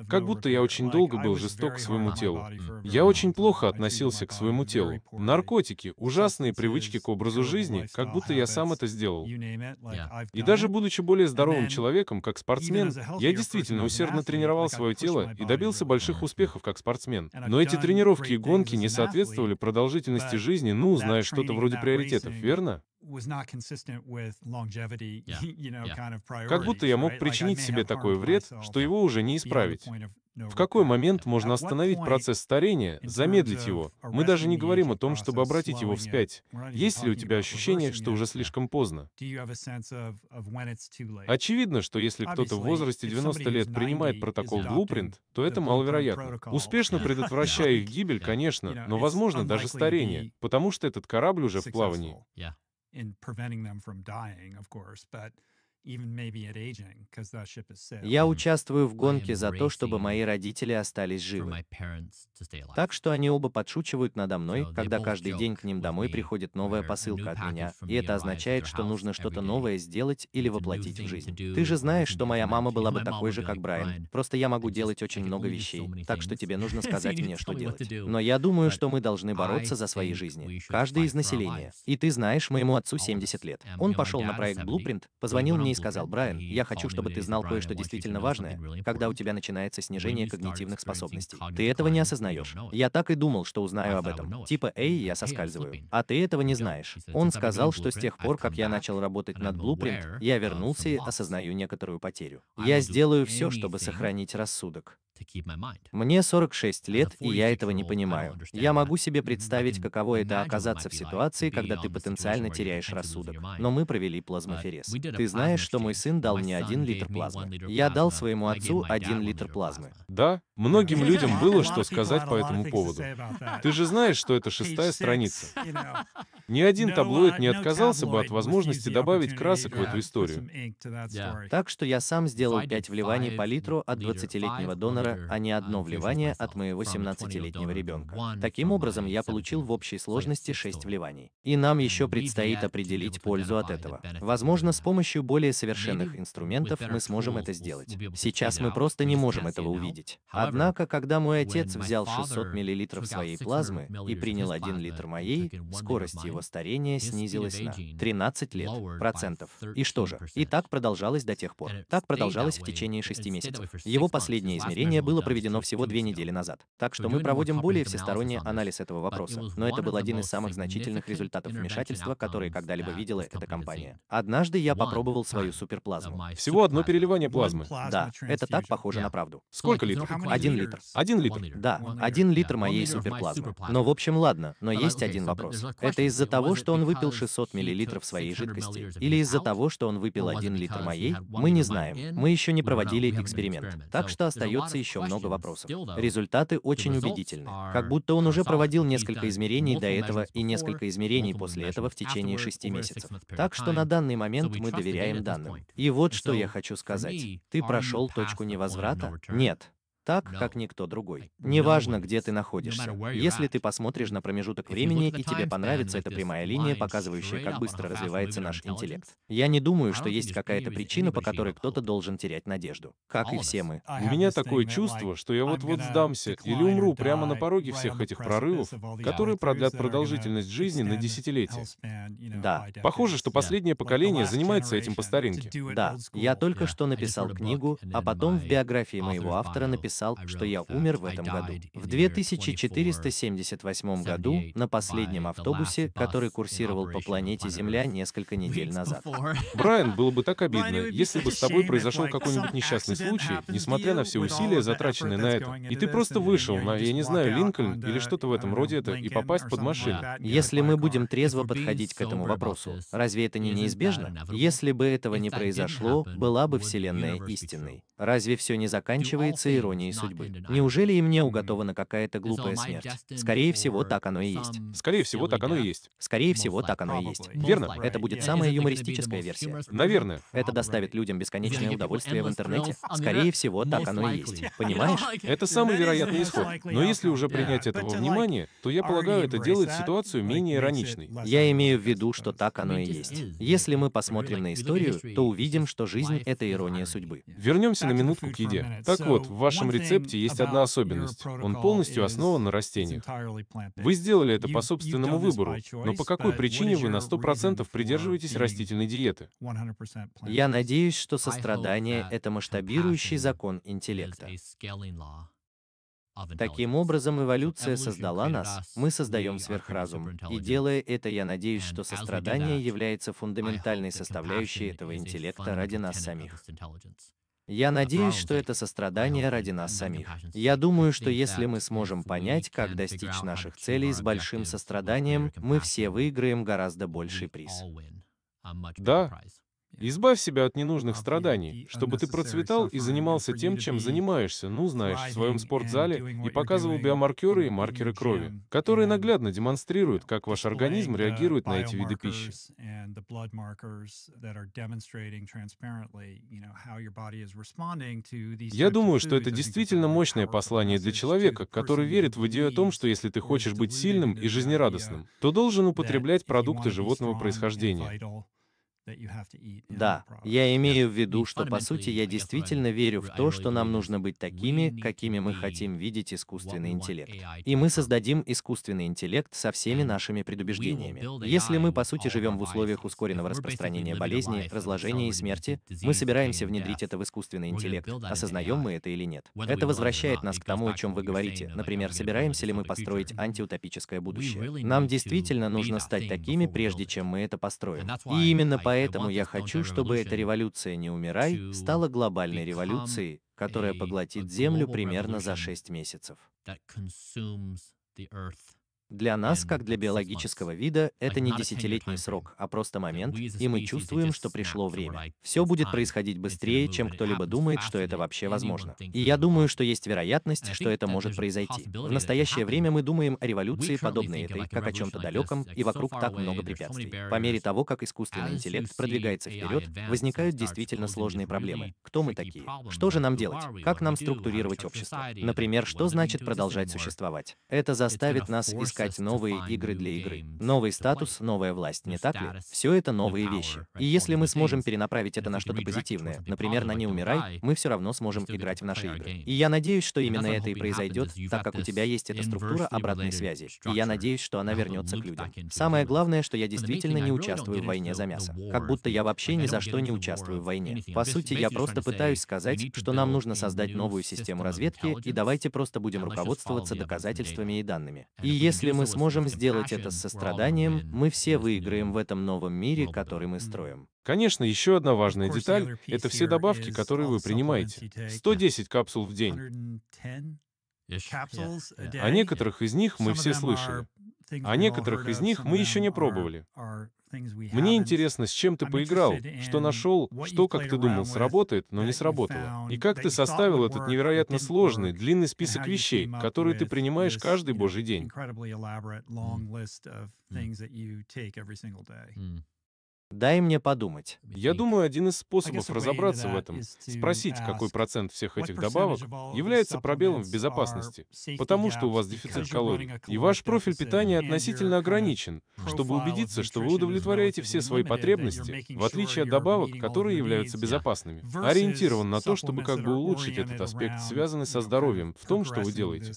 Как будто я очень долго был жесток к своему телу. Я очень плохо относился к своему телу. Наркотики, ужасные привычки к образу жизни, как будто я сам это сделал. И даже будучи более здоровым человеком, как спортсмен, я действительно усердно тренировал свое тело и добился больших успехов успехов как спортсмен. Но эти тренировки и гонки не соответствовали продолжительности жизни, ну, знаешь, что-то вроде приоритетов, верно? was not consistent with longevity, yeah. you know, yeah. kind of priorities, как будто я мог причинить себе такой вред, что его уже не исправить. В какой момент можно остановить процесс старения, замедлить его? Мы даже не говорим о том, чтобы обратить его вспять. Есть ли у тебя ощущение, что уже слишком поздно? Очевидно, что если кто-то в возрасте 90 лет принимает протокол Blueprint, то это маловероятно. Успешно предотвращая их гибель, конечно, но, возможно, даже старение, потому что этот корабль уже в плавании. in preventing them from dying, of course. But Я участвую в гонке за то, чтобы мои родители остались живы. Так что они оба подшучивают надо мной, когда каждый день к ним домой приходит новая посылка от меня, и это означает, что нужно что-то новое сделать или воплотить в жизнь. Ты же знаешь, что моя мама была бы такой же, как Брайан. Просто я могу делать очень много вещей, так что тебе нужно сказать мне, что делать. Но я думаю, что мы должны бороться за свои жизни. Каждый из населения. И ты знаешь, моему отцу 70 лет. Он пошел на проект Blueprint, позвонил мне ней сказал, «Брайан, я хочу, чтобы ты знал кое-что действительно важное, когда у тебя начинается снижение когнитивных способностей. Ты этого не осознаешь. Я так и думал, что узнаю об этом. Типа, эй, я соскальзываю. А ты этого не знаешь». Он сказал, что с тех пор, как я начал работать над Blueprint, я вернулся и осознаю некоторую потерю. Я сделаю все, чтобы сохранить рассудок. Мне 46 лет, и я этого не понимаю. Я могу себе представить, каково это оказаться в ситуации, когда ты потенциально теряешь рассудок. Но мы провели плазмоферез. Ты знаешь, что мой сын дал мне один литр плазмы. Я дал своему отцу один литр плазмы. Да, многим людям было что сказать по этому поводу. Ты же знаешь, что это шестая страница. Ни один таблоид uh, не отказался бы от возможности добавить красок в эту историю. Так что я сам сделал пять вливаний по литру от 20-летнего донора доллара, а не одно вливание от моего 17-летнего ребенка. Таким образом, я получил в общей сложности 6 вливаний. И нам еще предстоит определить пользу от этого. Возможно, с помощью более совершенных инструментов мы сможем это сделать. Сейчас мы просто не можем этого увидеть. Однако, когда мой отец взял 600 мл своей плазмы и принял 1 литр моей, скорость его старения снизилась на 13 лет, процентов. И что же? И так продолжалось до тех пор. Так продолжалось в течение 6 месяцев. Его последнее измерение Исследование было проведено всего две недели назад, так что мы проводим более всесторонний анализ этого вопроса. Но это был один из самых значительных результатов вмешательства, которые когда-либо видела эта компания. Однажды я попробовал свою суперплазму. Всего одно переливание плазмы. Да, это так похоже на правду. Сколько литров? Один литр. Один литр? Да, один литр моей суперплазмы. Но в общем, ладно, но есть один вопрос. Это из-за того, что он выпил 600 миллилитров своей жидкости? Или из-за того, что он выпил один литр моей? Мы не знаем. Мы еще не проводили эксперимент. Так что остается еще много вопросов. Результаты очень убедительны. Как будто он уже проводил несколько измерений до этого и несколько измерений после этого в течение шести месяцев. Так что на данный момент мы доверяем данным. И вот что я хочу сказать. Ты прошел точку невозврата? Нет так, как никто другой. Неважно, где ты находишься. Если ты посмотришь на промежуток времени и тебе понравится эта прямая линия, показывающая, как быстро развивается наш интеллект. Я не думаю, что есть какая-то причина, по которой кто-то должен терять надежду. Как и все мы. У меня такое чувство, что я вот-вот сдамся или умру прямо на пороге всех этих прорывов, которые продлят продолжительность жизни на десятилетия. Да. Похоже, что последнее поколение занимается этим по старинке. Да. Я только что написал книгу, а потом в биографии моего автора написал написал, что я умер в этом году. В 2478 году на последнем автобусе, который курсировал по планете Земля несколько недель назад. Брайан, было бы так обидно, если бы с тобой произошел какой-нибудь несчастный случай, несмотря на все усилия, затраченные на это, и ты просто вышел на, я не знаю, Линкольн или uh, что-то в этом uh, роде это, и попасть под машину. Если мы будем uh, трезво подходить к этому вопросу, разве это не неизбежно? Если бы этого не произошло, была бы Вселенная истинной. Разве все не заканчивается иронией судьбы? Неужели и мне mm. уготована какая-то глупая смерть? Скорее всего, так оно и есть. Скорее всего, так оно и есть. Скорее всего, так оно и есть. Верно. Это будет самая юмористическая версия. Наверное. Это доставит людям бесконечное удовольствие в интернете. Скорее всего, так оно и есть. Понимаешь? Это самый вероятный исход. Но если уже принять это во внимание, то я полагаю, это делает ситуацию менее ироничной. Я имею в виду, что так оно и есть. Если мы посмотрим на историю, то увидим, что жизнь — это ирония судьбы. Вернемся на минутку к еде. Так вот, в вашем рецепте есть одна особенность. Он полностью основан на растениях. Вы сделали это по собственному выбору, но по какой причине вы на 100% придерживаетесь растительной диеты? Я надеюсь, что сострадание — это масштабирующий закон интеллекта. Таким образом, эволюция создала нас, мы создаем сверхразум. И делая это, я надеюсь, что сострадание является фундаментальной составляющей этого интеллекта ради нас самих. Я надеюсь, что это сострадание ради нас самих. Я думаю, что если мы сможем понять, как достичь наших целей с большим состраданием, мы все выиграем гораздо больший приз. Да, Избавь себя от ненужных страданий, чтобы ты процветал и занимался тем, чем занимаешься, ну, знаешь, в своем спортзале и показывал биомаркеры и маркеры крови, которые наглядно демонстрируют, как ваш организм реагирует на эти виды пищи. Я думаю, что это действительно мощное послание для человека, который верит в идею о том, что если ты хочешь быть сильным и жизнерадостным, то должен употреблять продукты животного происхождения. Да, я имею в виду, что по сути я действительно верю в то, что нам нужно быть такими, какими мы хотим видеть искусственный интеллект. И мы создадим искусственный интеллект со всеми нашими предубеждениями. Если мы по сути живем в условиях ускоренного распространения болезней, разложения и смерти, мы собираемся внедрить это в искусственный интеллект, осознаем мы это или нет. Это возвращает нас к тому, о чем вы говорите. Например, собираемся ли мы построить антиутопическое будущее? Нам действительно нужно стать такими, прежде чем мы это построим. И именно по Поэтому я хочу, чтобы эта революция «Не умирай» стала глобальной революцией, которая поглотит Землю примерно за 6 месяцев. Для нас, как для биологического вида, это не десятилетний срок, а просто момент, и мы чувствуем, что пришло время. Все будет происходить быстрее, чем кто-либо думает, что это вообще возможно. И я думаю, что есть вероятность, что это может произойти. В настоящее время мы думаем о революции, подобной этой, как о чем-то далеком, и вокруг так много препятствий. По мере того, как искусственный интеллект продвигается вперед, возникают действительно сложные проблемы. Кто мы такие? Что же нам делать? Как нам структурировать общество? Например, что значит продолжать существовать? Это заставит нас искать искать новые игры для игры. Новый статус, новая власть, не так ли? Все это новые вещи. И если мы сможем перенаправить это на что-то позитивное, например, на «Не умирай», мы все равно сможем играть в наши игры. И я надеюсь, что именно это и произойдет, так как у тебя есть эта структура обратной связи. И я надеюсь, что она вернется к людям. Самое главное, что я действительно не участвую в войне за мясо. Как будто я вообще ни за что не участвую в войне. По сути, я просто пытаюсь сказать, что нам нужно создать новую систему разведки, и давайте просто будем руководствоваться доказательствами и данными. И если если мы сможем сделать это с состраданием, мы все выиграем в этом новом мире, который мы строим. Конечно, еще одна важная деталь — это все добавки, которые вы принимаете. 110 капсул в день. О а некоторых из них мы все слышали. О а некоторых из них мы еще не пробовали. Мне интересно, с чем ты поиграл, что нашел, что, как ты думал, сработает, но не сработало. И как ты составил этот невероятно сложный, длинный список вещей, которые ты принимаешь каждый божий день. Mm. Дай мне подумать. Я думаю, один из способов разобраться в этом — спросить, а, какой процент всех этих добавок является пробелом в безопасности, потому что у вас дефицит калорий, и ваш профиль питания относительно ограничен, чтобы убедиться, что вы удовлетворяете все свои потребности, в отличие от добавок, которые являются безопасными. Ориентирован на то, чтобы как бы улучшить этот аспект, связанный со здоровьем, в том, что вы делаете.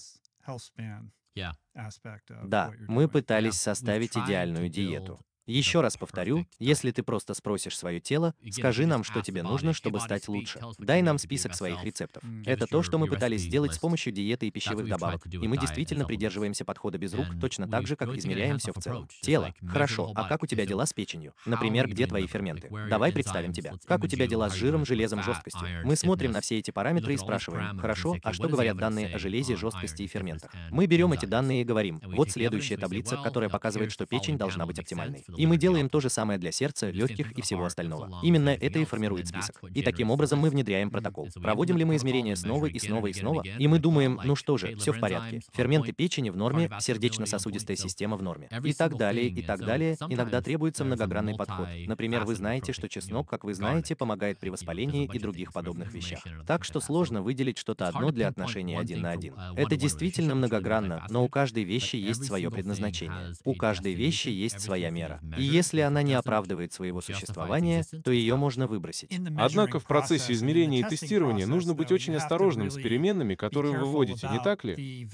Да, мы пытались составить идеальную диету. Еще раз повторю, если ты просто спросишь свое тело, скажи нам, что тебе нужно, чтобы стать лучше. Дай нам список своих рецептов. Это то, что мы пытались сделать с помощью диеты и пищевых добавок. И мы действительно придерживаемся подхода без рук, точно так же, как измеряем все в целом. Тело. Хорошо, а как у тебя дела с печенью? Например, где твои ферменты? Давай представим тебя. Как у тебя дела с жиром, железом, жесткостью? Мы смотрим на все эти параметры и спрашиваем, хорошо, а что говорят данные о железе, жесткости и ферментах? Мы берем эти данные и говорим, вот следующая таблица, которая показывает, что печень должна быть оптимальной. И мы делаем то же самое для сердца, легких и всего остального. Именно это и формирует список. И таким образом мы внедряем протокол. Проводим ли мы измерения снова и снова и снова, и мы думаем, ну что же, все в порядке. Ферменты печени в норме, сердечно-сосудистая система в норме. И так далее, и так далее. Иногда требуется многогранный подход. Например, вы знаете, что чеснок, как вы знаете, помогает при воспалении и других подобных вещах. Так что сложно выделить что-то одно для отношений один на один. Uh, это действительно многогранно, но у каждой вещи есть свое предназначение. У каждой вещи есть своя мера. И если она не оправдывает своего существования, то ее можно выбросить. Однако в процессе измерения и тестирования нужно быть очень осторожным с переменными, которые вы вводите, не так ли?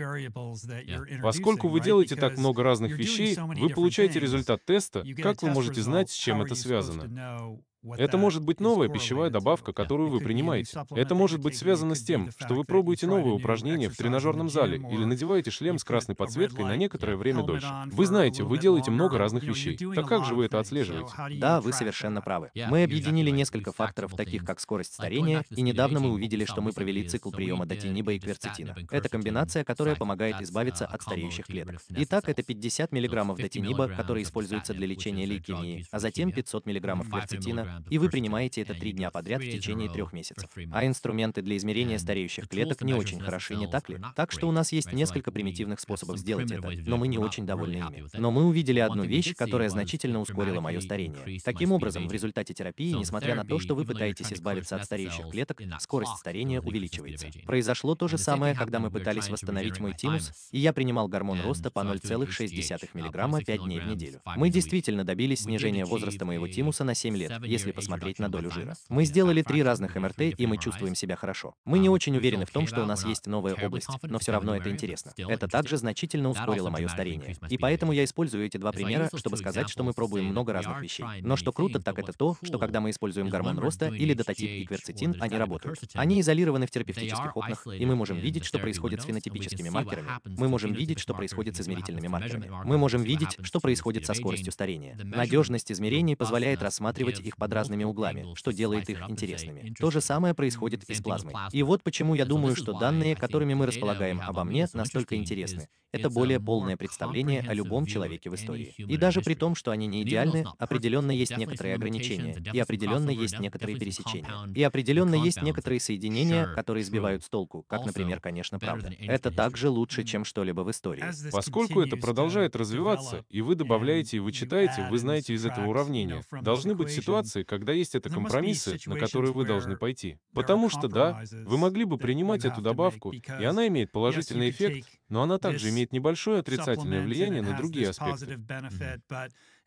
Поскольку вы делаете так много разных вещей, вы получаете результат теста, как вы можете знать, с чем это связано? Это может быть новая пищевая добавка, которую вы принимаете. Это может быть связано с тем, что вы пробуете новые упражнения в тренажерном зале или надеваете шлем с красной подсветкой на некоторое время дольше. Вы знаете, вы делаете много разных вещей. Так как же вы это отслеживаете? Да, вы совершенно правы. Мы объединили несколько факторов, таких как скорость старения, и недавно мы увидели, что мы провели цикл приема дотиниба и кверцетина. Это комбинация, которая помогает избавиться от uh, стареющих клеток. Итак, это 50 мг дотиниба, который используется для лечения лейкемии, а затем 500 мг кверцетина, и вы принимаете это три дня подряд в течение трех месяцев. А инструменты для измерения стареющих клеток не очень хороши, не так ли? Так что у нас есть несколько примитивных способов сделать это, но мы не очень довольны ими. Но мы увидели одну вещь, которая значительно ускорила мое старение. Таким образом, в результате терапии, несмотря на то, что вы пытаетесь избавиться от стареющих клеток, скорость старения увеличивается. Произошло то же самое, когда мы пытались восстановить мой тимус, и я принимал гормон роста по 0,6 мг 5 дней в неделю. Мы действительно добились снижения возраста моего тимуса на 7 лет, если если посмотреть на долю жира. Мы сделали три разных МРТ, и мы чувствуем себя хорошо. А мы не очень уверены в том, что у нас есть новая область, но все равно это интересно. Это также значительно ускорило мое старение. И поэтому я использую эти два примера, чтобы сказать, что мы пробуем много разных вещей. Но что круто, так это то, что когда мы используем гормон роста или дататип и кверцетин, они работают. Они изолированы в терапевтических окнах, и мы можем видеть, что происходит с фенотипическими маркерами. Мы можем видеть, что происходит с измерительными маркерами. Мы можем видеть, что происходит со скоростью старения. Надежность измерений позволяет рассматривать их под под разными углами, что делает их интересными. То же самое происходит и с плазмой. И вот почему я думаю, что данные, которыми мы располагаем обо мне, настолько интересны. Это более полное представление о любом человеке в истории. И даже при том, что они не идеальны, определенно есть некоторые ограничения, и определенно есть некоторые пересечения. И определенно есть некоторые соединения, которые сбивают с толку, как, например, конечно, правда. Это также лучше, чем что-либо в истории. Поскольку это продолжает развиваться, и вы добавляете и вычитаете, вы знаете из этого уравнения, должны быть ситуации, ситуации, когда есть это компромиссы, на которые вы должны пойти. Потому что, да, вы могли бы принимать эту добавку, и она имеет положительный эффект, но она также имеет небольшое отрицательное влияние на другие аспекты.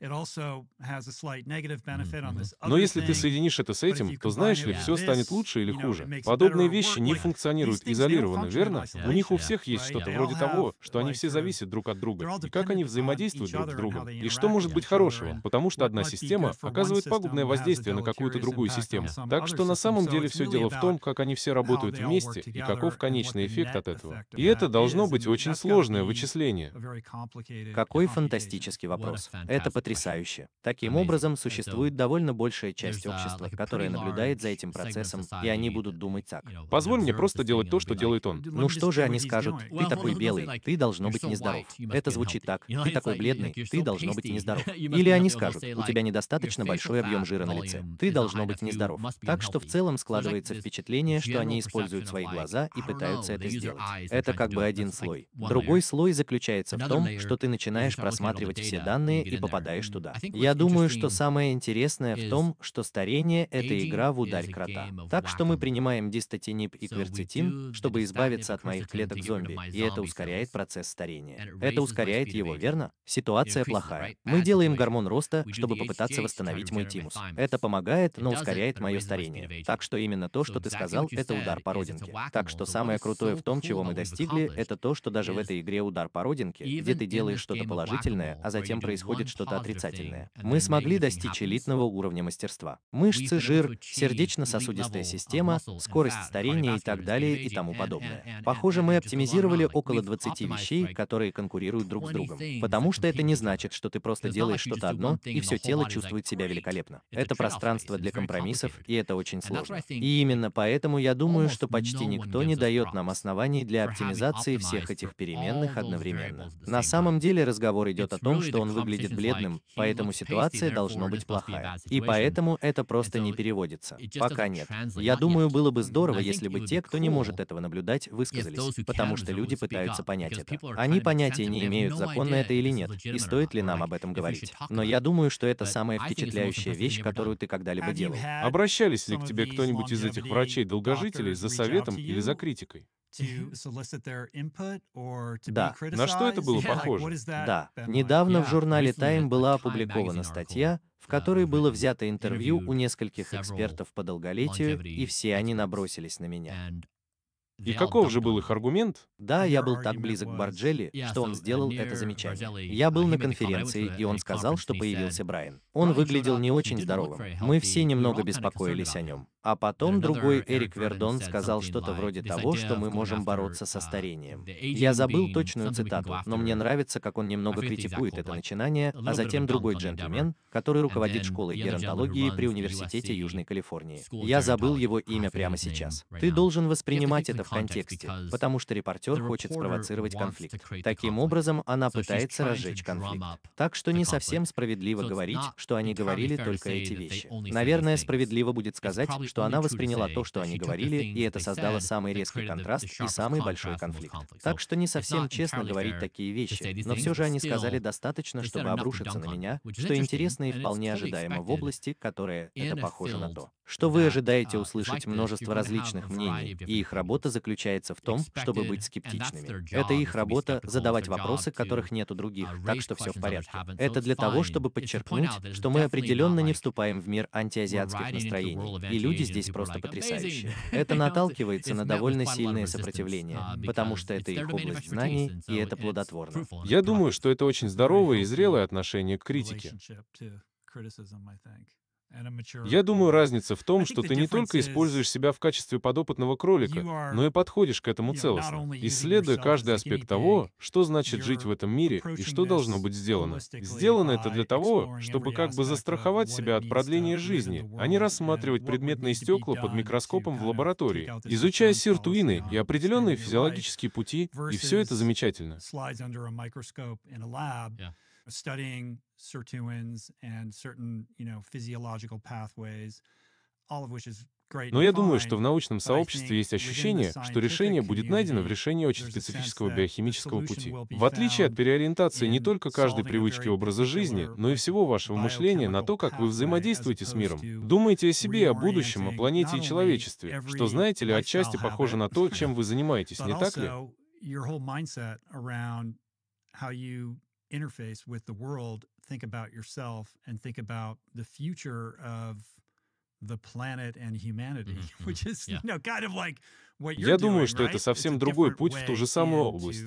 Но если ты соединишь это с этим, то знаешь ли, все станет лучше или хуже. Подобные вещи не функционируют изолированно, верно? У них у всех есть что-то вроде того, что они все зависят друг от друга, и как они взаимодействуют друг с другом, и что может быть хорошего, потому что одна система оказывает пагубное воздействие на какую-то другую систему. Так что на самом деле все дело в том, как они все работают вместе и каков конечный эффект от этого. И это должно быть очень сложное вычисление. Какой фантастический вопрос. Это потрясающе потрясающе. Таким образом, существует довольно большая часть общества, которая наблюдает за этим процессом, и они будут думать так. Позволь мне просто делать то, что делает он. Ну, ну что же они скажут? Ты такой белый, ты должно быть нездоров. Это звучит так. Ты такой бледный, ты должно быть нездоров. Или они скажут, у тебя недостаточно большой объем жира на лице. Ты должно быть нездоров. Так что в целом складывается впечатление, что они используют свои глаза и пытаются это сделать. Это как бы один слой. Другой слой заключается в том, что ты начинаешь просматривать все данные и попадаешь знаешь туда. Я думаю, что самое интересное в том, что старение — это игра в ударь крота. Так что мы принимаем дистатинип и кверцетин, чтобы избавиться от моих клеток зомби, и это ускоряет процесс старения. Это ускоряет его, верно? Ситуация плохая. Мы делаем гормон роста, чтобы попытаться восстановить мой тимус. Это помогает, но ускоряет мое старение. Так что именно то, что ты сказал, это удар по родинке. Так что самое крутое в том, чего мы достигли, это то, что даже в этой игре удар по родинке, где ты делаешь что-то положительное, а затем происходит что-то отрицательные. Э, мы смогли достичь элитного э, уровня мастерства. Мышцы, жир, сердечно-сосудистая а система, скорость старения и так далее и тому э, подобное. Похоже, мы оптимизировали около 20 вещей, которые конкурируют друг с другом. Потому что это не значит, что ты просто делаешь что-то одно, и все тело чувствует себя великолепно. Это пространство для компромиссов, и это очень сложно. И именно поэтому я думаю, что почти никто не дает нам оснований для оптимизации всех этих переменных одновременно. На самом деле разговор идет о том, что он выглядит бледным, М, поэтому ситуация должно быть плохая. И поэтому это просто не переводится. Пока нет. Я думаю, было бы mm-hmm. здорово, если бы те, кто не может этого наблюдать, высказались, потому что люди пытаются понять это. Они понятия не имеют, законно это или нет, и стоит ли нам об этом говорить. Но я думаю, что это самая впечатляющая вещь, которую ты когда-либо делал. Обращались ли к тебе кто-нибудь из этих врачей-долгожителей за советом или за критикой? Да, на что это было похоже? Да, недавно в журнале Time была опубликована статья, в которой было взято интервью у нескольких экспертов по долголетию, и все они набросились на меня. И каков же был их аргумент? Да, я был так близок к Барджелли, что он сделал это замечание. Я был uh, на конференции, и он сказал, что появился Брайан. Он выглядел не очень здоровым. Мы все немного беспокоились о нем. А потом другой Эрик Вердон сказал что-то вроде того, что мы можем бороться со старением. Я забыл точную цитату, но мне нравится, как он немного критикует это начинание, а затем другой джентльмен, который руководит школой геронтологии при Университете Южной Калифорнии. Я забыл его имя прямо сейчас. Ты должен воспринимать это в контексте, потому что репортер хочет спровоцировать конфликт. Таким образом, она пытается разжечь конфликт. Так что не совсем справедливо говорить, что они говорили только эти вещи. Наверное, справедливо будет сказать, что она восприняла то, что они говорили, и это создало самый резкий контраст и самый большой конфликт. Так что не совсем честно говорить такие вещи, но все же они сказали достаточно, чтобы обрушиться на меня, что интересно и вполне ожидаемо в области, которая это похоже на то что вы ожидаете а, услышать множество различных мнений, и их работа заключается в том, чтобы быть скептичными. Это их работа — задавать вопросы, которых нет у других, uh, так что все в порядке. Это для того, чтобы подчеркнуть, что мы определенно не вступаем в мир антиазиатских настроений, и люди здесь просто потрясающие. Это наталкивается на довольно сильное сопротивление, uh, потому что это их область знаний, и это плодотворно. Я думаю, что это очень здоровое и зрелое отношение к критике. Я думаю, разница в том, что ты не только используешь себя в качестве подопытного кролика, но и подходишь к этому целостно, исследуя каждый аспект того, что значит жить в этом мире и что должно быть сделано. Сделано это для того, чтобы как бы застраховать себя от продления жизни, а не рассматривать предметные стекла под микроскопом в лаборатории, изучая сиртуины и определенные физиологические пути, и все это замечательно studying sirtuins and certain, you know, physiological pathways, all of which is но я думаю, что в научном сообществе есть ощущение, что решение будет найдено в решении очень специфического биохимического пути. В отличие от переориентации не только каждой привычки образа жизни, но и всего вашего мышления на то, как вы взаимодействуете с миром. думаете о себе о будущем, о планете и человечестве, что, знаете ли, отчасти похоже на то, чем вы занимаетесь, не так ли? interface with the world, think about yourself and think about the future of the planet and humanity, mm-hmm, which is, mm-hmm. you know, kind of like what you're Я думаю, что это совсем другой путь в ту же самую область.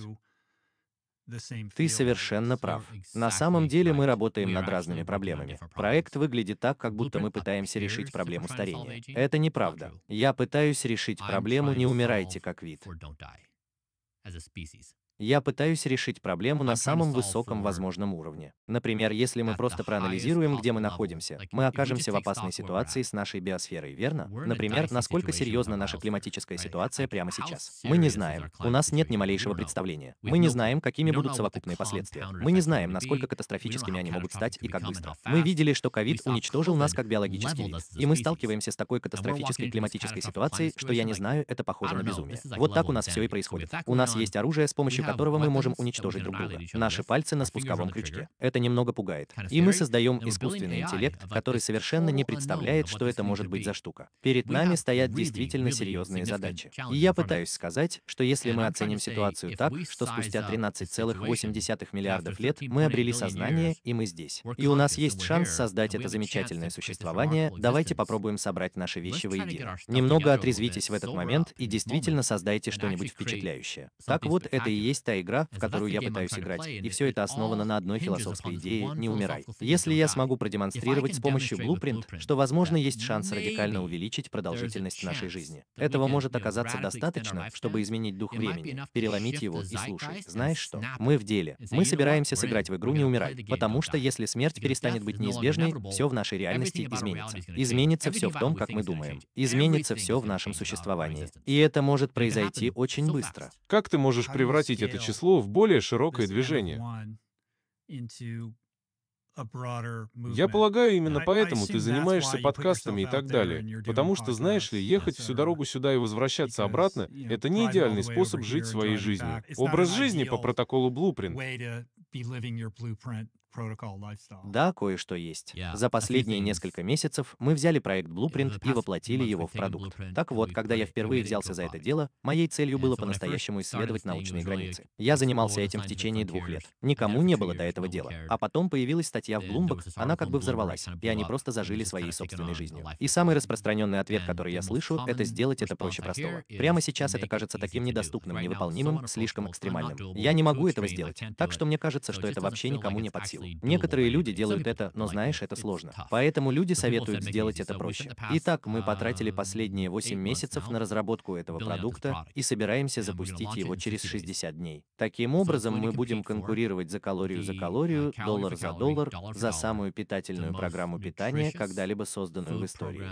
Ты совершенно прав. На самом деле мы работаем над разными проблемами. Проект выглядит так, как будто мы пытаемся решить проблему старения. Это неправда. Я пытаюсь решить проблему «не умирайте как вид» я пытаюсь решить проблему на самом высоком возможном уровне. Например, если мы просто проанализируем, где мы находимся, мы окажемся в опасной ситуации с нашей биосферой, верно? Например, насколько серьезна наша климатическая ситуация прямо сейчас. Мы не знаем. У нас нет ни малейшего представления. Мы не знаем, какими будут совокупные последствия. Мы не знаем, насколько катастрофическими они могут стать и как быстро. Мы видели, что ковид уничтожил нас как биологический вид. И мы сталкиваемся с такой катастрофической климатической ситуацией, что я не знаю, это похоже на безумие. Вот так у нас все и происходит. У нас есть оружие, с помощью которого мы можем уничтожить другого. Наши пальцы на спусковом крючке. Это немного пугает. И мы создаем искусственный интеллект, который совершенно не представляет, что это может быть за штука. Перед нами стоят действительно серьезные задачи. И я пытаюсь сказать, что если мы оценим ситуацию так, что спустя 13,8 миллиардов лет мы обрели сознание, и мы здесь. И у нас есть шанс создать это замечательное существование, давайте попробуем собрать наши вещи воедино. Немного отрезвитесь в этот момент и действительно создайте что-нибудь впечатляющее. Так вот, это и есть есть та игра, в которую я пытаюсь играть, и все это основано на одной философской идее «не умирай». Если я смогу продемонстрировать с помощью Blueprint, что, возможно, есть шанс радикально увеличить продолжительность нашей жизни. Этого может оказаться достаточно, чтобы изменить дух времени, переломить его и слушай. Знаешь что? Мы в деле. Мы собираемся сыграть в игру «Не умирай», потому что если смерть перестанет быть неизбежной, все в нашей реальности изменится. Изменится все в том, как мы думаем. Изменится все в нашем существовании. И это может произойти очень быстро. Как ты можешь превратить это число в более широкое движение. Я полагаю, именно поэтому ты занимаешься подкастами и так далее. Потому что, знаешь ли, ехать всю дорогу сюда и возвращаться обратно — это не идеальный способ жить своей жизнью. Образ жизни по протоколу Blueprint. Да, кое-что есть. За последние несколько месяцев мы взяли проект Blueprint и воплотили его в продукт. Так вот, когда я впервые взялся за это дело, моей целью было по-настоящему исследовать научные границы. Я занимался этим в течение двух лет. Никому не было до этого дела. А потом появилась статья в Bloomberg, она как бы взорвалась, и они просто зажили своей собственной жизнью. И самый распространенный ответ, который я слышу, это сделать это проще простого. Прямо сейчас это кажется таким недоступным, невыполнимым, слишком экстремальным. Я не могу этого сделать, так что мне кажется, что это вообще никому не под силу сил. Некоторые люди делают это, но знаешь, это сложно. Поэтому люди советуют сделать это проще. Итак, мы um, потратили последние 8 месяцев на разработку этого продукта и собираемся запустить его через 60 дней. Таким образом, мы будем конкурировать за калорию за uh, калорию, доллар за доллар, за самую питательную программу питания, когда-либо созданную в истории.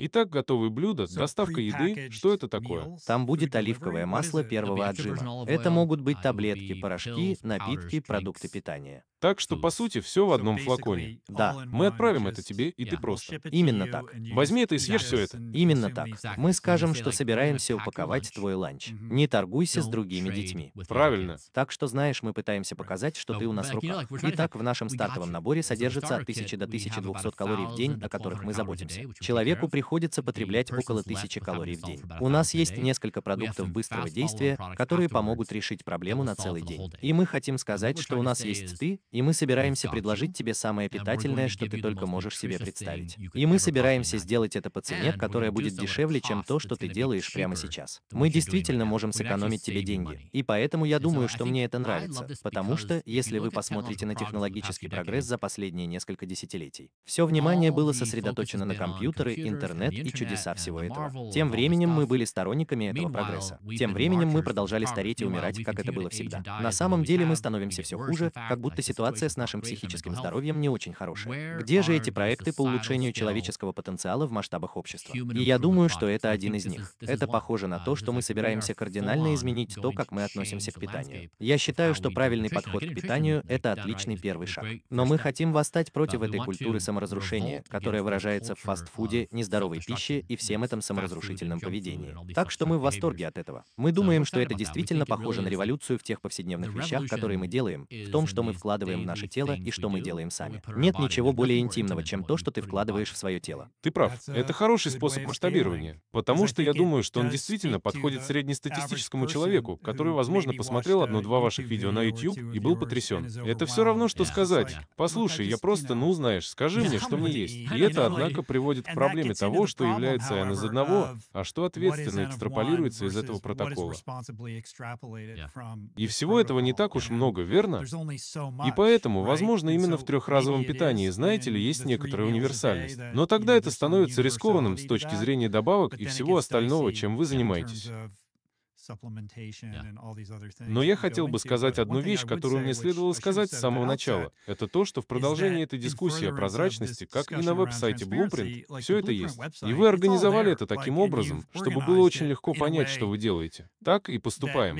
Итак, готовые блюда, доставка еды, что это такое? Там будет оливковое масло первого отжима. Это могут быть таблетки, порошки, напитки, продукты питания. Так что, по сути, все в одном флаконе. Да. Мы отправим это тебе, и ты просто. Именно так. Возьми это и съешь все это. Именно так. Мы скажем, что собираемся упаковать твой ланч. Mm-hmm. Не торгуйся с другими детьми. Правильно. Так что, знаешь, мы пытаемся показать, что ты у нас в руках. Итак, в нашем стартовом наборе содержится от 1000 до 1200 калорий в день, о которых мы заботимся. Человеку приходится приходится потреблять около 1000 калорий в день. У нас есть несколько продуктов быстрого действия, которые помогут решить проблему на целый день. И мы хотим сказать, что у нас есть ты, и мы собираемся предложить тебе самое питательное, что ты только можешь себе представить. И мы собираемся сделать это по цене, которая будет дешевле, чем то, что ты делаешь прямо сейчас. Мы действительно можем сэкономить тебе деньги. И поэтому я uh, думаю, что мне это нравится, потому что, если вы посмотрите на технологический прогресс за последние несколько десятилетий, все внимание было сосредоточено на компьютеры, интернет, интернет и чудеса всего этого. Тем временем мы были сторонниками этого прогресса. Тем временем мы продолжали стареть и умирать, как это было всегда. На самом деле мы становимся все хуже, как будто ситуация с нашим психическим здоровьем не очень хорошая. Где же эти проекты по улучшению человеческого потенциала в масштабах общества? И я думаю, что это один из них. Это похоже на uh, то, что мы собираемся кардинально изменить то, как мы относимся к питанию. Я считаю, что правильный подход к питанию – это отличный первый шаг. Но мы хотим восстать против этой культуры саморазрушения, которая выражается в фастфуде, нездоровом здоровой пище и всем этом саморазрушительном поведении. Так что мы в восторге от этого. Мы думаем, что это действительно похоже на революцию в тех повседневных вещах, которые мы делаем, в том, что мы вкладываем в наше тело и что мы делаем сами. Нет ничего более интимного, чем то, что ты вкладываешь в свое тело. Ты прав. Это хороший способ масштабирования, потому что я думаю, что он действительно подходит среднестатистическому человеку, который, возможно, посмотрел одно-два uh, ваших видео на YouTube и был потрясен. Это все равно, что сказать. Послушай, я просто, ну знаешь, скажи мне, что мне есть. И это, однако, приводит к проблеме того, того, что является N из одного, а что ответственно экстраполируется из этого протокола. И всего этого не так уж много, верно? И поэтому, возможно, именно в трехразовом питании, знаете ли, есть некоторая универсальность. Но тогда это становится рискованным с точки зрения добавок и всего остального, чем вы занимаетесь. Но я хотел бы сказать одну вещь, которую мне следовало сказать с самого начала. Это то, что в продолжении этой дискуссии о прозрачности, как и на веб-сайте Blueprint, все это есть. И вы организовали это таким образом, чтобы было очень легко понять, что вы делаете. Так и поступаем.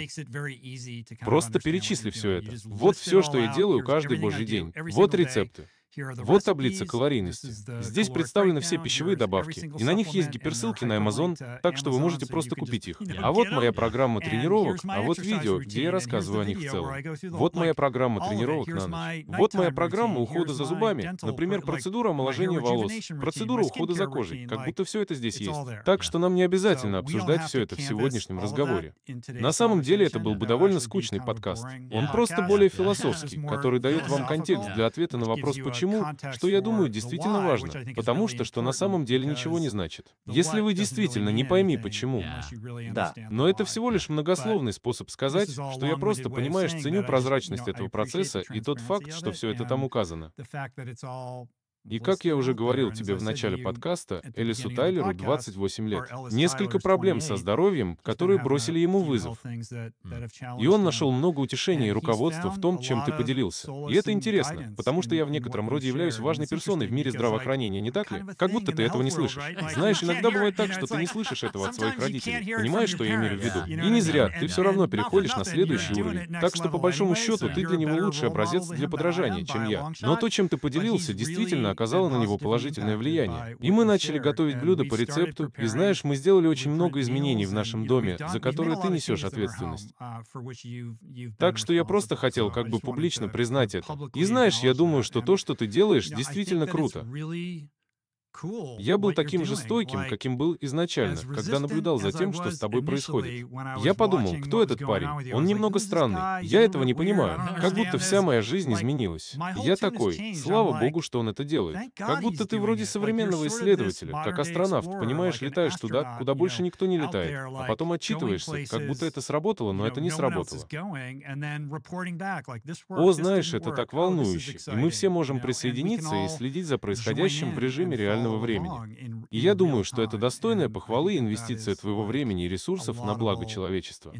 Просто перечисли все это. Вот все, что я делаю каждый божий день. Вот рецепты. Вот таблица калорийности. Здесь представлены все пищевые добавки, и на них есть uh, гиперссылки на Amazon, uh, так что вы можете просто купить их. А вот моя программа тренировок, а вот видео, где я рассказываю о них в целом. Вот моя программа тренировок на ночь. Вот моя программа ухода за зубами, например, процедура омоложения волос, процедура ухода за кожей, как будто все это здесь есть. Так что нам не обязательно обсуждать все это в сегодняшнем разговоре. На самом деле это был бы довольно скучный подкаст. Он просто более философский, который дает вам контекст для ответа на вопрос «почему?». Почему? Что я думаю действительно важно. Потому что, что на самом деле ничего не значит. Если вы действительно не пойми, почему. Да. Но это всего лишь многословный способ сказать, что я просто, понимаешь, ценю прозрачность этого процесса и тот факт, что все это там указано. И как я уже говорил тебе в начале подкаста, Элису Тайлеру 28 лет. Несколько проблем со здоровьем, которые бросили ему вызов. И он нашел много утешения и руководства в том, чем ты поделился. И это интересно, потому что я в некотором роде являюсь важной персоной в мире здравоохранения, не так ли? Как будто ты этого не слышишь. Знаешь, иногда бывает так, что ты не слышишь этого от своих родителей. Понимаешь, что я имею в виду? И не зря, ты все равно переходишь на следующий уровень. Так что, по большому счету, ты для него лучший образец для подражания, чем я. Но то, чем ты поделился, действительно оказала на него положительное влияние. И мы начали готовить блюда по рецепту, и знаешь, мы сделали очень много изменений в нашем доме, за которые ты несешь ответственность. Так что я просто хотел как бы публично признать это. И знаешь, я думаю, что то, что ты делаешь, действительно круто. Я был таким же стойким, каким был изначально, когда наблюдал за тем, что с тобой происходит. Я подумал, кто этот парень? Он немного странный. Я этого не понимаю. Как будто вся моя жизнь изменилась. Я такой, слава богу, что он это делает. Как будто ты вроде современного исследователя, как астронавт, понимаешь, летаешь туда, куда больше никто не летает, а потом отчитываешься, как будто это сработало, но это не сработало. О, знаешь, это так oh, волнующе. И мы все можем присоединиться и следить за происходящим в режиме реальности реального времени. И я думаю, что это достойная похвалы инвестиция твоего времени и ресурсов на благо человечества.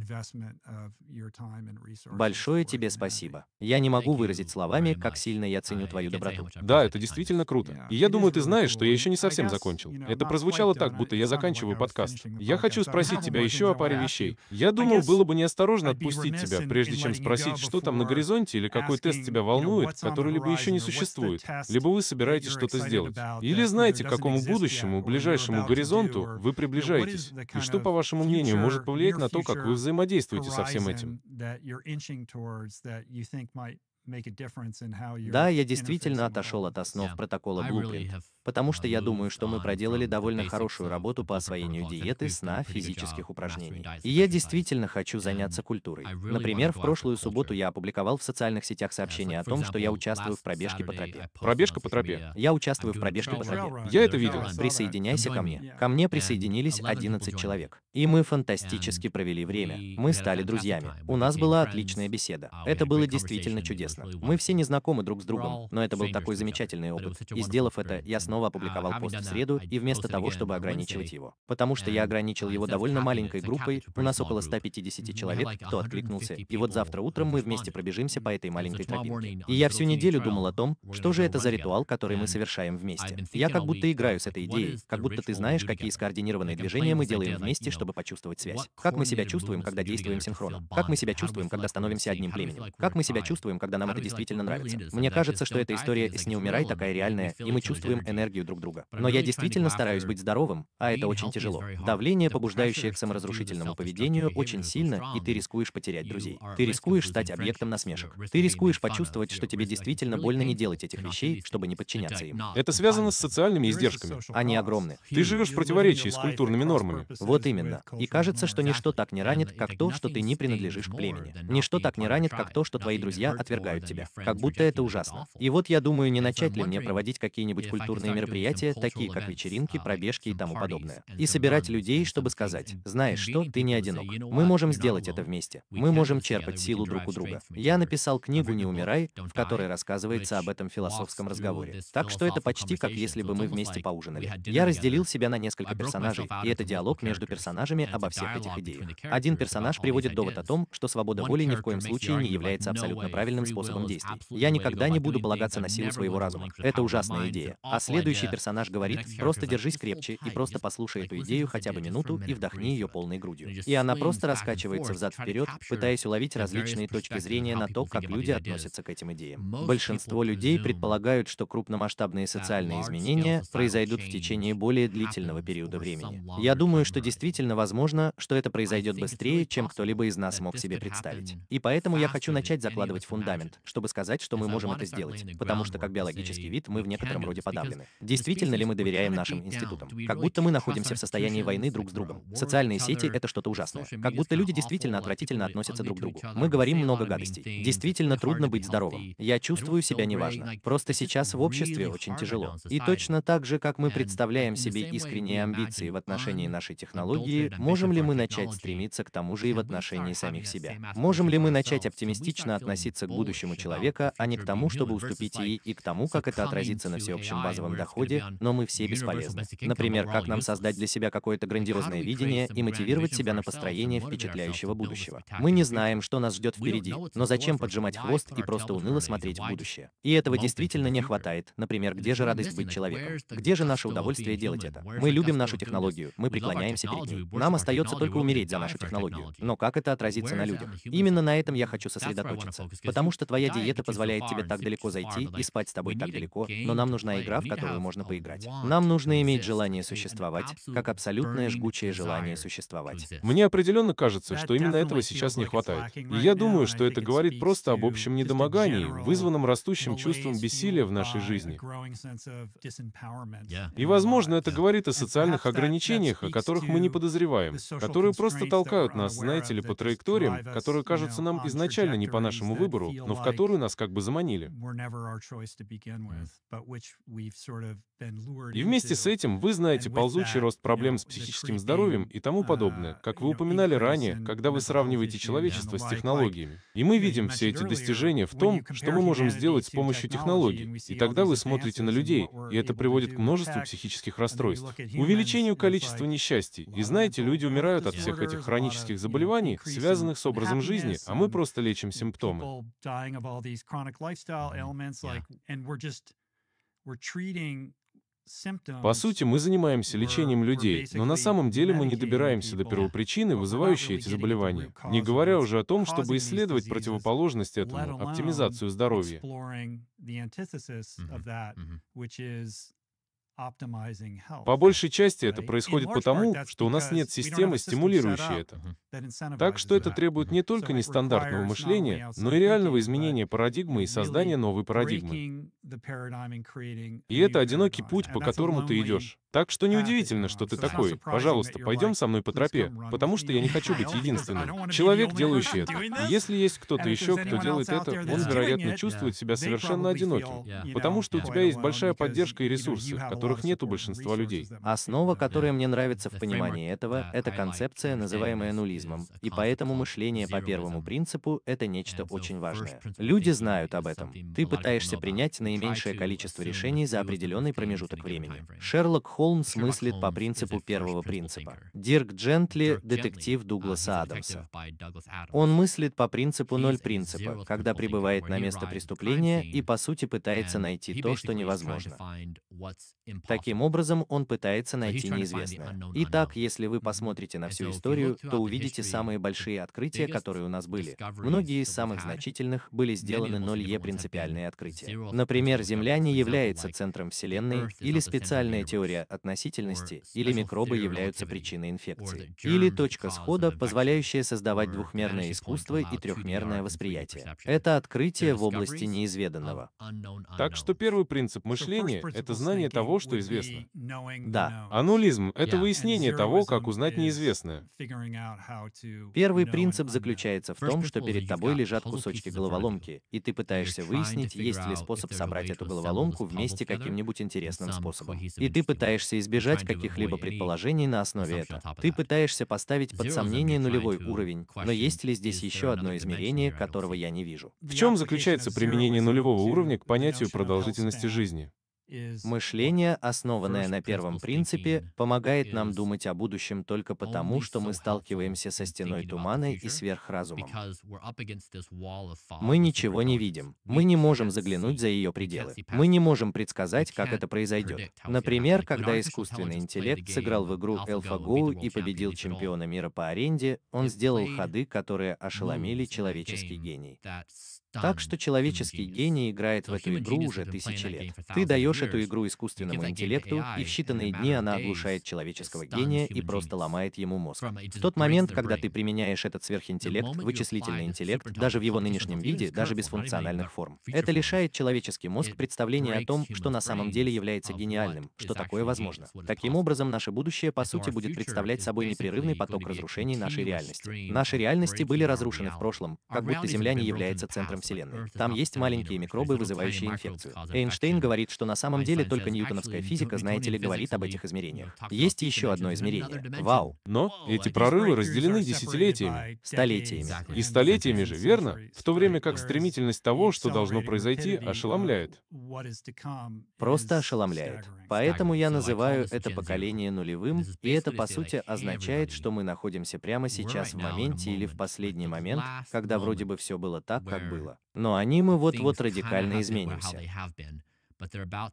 Большое тебе спасибо. Я не могу выразить словами, как сильно я ценю твою доброту. Да, это действительно круто. И я думаю, ты знаешь, что я еще не совсем закончил. Это прозвучало так, будто я заканчиваю подкаст. Я хочу спросить тебя еще о паре вещей. Я думал, было бы неосторожно отпустить тебя, прежде чем спросить, что там на горизонте или какой тест тебя волнует, который либо еще не существует, либо вы собираетесь что-то сделать. Или знаете, знаете, к какому будущему, ближайшему горизонту вы приближаетесь? И что, по вашему мнению, может повлиять на то, как вы взаимодействуете со всем этим? Да, я действительно отошел от основ протокола Blueprint, потому uh, что я думаю, что мы проделали довольно хорошую работу по освоению диеты, сна, физических упражнений. И я действительно хочу заняться культурой. Например, в прошлую субботу я опубликовал в социальных сетях сообщение о том, что я участвую в пробежке по тропе. Пробежка по тропе? Я участвую в пробежке по тропе. Я это видел. Присоединяйся ко мне. Ко мне присоединились 11 человек. И мы фантастически провели время. Мы стали друзьями. У нас была отличная беседа. Это было действительно чудесно интересно. Мы все не знакомы друг с другом, но это был такой замечательный опыт. И сделав это, я снова опубликовал а, а пост в среду, и вместо того, чтобы ограничивать его. Потому что я эм, ограничил его довольно маленькой группой, у нас около 150 человек, кто откликнулся. И вот завтра утром мы вместе пробежимся по этой маленькой тропинке. И я всю неделю думал о том, что же это за ритуал, который мы совершаем вместе. Я как будто играю с этой идеей, как будто ты знаешь, какие скоординированные движения мы делаем вместе, чтобы почувствовать связь. Как мы себя чувствуем, когда действуем синхронно? Как мы себя чувствуем, когда становимся одним племенем? Как мы себя чувствуем, когда на нам это действительно нравится. Мне кажется, что эта история с «Не умирай» такая реальная, и мы чувствуем энергию друг друга. Но я действительно стараюсь быть здоровым, а это очень тяжело. Давление, побуждающее к саморазрушительному поведению, очень сильно, и ты рискуешь потерять друзей. Ты рискуешь стать объектом насмешек. Ты рискуешь почувствовать, что тебе действительно больно не делать этих вещей, чтобы не подчиняться им. Это связано с социальными издержками. Они огромны. Ты живешь в противоречии с культурными нормами. Вот именно. И кажется, что ничто так не ранит, как то, что ты не принадлежишь к племени. Ничто так не ранит, как то, что твои друзья отвергают окружают тебя. Как будто это ужасно. И вот я думаю, не начать ли мне проводить какие-нибудь культурные мероприятия, такие как вечеринки, uh, пробежки и тому подобное. И собирать людей, чтобы сказать, знаешь что, ты не одинок. Мы можем сделать это вместе. Мы можем черпать силу друг у друга. Я написал книгу «Не умирай», в которой рассказывается об этом философском разговоре. Так что это почти как если бы мы вместе поужинали. Я разделил себя на несколько персонажей, и это диалог между персонажами обо всех этих идеях. Один персонаж приводит довод о том, что свобода воли ни в коем случае не является абсолютно правильным способом способом действий. Я никогда не буду полагаться на силу своего разума. Это ужасная идея. А следующий персонаж говорит, просто держись крепче и просто послушай эту идею хотя бы минуту и вдохни ее полной грудью. И она просто раскачивается взад-вперед, пытаясь уловить различные точки зрения на то, как люди относятся к этим идеям. Большинство людей предполагают, что крупномасштабные социальные изменения произойдут в течение более длительного периода времени. Я думаю, что действительно возможно, что это произойдет быстрее, чем кто-либо из нас мог себе представить. И поэтому я хочу начать закладывать фундамент, нет, чтобы сказать, что мы можем это сделать, потому что как биологический вид мы в некотором роде подавлены. Действительно ли мы доверяем нашим институтам? Как будто мы находимся в состоянии войны друг с другом. Социальные сети — это что-то ужасное. Как будто люди действительно отвратительно относятся друг к другу. Мы говорим много гадостей. Действительно трудно быть здоровым. Я чувствую себя неважно. Просто сейчас в обществе очень тяжело. И точно так же, как мы представляем себе искренние амбиции в отношении нашей технологии, можем ли мы начать стремиться к тому же и в отношении самих себя? Можем ли мы начать оптимистично относиться к будущему будущему человека, а не к тому, чтобы уступить ей и к тому, как это отразится на всеобщем базовом доходе, но мы все бесполезны. Например, как нам создать для себя какое-то грандиозное видение и мотивировать себя на построение впечатляющего будущего. Мы не знаем, что нас ждет впереди, но зачем поджимать хвост и просто уныло смотреть в будущее? И этого действительно не хватает. Например, где же радость быть человеком? Где же наше удовольствие делать это? Мы любим нашу технологию, мы преклоняемся перед ней. Нам остается только умереть за нашу технологию. Но как это отразится на людях? Именно на этом я хочу сосредоточиться. Потому что что твоя диета позволяет тебе так далеко зайти и спать с тобой так далеко, но нам нужна игра, в которую можно поиграть. Нам нужно иметь желание существовать, как абсолютное жгучее желание существовать. Мне определенно кажется, что именно этого сейчас не хватает. И я думаю, что это говорит просто об общем недомогании, вызванном растущим чувством бессилия в нашей жизни. И, возможно, это говорит о социальных ограничениях, о которых мы не подозреваем, которые просто толкают нас, знаете ли, по траекториям, которые кажутся нам изначально не по нашему выбору, но но в которую нас как бы заманили. И вместе с этим вы знаете ползучий рост проблем с психическим здоровьем и тому подобное, uh, как вы упоминали ранее, когда вы сравниваете человечество с технологиями. И мы видим все эти достижения в том, что мы можем сделать с помощью технологий. И тогда вы смотрите на людей, и это приводит к множеству психических расстройств, увеличению количества несчастий. И знаете, люди умирают от всех этих хронических заболеваний, связанных с образом жизни, а мы просто лечим симптомы dying of all these chronic lifestyle ailments, like, and we're just we're treating По сути, мы занимаемся лечением людей, но на самом деле мы не добираемся до первопричины, вызывающей эти заболевания, не говоря уже о том, чтобы исследовать противоположность этому, оптимизацию здоровья. Mm-hmm. Mm-hmm. По большей части это происходит потому, что у нас нет системы, стимулирующей это. Так что это требует не только нестандартного мышления, но и реального изменения парадигмы и создания новой парадигмы. И это одинокий путь, по которому ты идешь. Так что неудивительно, что uh, ты такой. Пожалуйста, пойдем со мной по тропе, потому что я не хочу быть единственным. Человек, делающий это. Если есть кто-то еще, кто делает это, он, вероятно, чувствует себя совершенно одиноким, потому что у тебя есть большая поддержка и ресурсы, которых нет у большинства людей. Основа, которая мне нравится в понимании этого, это концепция, называемая нулизмом, и поэтому мышление по первому принципу — это нечто очень важное. Люди знают об этом. Ты пытаешься принять наименьшее количество решений за определенный промежуток времени. Шерлок Холмс Холмс мыслит по принципу первого принципа. Дирк Джентли – детектив uh, Дугласа Адамса. Он мыслит по принципу ноль принципа, когда прибывает на место преступления и, по сути, пытается найти то, что невозможно. Таким образом, он пытается найти неизвестное. Итак, если вы mm-hmm. посмотрите на всю историю, то увидите самые большие открытия, которые у нас были. Многие из самых значительных были сделаны ноль е принципиальные открытия. Например, Земля не является центром Вселенной или специальная теория относительности или микробы являются причиной инфекции. Или точка схода, позволяющая создавать двухмерное искусство и трехмерное восприятие. Это открытие в области неизведанного. Так что первый принцип мышления — это знание того, что известно. Да. Анулизм — это выяснение того, как узнать неизвестное. Первый принцип заключается в том, что перед тобой лежат кусочки головоломки, и ты пытаешься выяснить, есть ли способ собрать эту головоломку вместе каким-нибудь интересным способом. И ты пытаешься пытаешься избежать каких-либо предположений на основе этого. Ты пытаешься поставить под сомнение нулевой уровень, но есть ли здесь еще одно измерение, которого я не вижу? В чем заключается применение нулевого уровня к понятию продолжительности жизни? Мышление, основанное на первом принципе, помогает нам думать о будущем только потому, что мы сталкиваемся со стеной тумана и сверхразумом. Мы ничего не видим, мы не можем заглянуть за ее пределы, мы не можем предсказать, как это произойдет. Например, когда искусственный интеллект сыграл в игру AlphaGo и победил чемпиона мира по аренде, он сделал ходы, которые ошеломили человеческий гений. Так что человеческий гений играет в эту игру уже тысячи лет. Ты даешь эту игру искусственному интеллекту, и в считанные дни она оглушает человеческого гения и просто ломает ему мозг. В тот момент, когда ты применяешь этот сверхинтеллект, вычислительный интеллект, даже в его нынешнем виде, даже без функциональных форм, это лишает человеческий мозг представления о том, что на самом деле является гениальным, что такое возможно. Таким образом, наше будущее, по сути, будет представлять собой непрерывный поток разрушений нашей реальности. Наши реальности были разрушены в прошлом, как будто Земля не является центром Вселенной. Там есть маленькие микробы, вызывающие инфекцию. Эйнштейн говорит, что на самом деле только ньютоновская физика, знаете ли, говорит об этих измерениях. Есть еще одно измерение. Вау. Но эти прорывы разделены десятилетиями. Столетиями. И столетиями же, верно? В то время как стремительность того, что должно произойти, ошеломляет. Просто ошеломляет. Поэтому я называю это поколение нулевым, и это, по сути, означает, что мы находимся прямо сейчас в моменте или в последний момент, когда вроде бы все было так, как было но они мы вот-вот радикально изменимся.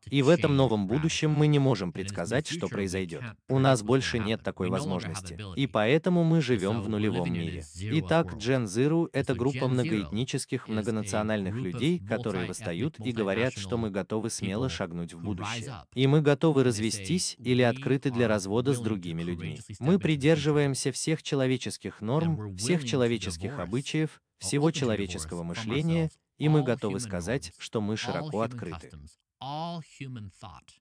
И в этом новом будущем мы не можем предсказать, что произойдет. У нас больше нет такой возможности. И поэтому мы живем в нулевом мире. Итак, Gen Zero — это группа многоэтнических, многонациональных людей, которые восстают и говорят, что мы готовы смело шагнуть в будущее. И мы готовы развестись или открыты для развода с другими людьми. Мы придерживаемся всех человеческих норм, всех человеческих обычаев, всего человеческого мышления, и мы готовы сказать, что мы широко открыты all human thought.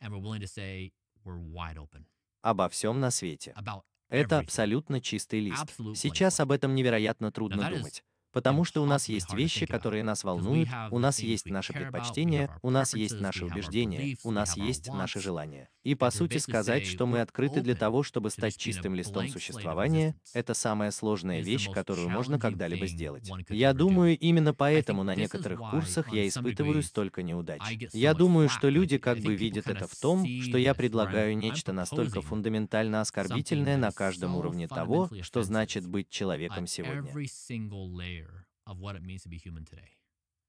And we're willing to say we're wide open. Обо всем на свете. About Это абсолютно чистый лист. Сейчас об этом невероятно трудно думать. Потому что у нас есть вещи, которые нас волнуют, у нас есть наши предпочтения, у нас есть наши убеждения, у нас есть наши желания. И по сути сказать, что мы открыты для того, чтобы стать чистым листом существования, это самая сложная вещь, которую можно когда-либо сделать. Я думаю, именно поэтому на некоторых курсах я испытываю столько неудач. Я думаю, что люди как бы видят это в том, что я предлагаю нечто настолько фундаментально оскорбительное на каждом уровне того, что значит быть человеком сегодня.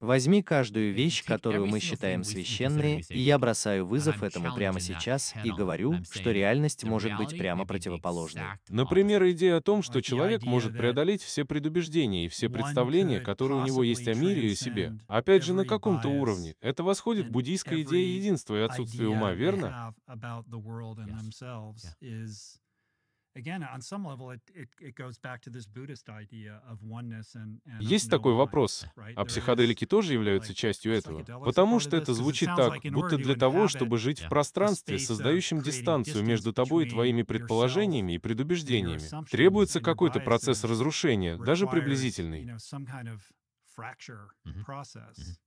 Возьми каждую вещь, которую мы считаем священной, и я бросаю вызов этому прямо сейчас и говорю, что реальность может быть прямо противоположной. Например, идея о том, что человек может преодолеть все предубеждения и все представления, которые у него есть о мире и себе. Опять же, на каком-то уровне. Это восходит буддийской идее единства и отсутствия ума, верно? Есть такой вопрос. А психоделики тоже являются частью этого? Потому что это звучит так, будто для того, чтобы жить в пространстве, создающем дистанцию между тобой и твоими предположениями и предубеждениями, требуется какой-то процесс разрушения, даже приблизительный. Mm-hmm. Mm-hmm.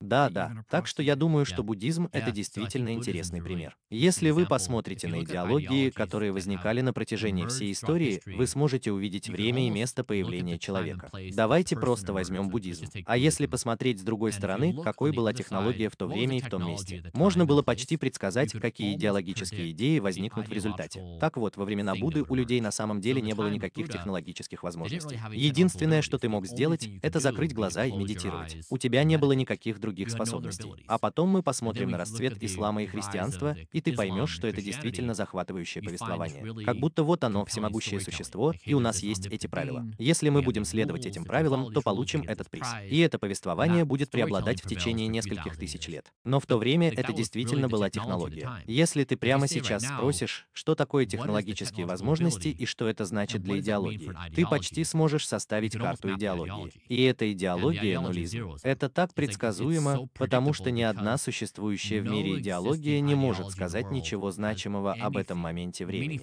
Да, да. Так что я думаю, что буддизм — это действительно интересный пример. Если вы посмотрите на идеологии, которые возникали на протяжении всей истории, вы сможете увидеть время и место появления человека. Давайте просто возьмем буддизм. А если посмотреть с другой стороны, какой была технология в то время и в том месте? Можно было почти предсказать, какие идеологические идеи возникнут в результате. Так вот, во времена Будды у людей на самом деле не было никаких технологических возможностей. Единственное, что ты мог сделать, это закрыть глаза и медитировать. У тебя не было никаких других других способностей. А потом мы посмотрим на расцвет ислама и христианства, и ты поймешь, что это действительно захватывающее повествование. Как будто вот оно, всемогущее существо, и у нас есть эти правила. Если мы будем следовать этим правилам, то получим этот приз. И это повествование будет преобладать в течение нескольких тысяч лет. Но в то время это действительно была технология. Если ты прямо сейчас спросишь, что такое технологические возможности и что это значит для идеологии, ты почти сможешь составить карту идеологии. И эта идеология нулизм. Это так предсказуемо, предсказуемо, потому что ни одна существующая в мире идеология не может сказать ничего значимого об этом моменте времени.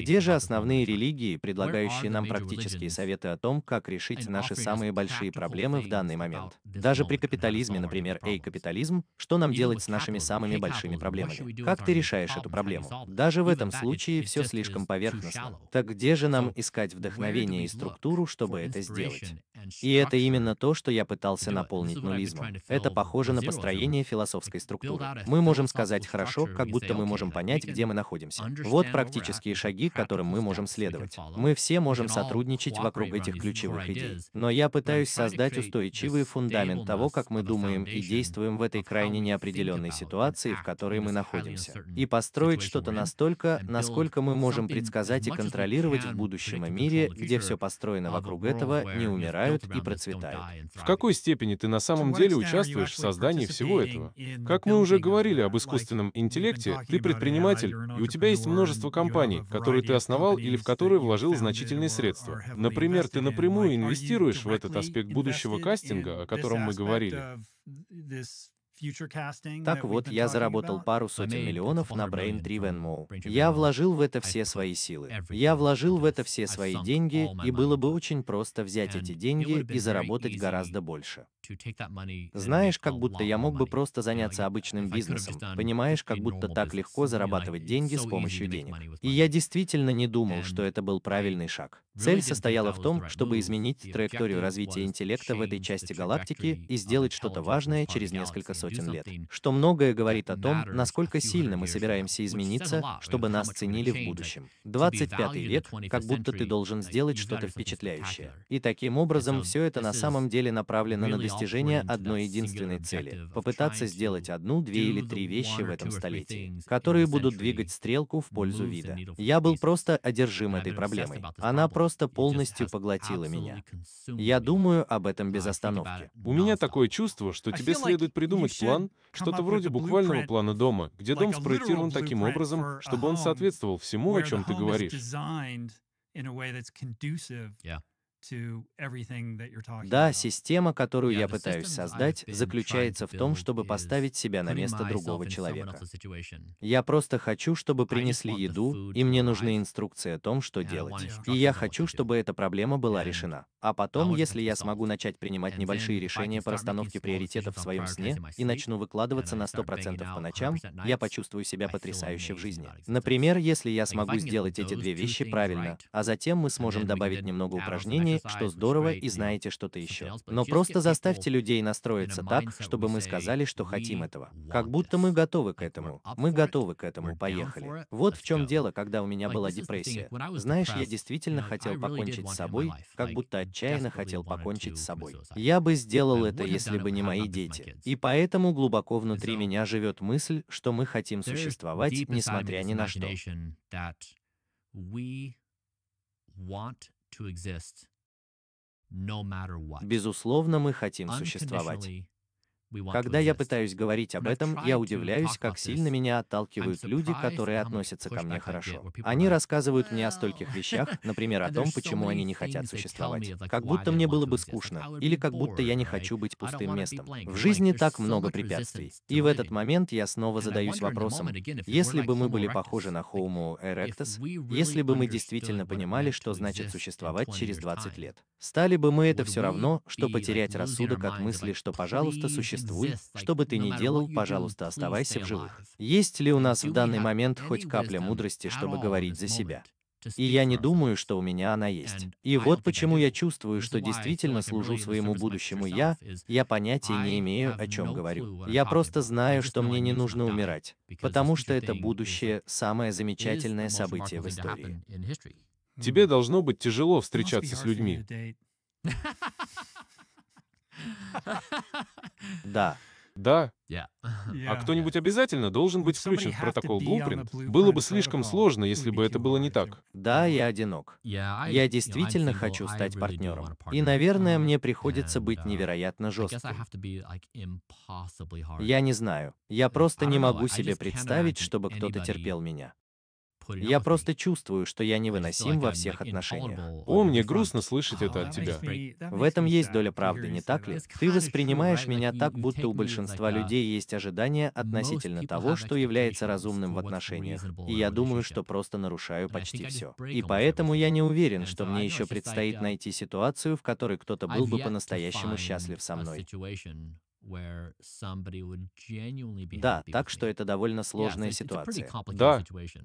Где же основные религии, предлагающие нам практические советы о том, как решить наши самые большие проблемы в данный момент? Даже при капитализме, например, «Эй, капитализм, что нам делать с нашими самыми большими проблемами? Как ты решаешь эту проблему? Даже в этом случае все слишком поверхностно. Так где же нам искать вдохновение и структуру, чтобы это сделать? И это именно то, что я пытался наполнить нулизмом. Это похоже на построение философской структуры. Мы можем сказать хорошо, как будто мы можем понять, где мы находимся. Вот практические шаги, которым мы можем следовать. Мы все можем сотрудничать вокруг этих ключевых идей. Но я пытаюсь создать устойчивый фундамент того, как мы думаем и действуем в этой крайне неопределенной ситуации, в которой мы находимся. И построить что-то настолько, насколько мы можем предсказать и контролировать в будущем мире, где все построено вокруг этого, не умирают оживают и процветают. В какой степени ты на самом деле участвуешь в создании всего этого? Как мы уже говорили об искусственном интеллекте, ты предприниматель, и у тебя есть множество компаний, которые ты основал или в которые вложил значительные средства. Например, ты напрямую инвестируешь в этот аспект будущего кастинга, о котором мы говорили. Так вот, я заработал пару сотен миллионов на Brain Driven Mo. Я вложил в это все свои силы. Я вложил в это все свои деньги, и было бы очень просто взять эти деньги и заработать гораздо больше. Знаешь, как будто я мог бы просто заняться обычным бизнесом, понимаешь, как будто так легко зарабатывать деньги с помощью денег. И я действительно не думал, что это был правильный шаг. Цель состояла в том, чтобы изменить траекторию развития интеллекта в этой части галактики и сделать что-то важное через несколько сот сотен лет, что многое говорит о том, насколько сильно мы собираемся измениться, чтобы нас ценили в будущем. 25 век, как будто ты должен сделать что-то впечатляющее. И таким образом все это на самом деле направлено на достижение одной uh, единственной цели – попытаться сделать одну, две или три вещи в этом столетии, которые будут двигать стрелку в пользу вида. Я был просто одержим этой проблемой. Она просто полностью поглотила меня. Я думаю об этом без остановки. У меня такое чувство, что тебе следует придумать составить план, что-то вроде буквального плана дома, где дом спроектирован таким образом, чтобы он соответствовал всему, о чем ты говоришь. Yeah. Да, система, которую я пытаюсь создать, заключается в том, чтобы поставить себя на место другого человека. Я просто хочу, чтобы принесли еду, и мне нужны инструкции о том, что делать. И я хочу, чтобы эта проблема была решена. А потом, если я смогу начать принимать небольшие решения по расстановке приоритетов в своем сне и начну выкладываться на 100% по ночам, я почувствую себя потрясающе в жизни. Например, если я смогу сделать эти две вещи правильно, а затем мы сможем добавить немного упражнений, что здорово и знаете что-то еще. Но просто заставьте людей настроиться так, чтобы мы сказали, что хотим этого. Как будто мы готовы к этому. Мы готовы к этому, поехали. Вот в чем дело, когда у меня была депрессия. Знаешь, я действительно хотел покончить с собой, как будто отчаянно хотел покончить с собой. Я бы сделал это, если бы не мои дети. И поэтому глубоко внутри меня живет мысль, что мы хотим существовать, несмотря ни на что. we want to exist Безусловно, мы хотим существовать. Когда я пытаюсь говорить об этом, я удивляюсь, как сильно меня отталкивают люди, которые относятся ко мне хорошо. Они рассказывают мне о стольких вещах, например, о том, почему они не хотят существовать. Как будто мне было бы скучно, или как будто я не хочу быть пустым местом. В жизни так много препятствий. И в этот момент я снова задаюсь вопросом, если бы мы были похожи на Homo erectus, если бы мы действительно понимали, что значит существовать через 20 лет, стали бы мы это все равно, что потерять рассудок от мысли, что, пожалуйста, существует существуй, что бы ты ни делал, пожалуйста, оставайся в живых. Есть ли у нас в данный момент хоть капля мудрости, чтобы говорить за себя? И я не думаю, что у меня она есть. И вот почему я чувствую, что действительно служу своему будущему я, я понятия не имею, о чем говорю. Я просто знаю, что мне не нужно умирать, потому что это будущее – самое замечательное событие в истории. Тебе должно быть тяжело встречаться с людьми. Да. Да. А кто-нибудь обязательно должен быть включен в протокол Blueprint? Было бы слишком сложно, если бы это было не так. Да, я одинок. Я действительно хочу стать партнером. И, наверное, мне приходится быть uh, невероятно жестким. Я не знаю. Я просто не могу себе представить, чтобы кто-то терпел меня. Я просто чувствую, что я невыносим во всех отношениях. О, мне грустно слышать это от тебя. В этом есть доля правды, не так uh, ли? Ты воспринимаешь меня так, будто у большинства людей есть ожидания относительно того, что является разумным в отношениях. И я думаю, что просто нарушаю почти все. И поэтому я не уверен, что мне еще предстоит uh, найти ситуацию, в которой кто-то был бы по-настоящему счастлив со мной. Да, так что это довольно сложная ситуация. Да,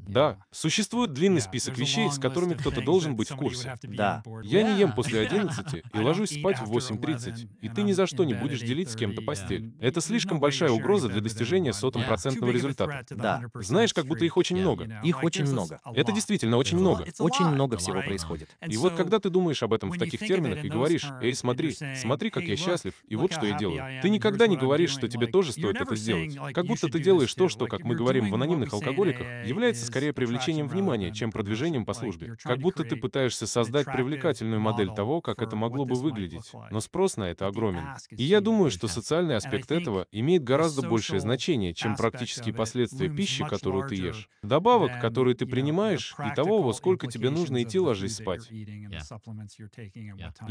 да. Существует длинный список вещей, с которыми кто-то должен быть в курсе. Да. Я не ем после 11 и ложусь спать в 8.30, и ты ни за что не будешь делить с кем-то постель. Это слишком большая угроза для достижения сотом-процентного результата. Да. Знаешь, как будто их очень много. Их очень много. Это действительно очень много. Очень много всего происходит. И вот когда ты думаешь об этом в таких терминах и говоришь, «Эй, смотри, смотри, как я счастлив, и вот что я делаю», ты никогда никогда не говоришь, что тебе тоже стоит это сделать. Как будто ты делаешь то, что, как мы говорим в анонимных алкоголиках, является скорее привлечением внимания, чем продвижением по службе. Как будто ты пытаешься создать привлекательную модель того, как это могло бы выглядеть. Но спрос на это огромен. И я думаю, что социальный аспект этого имеет гораздо большее значение, чем практические последствия пищи, которую ты ешь. Добавок, которые ты принимаешь, и того, во сколько тебе нужно идти ложись спать. И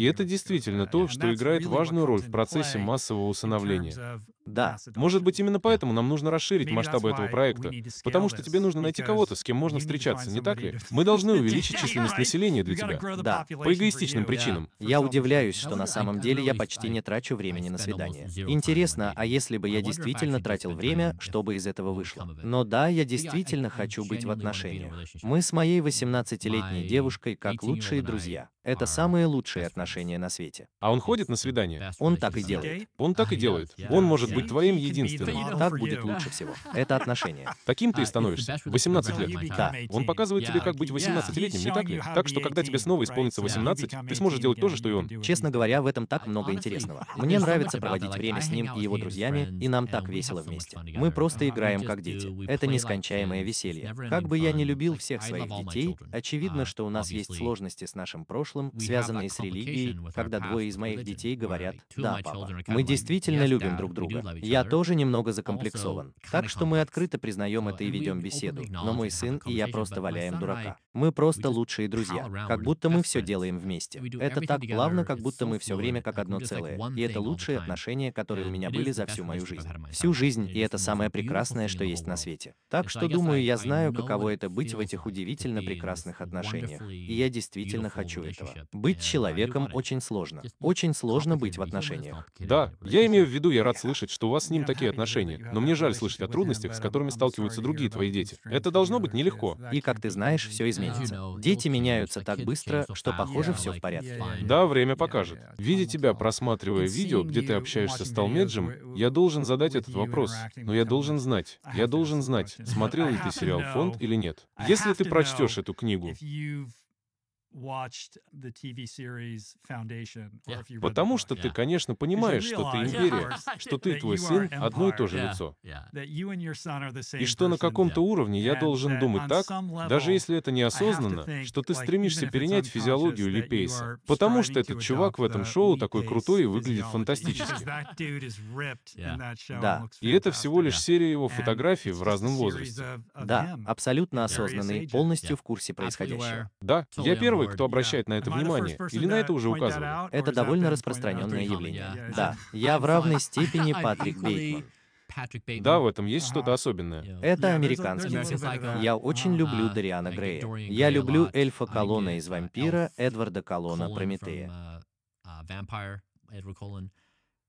это действительно то, что играет важную роль в процессе массового усыновления управления. Да. Может быть, именно поэтому нам нужно расширить масштабы этого проекта, потому что тебе нужно найти кого-то, с кем можно встречаться, не так ли? Мы должны увеличить численность населения для тебя. Да. По эгоистичным причинам. Я удивляюсь, что на самом деле я почти не трачу времени на свидание. Интересно, а если бы я действительно тратил время, чтобы из этого вышло? Но да, я действительно хочу быть в отношениях. Мы с моей 18-летней девушкой как лучшие друзья. Это самые лучшие отношения на свете. А он ходит на свидания? Он так и делает. Он так и делает делает. Он может быть твоим единственным. Так будет лучше всего. Это отношение. Таким ты и а, становишься. 18 лет. Да. Он показывает тебе, как быть 18-летним, не так ли? Так что, когда тебе снова исполнится 18, ты сможешь делать то же, что и он. Честно говоря, в этом так много интересного. Мне нравится проводить время с ним и его друзьями, и нам так весело вместе. Мы просто uh, играем как дети. Это нескончаемое веселье. Как бы я не любил всех своих детей, очевидно, uh, что у нас есть сложности с нашим прошлым, связанные с религией, когда двое из моих детей говорят «Да, папа». Мы действительно любим друг друга. Я тоже немного закомплексован. Так что мы открыто признаем это и ведем беседу. Но мой сын и я просто валяем дурака. Мы просто лучшие друзья. Как будто мы все делаем вместе. Это так плавно, как будто мы все время как одно целое. И это лучшие отношения, которые у меня были за всю мою жизнь. Всю жизнь, и это самое прекрасное, что есть на свете. Так что, думаю, я знаю, каково это быть в этих удивительно прекрасных отношениях. И я действительно хочу этого. Быть человеком очень сложно. Очень сложно быть в отношениях. Да, я имею в в виду, я рад слышать, что у вас с ним такие отношения, но мне жаль слышать о трудностях, с которыми сталкиваются другие твои дети. Это должно быть нелегко. И, как ты знаешь, все изменится. Дети меняются так быстро, что, похоже, все в порядке. Да, время покажет. Видя тебя, просматривая видео, где ты общаешься с Талмеджем, я должен задать этот вопрос. Но я должен знать, я должен знать, смотрел ли ты сериал «Фонд» или нет. Если ты прочтешь эту книгу, Потому что ты, конечно, понимаешь, что ты империя, что ты и твой сын — одно и то же лицо. И что на каком-то уровне я должен думать так, даже если это неосознанно, что ты стремишься перенять физиологию Липейса, потому что этот чувак в этом шоу такой крутой и выглядит фантастически. Да. И это всего лишь серия его фотографий в разном возрасте. Да, абсолютно осознанный, полностью в курсе происходящего. Да, я первый, кто обращает на это внимание, или на это уже указывали? Это довольно распространенное явление. Да. Я в равной степени Патрик Бейтман. Да, в этом есть что-то uh-huh. особенное. Это американский. Я очень uh-huh. люблю Дариана Грея. Я люблю эльфа Колона из «Вампира», Эдварда Колона, Прометея. Uh, uh,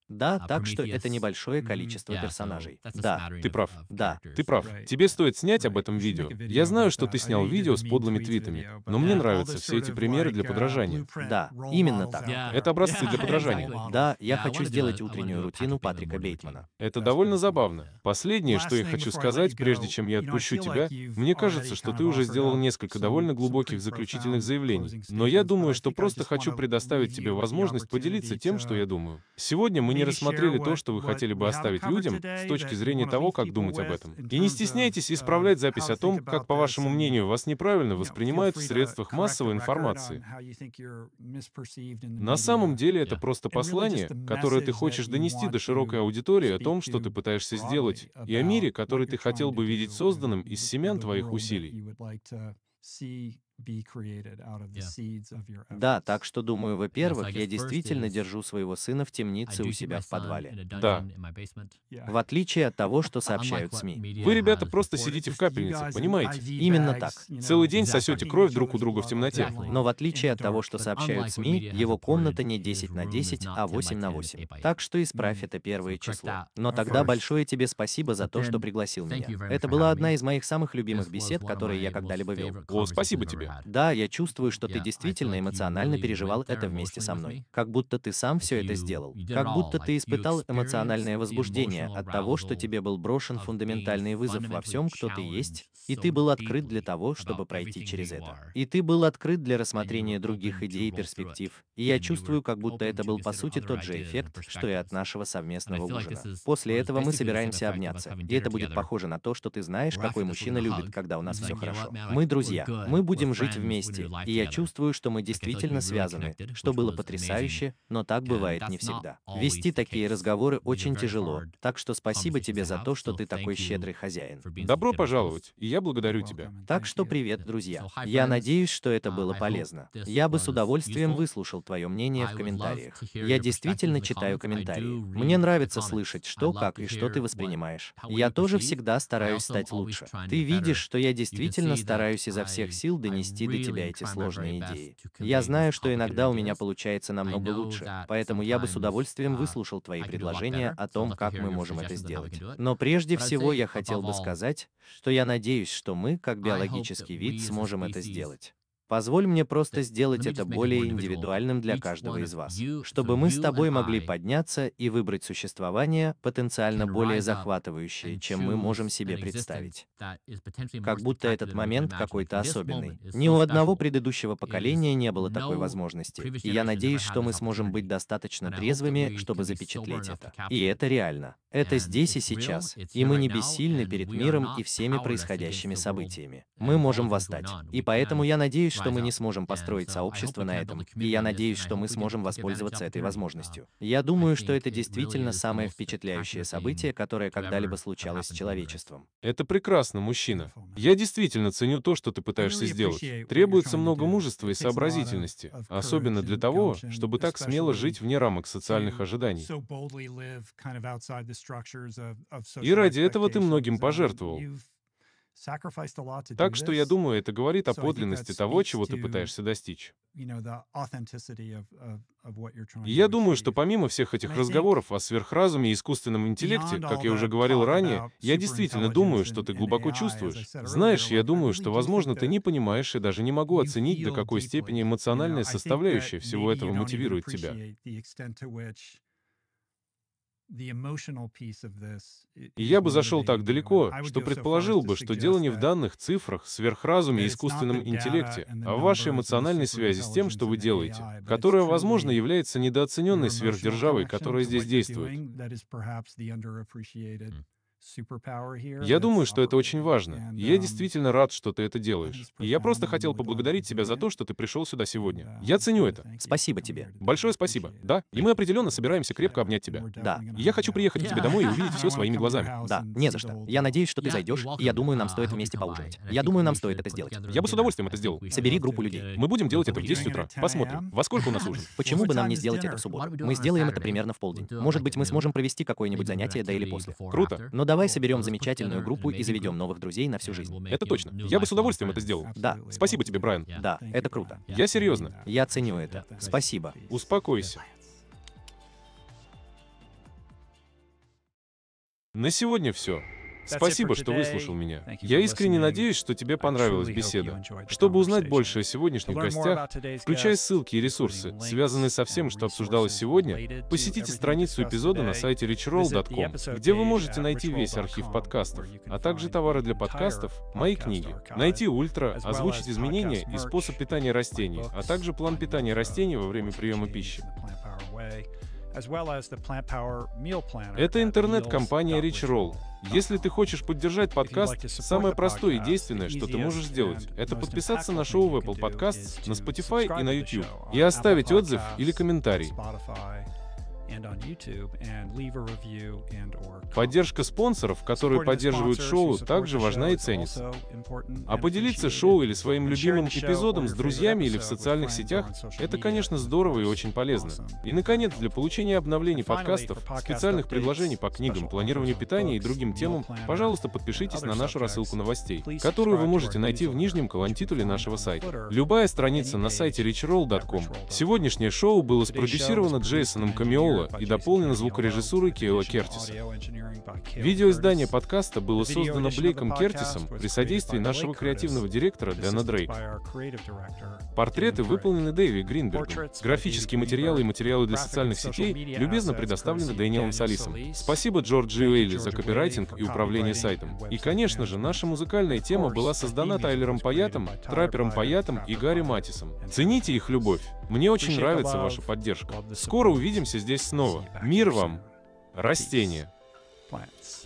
да, а так что это небольшое количество персонажей. Да, ты прав. Да. Ты прав. Тебе стоит снять об этом видео. Я знаю, что ты снял видео с подлыми твитами, но мне нравятся все эти примеры для uh, подражания. Да, именно так. Это образцы для подражания. Да, я хочу сделать утреннюю рутину Патрика Бейтмана. Это довольно забавно. Последнее, что я хочу сказать, прежде чем я отпущу тебя, мне кажется, что ты уже сделал несколько довольно глубоких заключительных заявлений, но я думаю, что просто хочу предоставить тебе возможность поделиться тем, что я думаю. Сегодня мы не не рассмотрели то, что вы хотели бы оставить людям с точки зрения того, как думать об этом. И не стесняйтесь uh, исправлять запись о том, как, по вашему мнению, вас неправильно воспринимают в средствах массовой информации. На самом деле это просто послание, которое ты хочешь донести до широкой аудитории о том, что ты пытаешься сделать, и о мире, который ты хотел бы видеть созданным из семян твоих усилий. Да, так что думаю, во-первых, я действительно держу своего сына в темнице у себя в подвале. Да. В отличие от того, что сообщают СМИ. Вы, ребята, просто сидите в капельнице, понимаете? Именно так. Целый день сосете кровь друг у друга в темноте. Но в отличие от того, что сообщают СМИ, его комната не 10 на 10, а 8 на 8. Так что исправь mm. это первое число. Но тогда большое тебе спасибо за то, что пригласил меня. Это была одна из моих самых любимых бесед, которые я когда-либо вел. О, спасибо тебе. Да, я чувствую, что ты действительно эмоционально переживал это вместе со мной. Как будто ты сам все это сделал. Как будто ты испытал эмоциональное возбуждение от того, что тебе был брошен фундаментальный вызов во всем, кто ты есть, и ты был открыт для того, чтобы пройти через это. И ты был открыт для рассмотрения других идей и перспектив. И я чувствую, как будто это был по сути тот же эффект, что и от нашего совместного ужина. После этого мы собираемся обняться. И это будет похоже на то, что ты знаешь, какой мужчина любит, когда у нас все хорошо. Мы друзья. Мы будем жить вместе, и я чувствую, что мы действительно связаны, что было потрясающе, но так бывает не всегда. Вести такие разговоры очень тяжело, так что спасибо тебе за то, что ты такой щедрый хозяин. Добро пожаловать, и я благодарю тебя. Так что привет, друзья. Я надеюсь, что это uh, было полезно. Я бы с удовольствием выслушал твое мнение в комментариях. Я действительно читаю комментарии. Мне нравится слышать, что, как и что ты воспринимаешь. Я тоже всегда стараюсь стать лучше. Ты видишь, что я действительно стараюсь изо всех сил донести донести до тебя эти сложные идеи. Я знаю, что иногда у меня получается намного лучше, поэтому я бы с удовольствием uh, выслушал твои предложения о том, как мы можем это сделать. Но прежде всего я хотел бы сказать, что я надеюсь, что мы, как биологический вид, сможем это сделать. Позволь мне просто сделать это более индивидуальным для каждого из вас, чтобы мы с тобой могли подняться и выбрать существование, потенциально более захватывающее, чем мы можем себе представить. Как будто этот момент какой-то особенный. Ни у одного предыдущего поколения не было такой возможности, и я надеюсь, что мы сможем быть достаточно трезвыми, чтобы запечатлеть это. И это реально. Это здесь и сейчас, и мы не бессильны перед миром и всеми происходящими событиями. Мы можем восстать. И поэтому я надеюсь, что мы не сможем построить сообщество на этом, и я надеюсь, что мы сможем воспользоваться этой возможностью. Я думаю, что это действительно самое впечатляющее событие, которое когда-либо случалось с человечеством. Это прекрасно, мужчина. Я действительно ценю то, что ты пытаешься ну, сделать. Требуется много мужества и сообразительности, особенно для того, чтобы так смело жить вне рамок социальных ожиданий. И ради этого ты многим пожертвовал. Так что я думаю, это говорит о подлинности того, чего ты пытаешься достичь. я думаю, что помимо всех этих разговоров о сверхразуме и искусственном интеллекте, как я уже говорил ранее, я действительно думаю, что ты глубоко чувствуешь. Знаешь, я думаю, что, возможно, ты не понимаешь и даже не могу оценить, до какой степени эмоциональная составляющая всего этого мотивирует тебя. И я бы зашел так далеко, что предположил бы, что дело не в данных, цифрах, сверхразуме и искусственном интеллекте, а в вашей эмоциональной связи с тем, что вы делаете, которая, возможно, является недооцененной сверхдержавой, которая здесь действует. Я думаю, что это очень важно. я um, действительно рад, что ты это делаешь. И я просто хотел поблагодарить тебя за то, что ты пришел сюда сегодня. Uh, я ценю это. Спасибо тебе. Большое спасибо. Да. И мы определенно собираемся крепко обнять тебя. Да. я хочу приехать к тебе домой и увидеть все своими глазами. Да, не за что. Я надеюсь, что ты зайдешь, и я думаю, нам стоит uh, вместе поужинать. Я думаю, нам стоит это сделать. Я бы с удовольствием это сделал. Собери группу людей. Мы будем делать это в 10 утра. Посмотрим. Во сколько у нас ужин? Почему бы нам не сделать это в субботу? Мы сделаем это примерно в полдень. Может быть, мы сможем провести какое-нибудь занятие, до или после. Круто. Но давай соберем замечательную группу и заведем новых друзей на всю жизнь. Это точно. Я бы с удовольствием это сделал. Да. Спасибо тебе, Брайан. Да, это круто. Я серьезно. Я ценю это. Спасибо. Успокойся. На сегодня все. Спасибо, что выслушал меня. Я искренне надеюсь, что тебе понравилась беседа. Чтобы узнать больше о сегодняшних гостях, включая ссылки и ресурсы, связанные со всем, что обсуждалось сегодня, посетите страницу эпизода на сайте richroll.com, где вы можете найти весь архив подкастов, а также товары для подкастов, мои книги, найти ультра, озвучить изменения и способ питания растений, а также план питания растений во время приема пищи. Это интернет-компания RichRoll. Если ты хочешь поддержать подкаст, самое простое и действенное, что ты можешь сделать, это подписаться на шоу в Apple Podcasts, на Spotify и на YouTube, и оставить отзыв или комментарий. Поддержка спонсоров, которые поддерживают шоу, также важна и ценится. А поделиться шоу или своим любимым эпизодом с друзьями или в социальных сетях — это, конечно, здорово и очень полезно. И, наконец, для получения обновлений подкастов, специальных предложений по книгам, планированию питания и другим темам, пожалуйста, подпишитесь на нашу рассылку новостей, которую вы можете найти в нижнем колонтитуле нашего сайта. Любая страница на сайте richroll.com. Сегодняшнее шоу было спродюсировано Джейсоном Камиоло Холла и дополнен звукорежиссурой Кейла Кертиса. Видеоиздание подкаста было создано Блейком Кертисом при содействии нашего креативного директора Дэна Дрейка. Портреты выполнены Дэви Гринбергом. Графические материалы и материалы для социальных сетей любезно предоставлены Дэниелом Салисом. Спасибо Джорджию Эйли за копирайтинг и управление сайтом. И, конечно же, наша музыкальная тема была создана Тайлером Паятом, Трапером Паятом и Гарри Матисом. Цените их любовь. Мне очень нравится ваша поддержка. Скоро увидимся здесь снова. Мир вам, растения. Plants.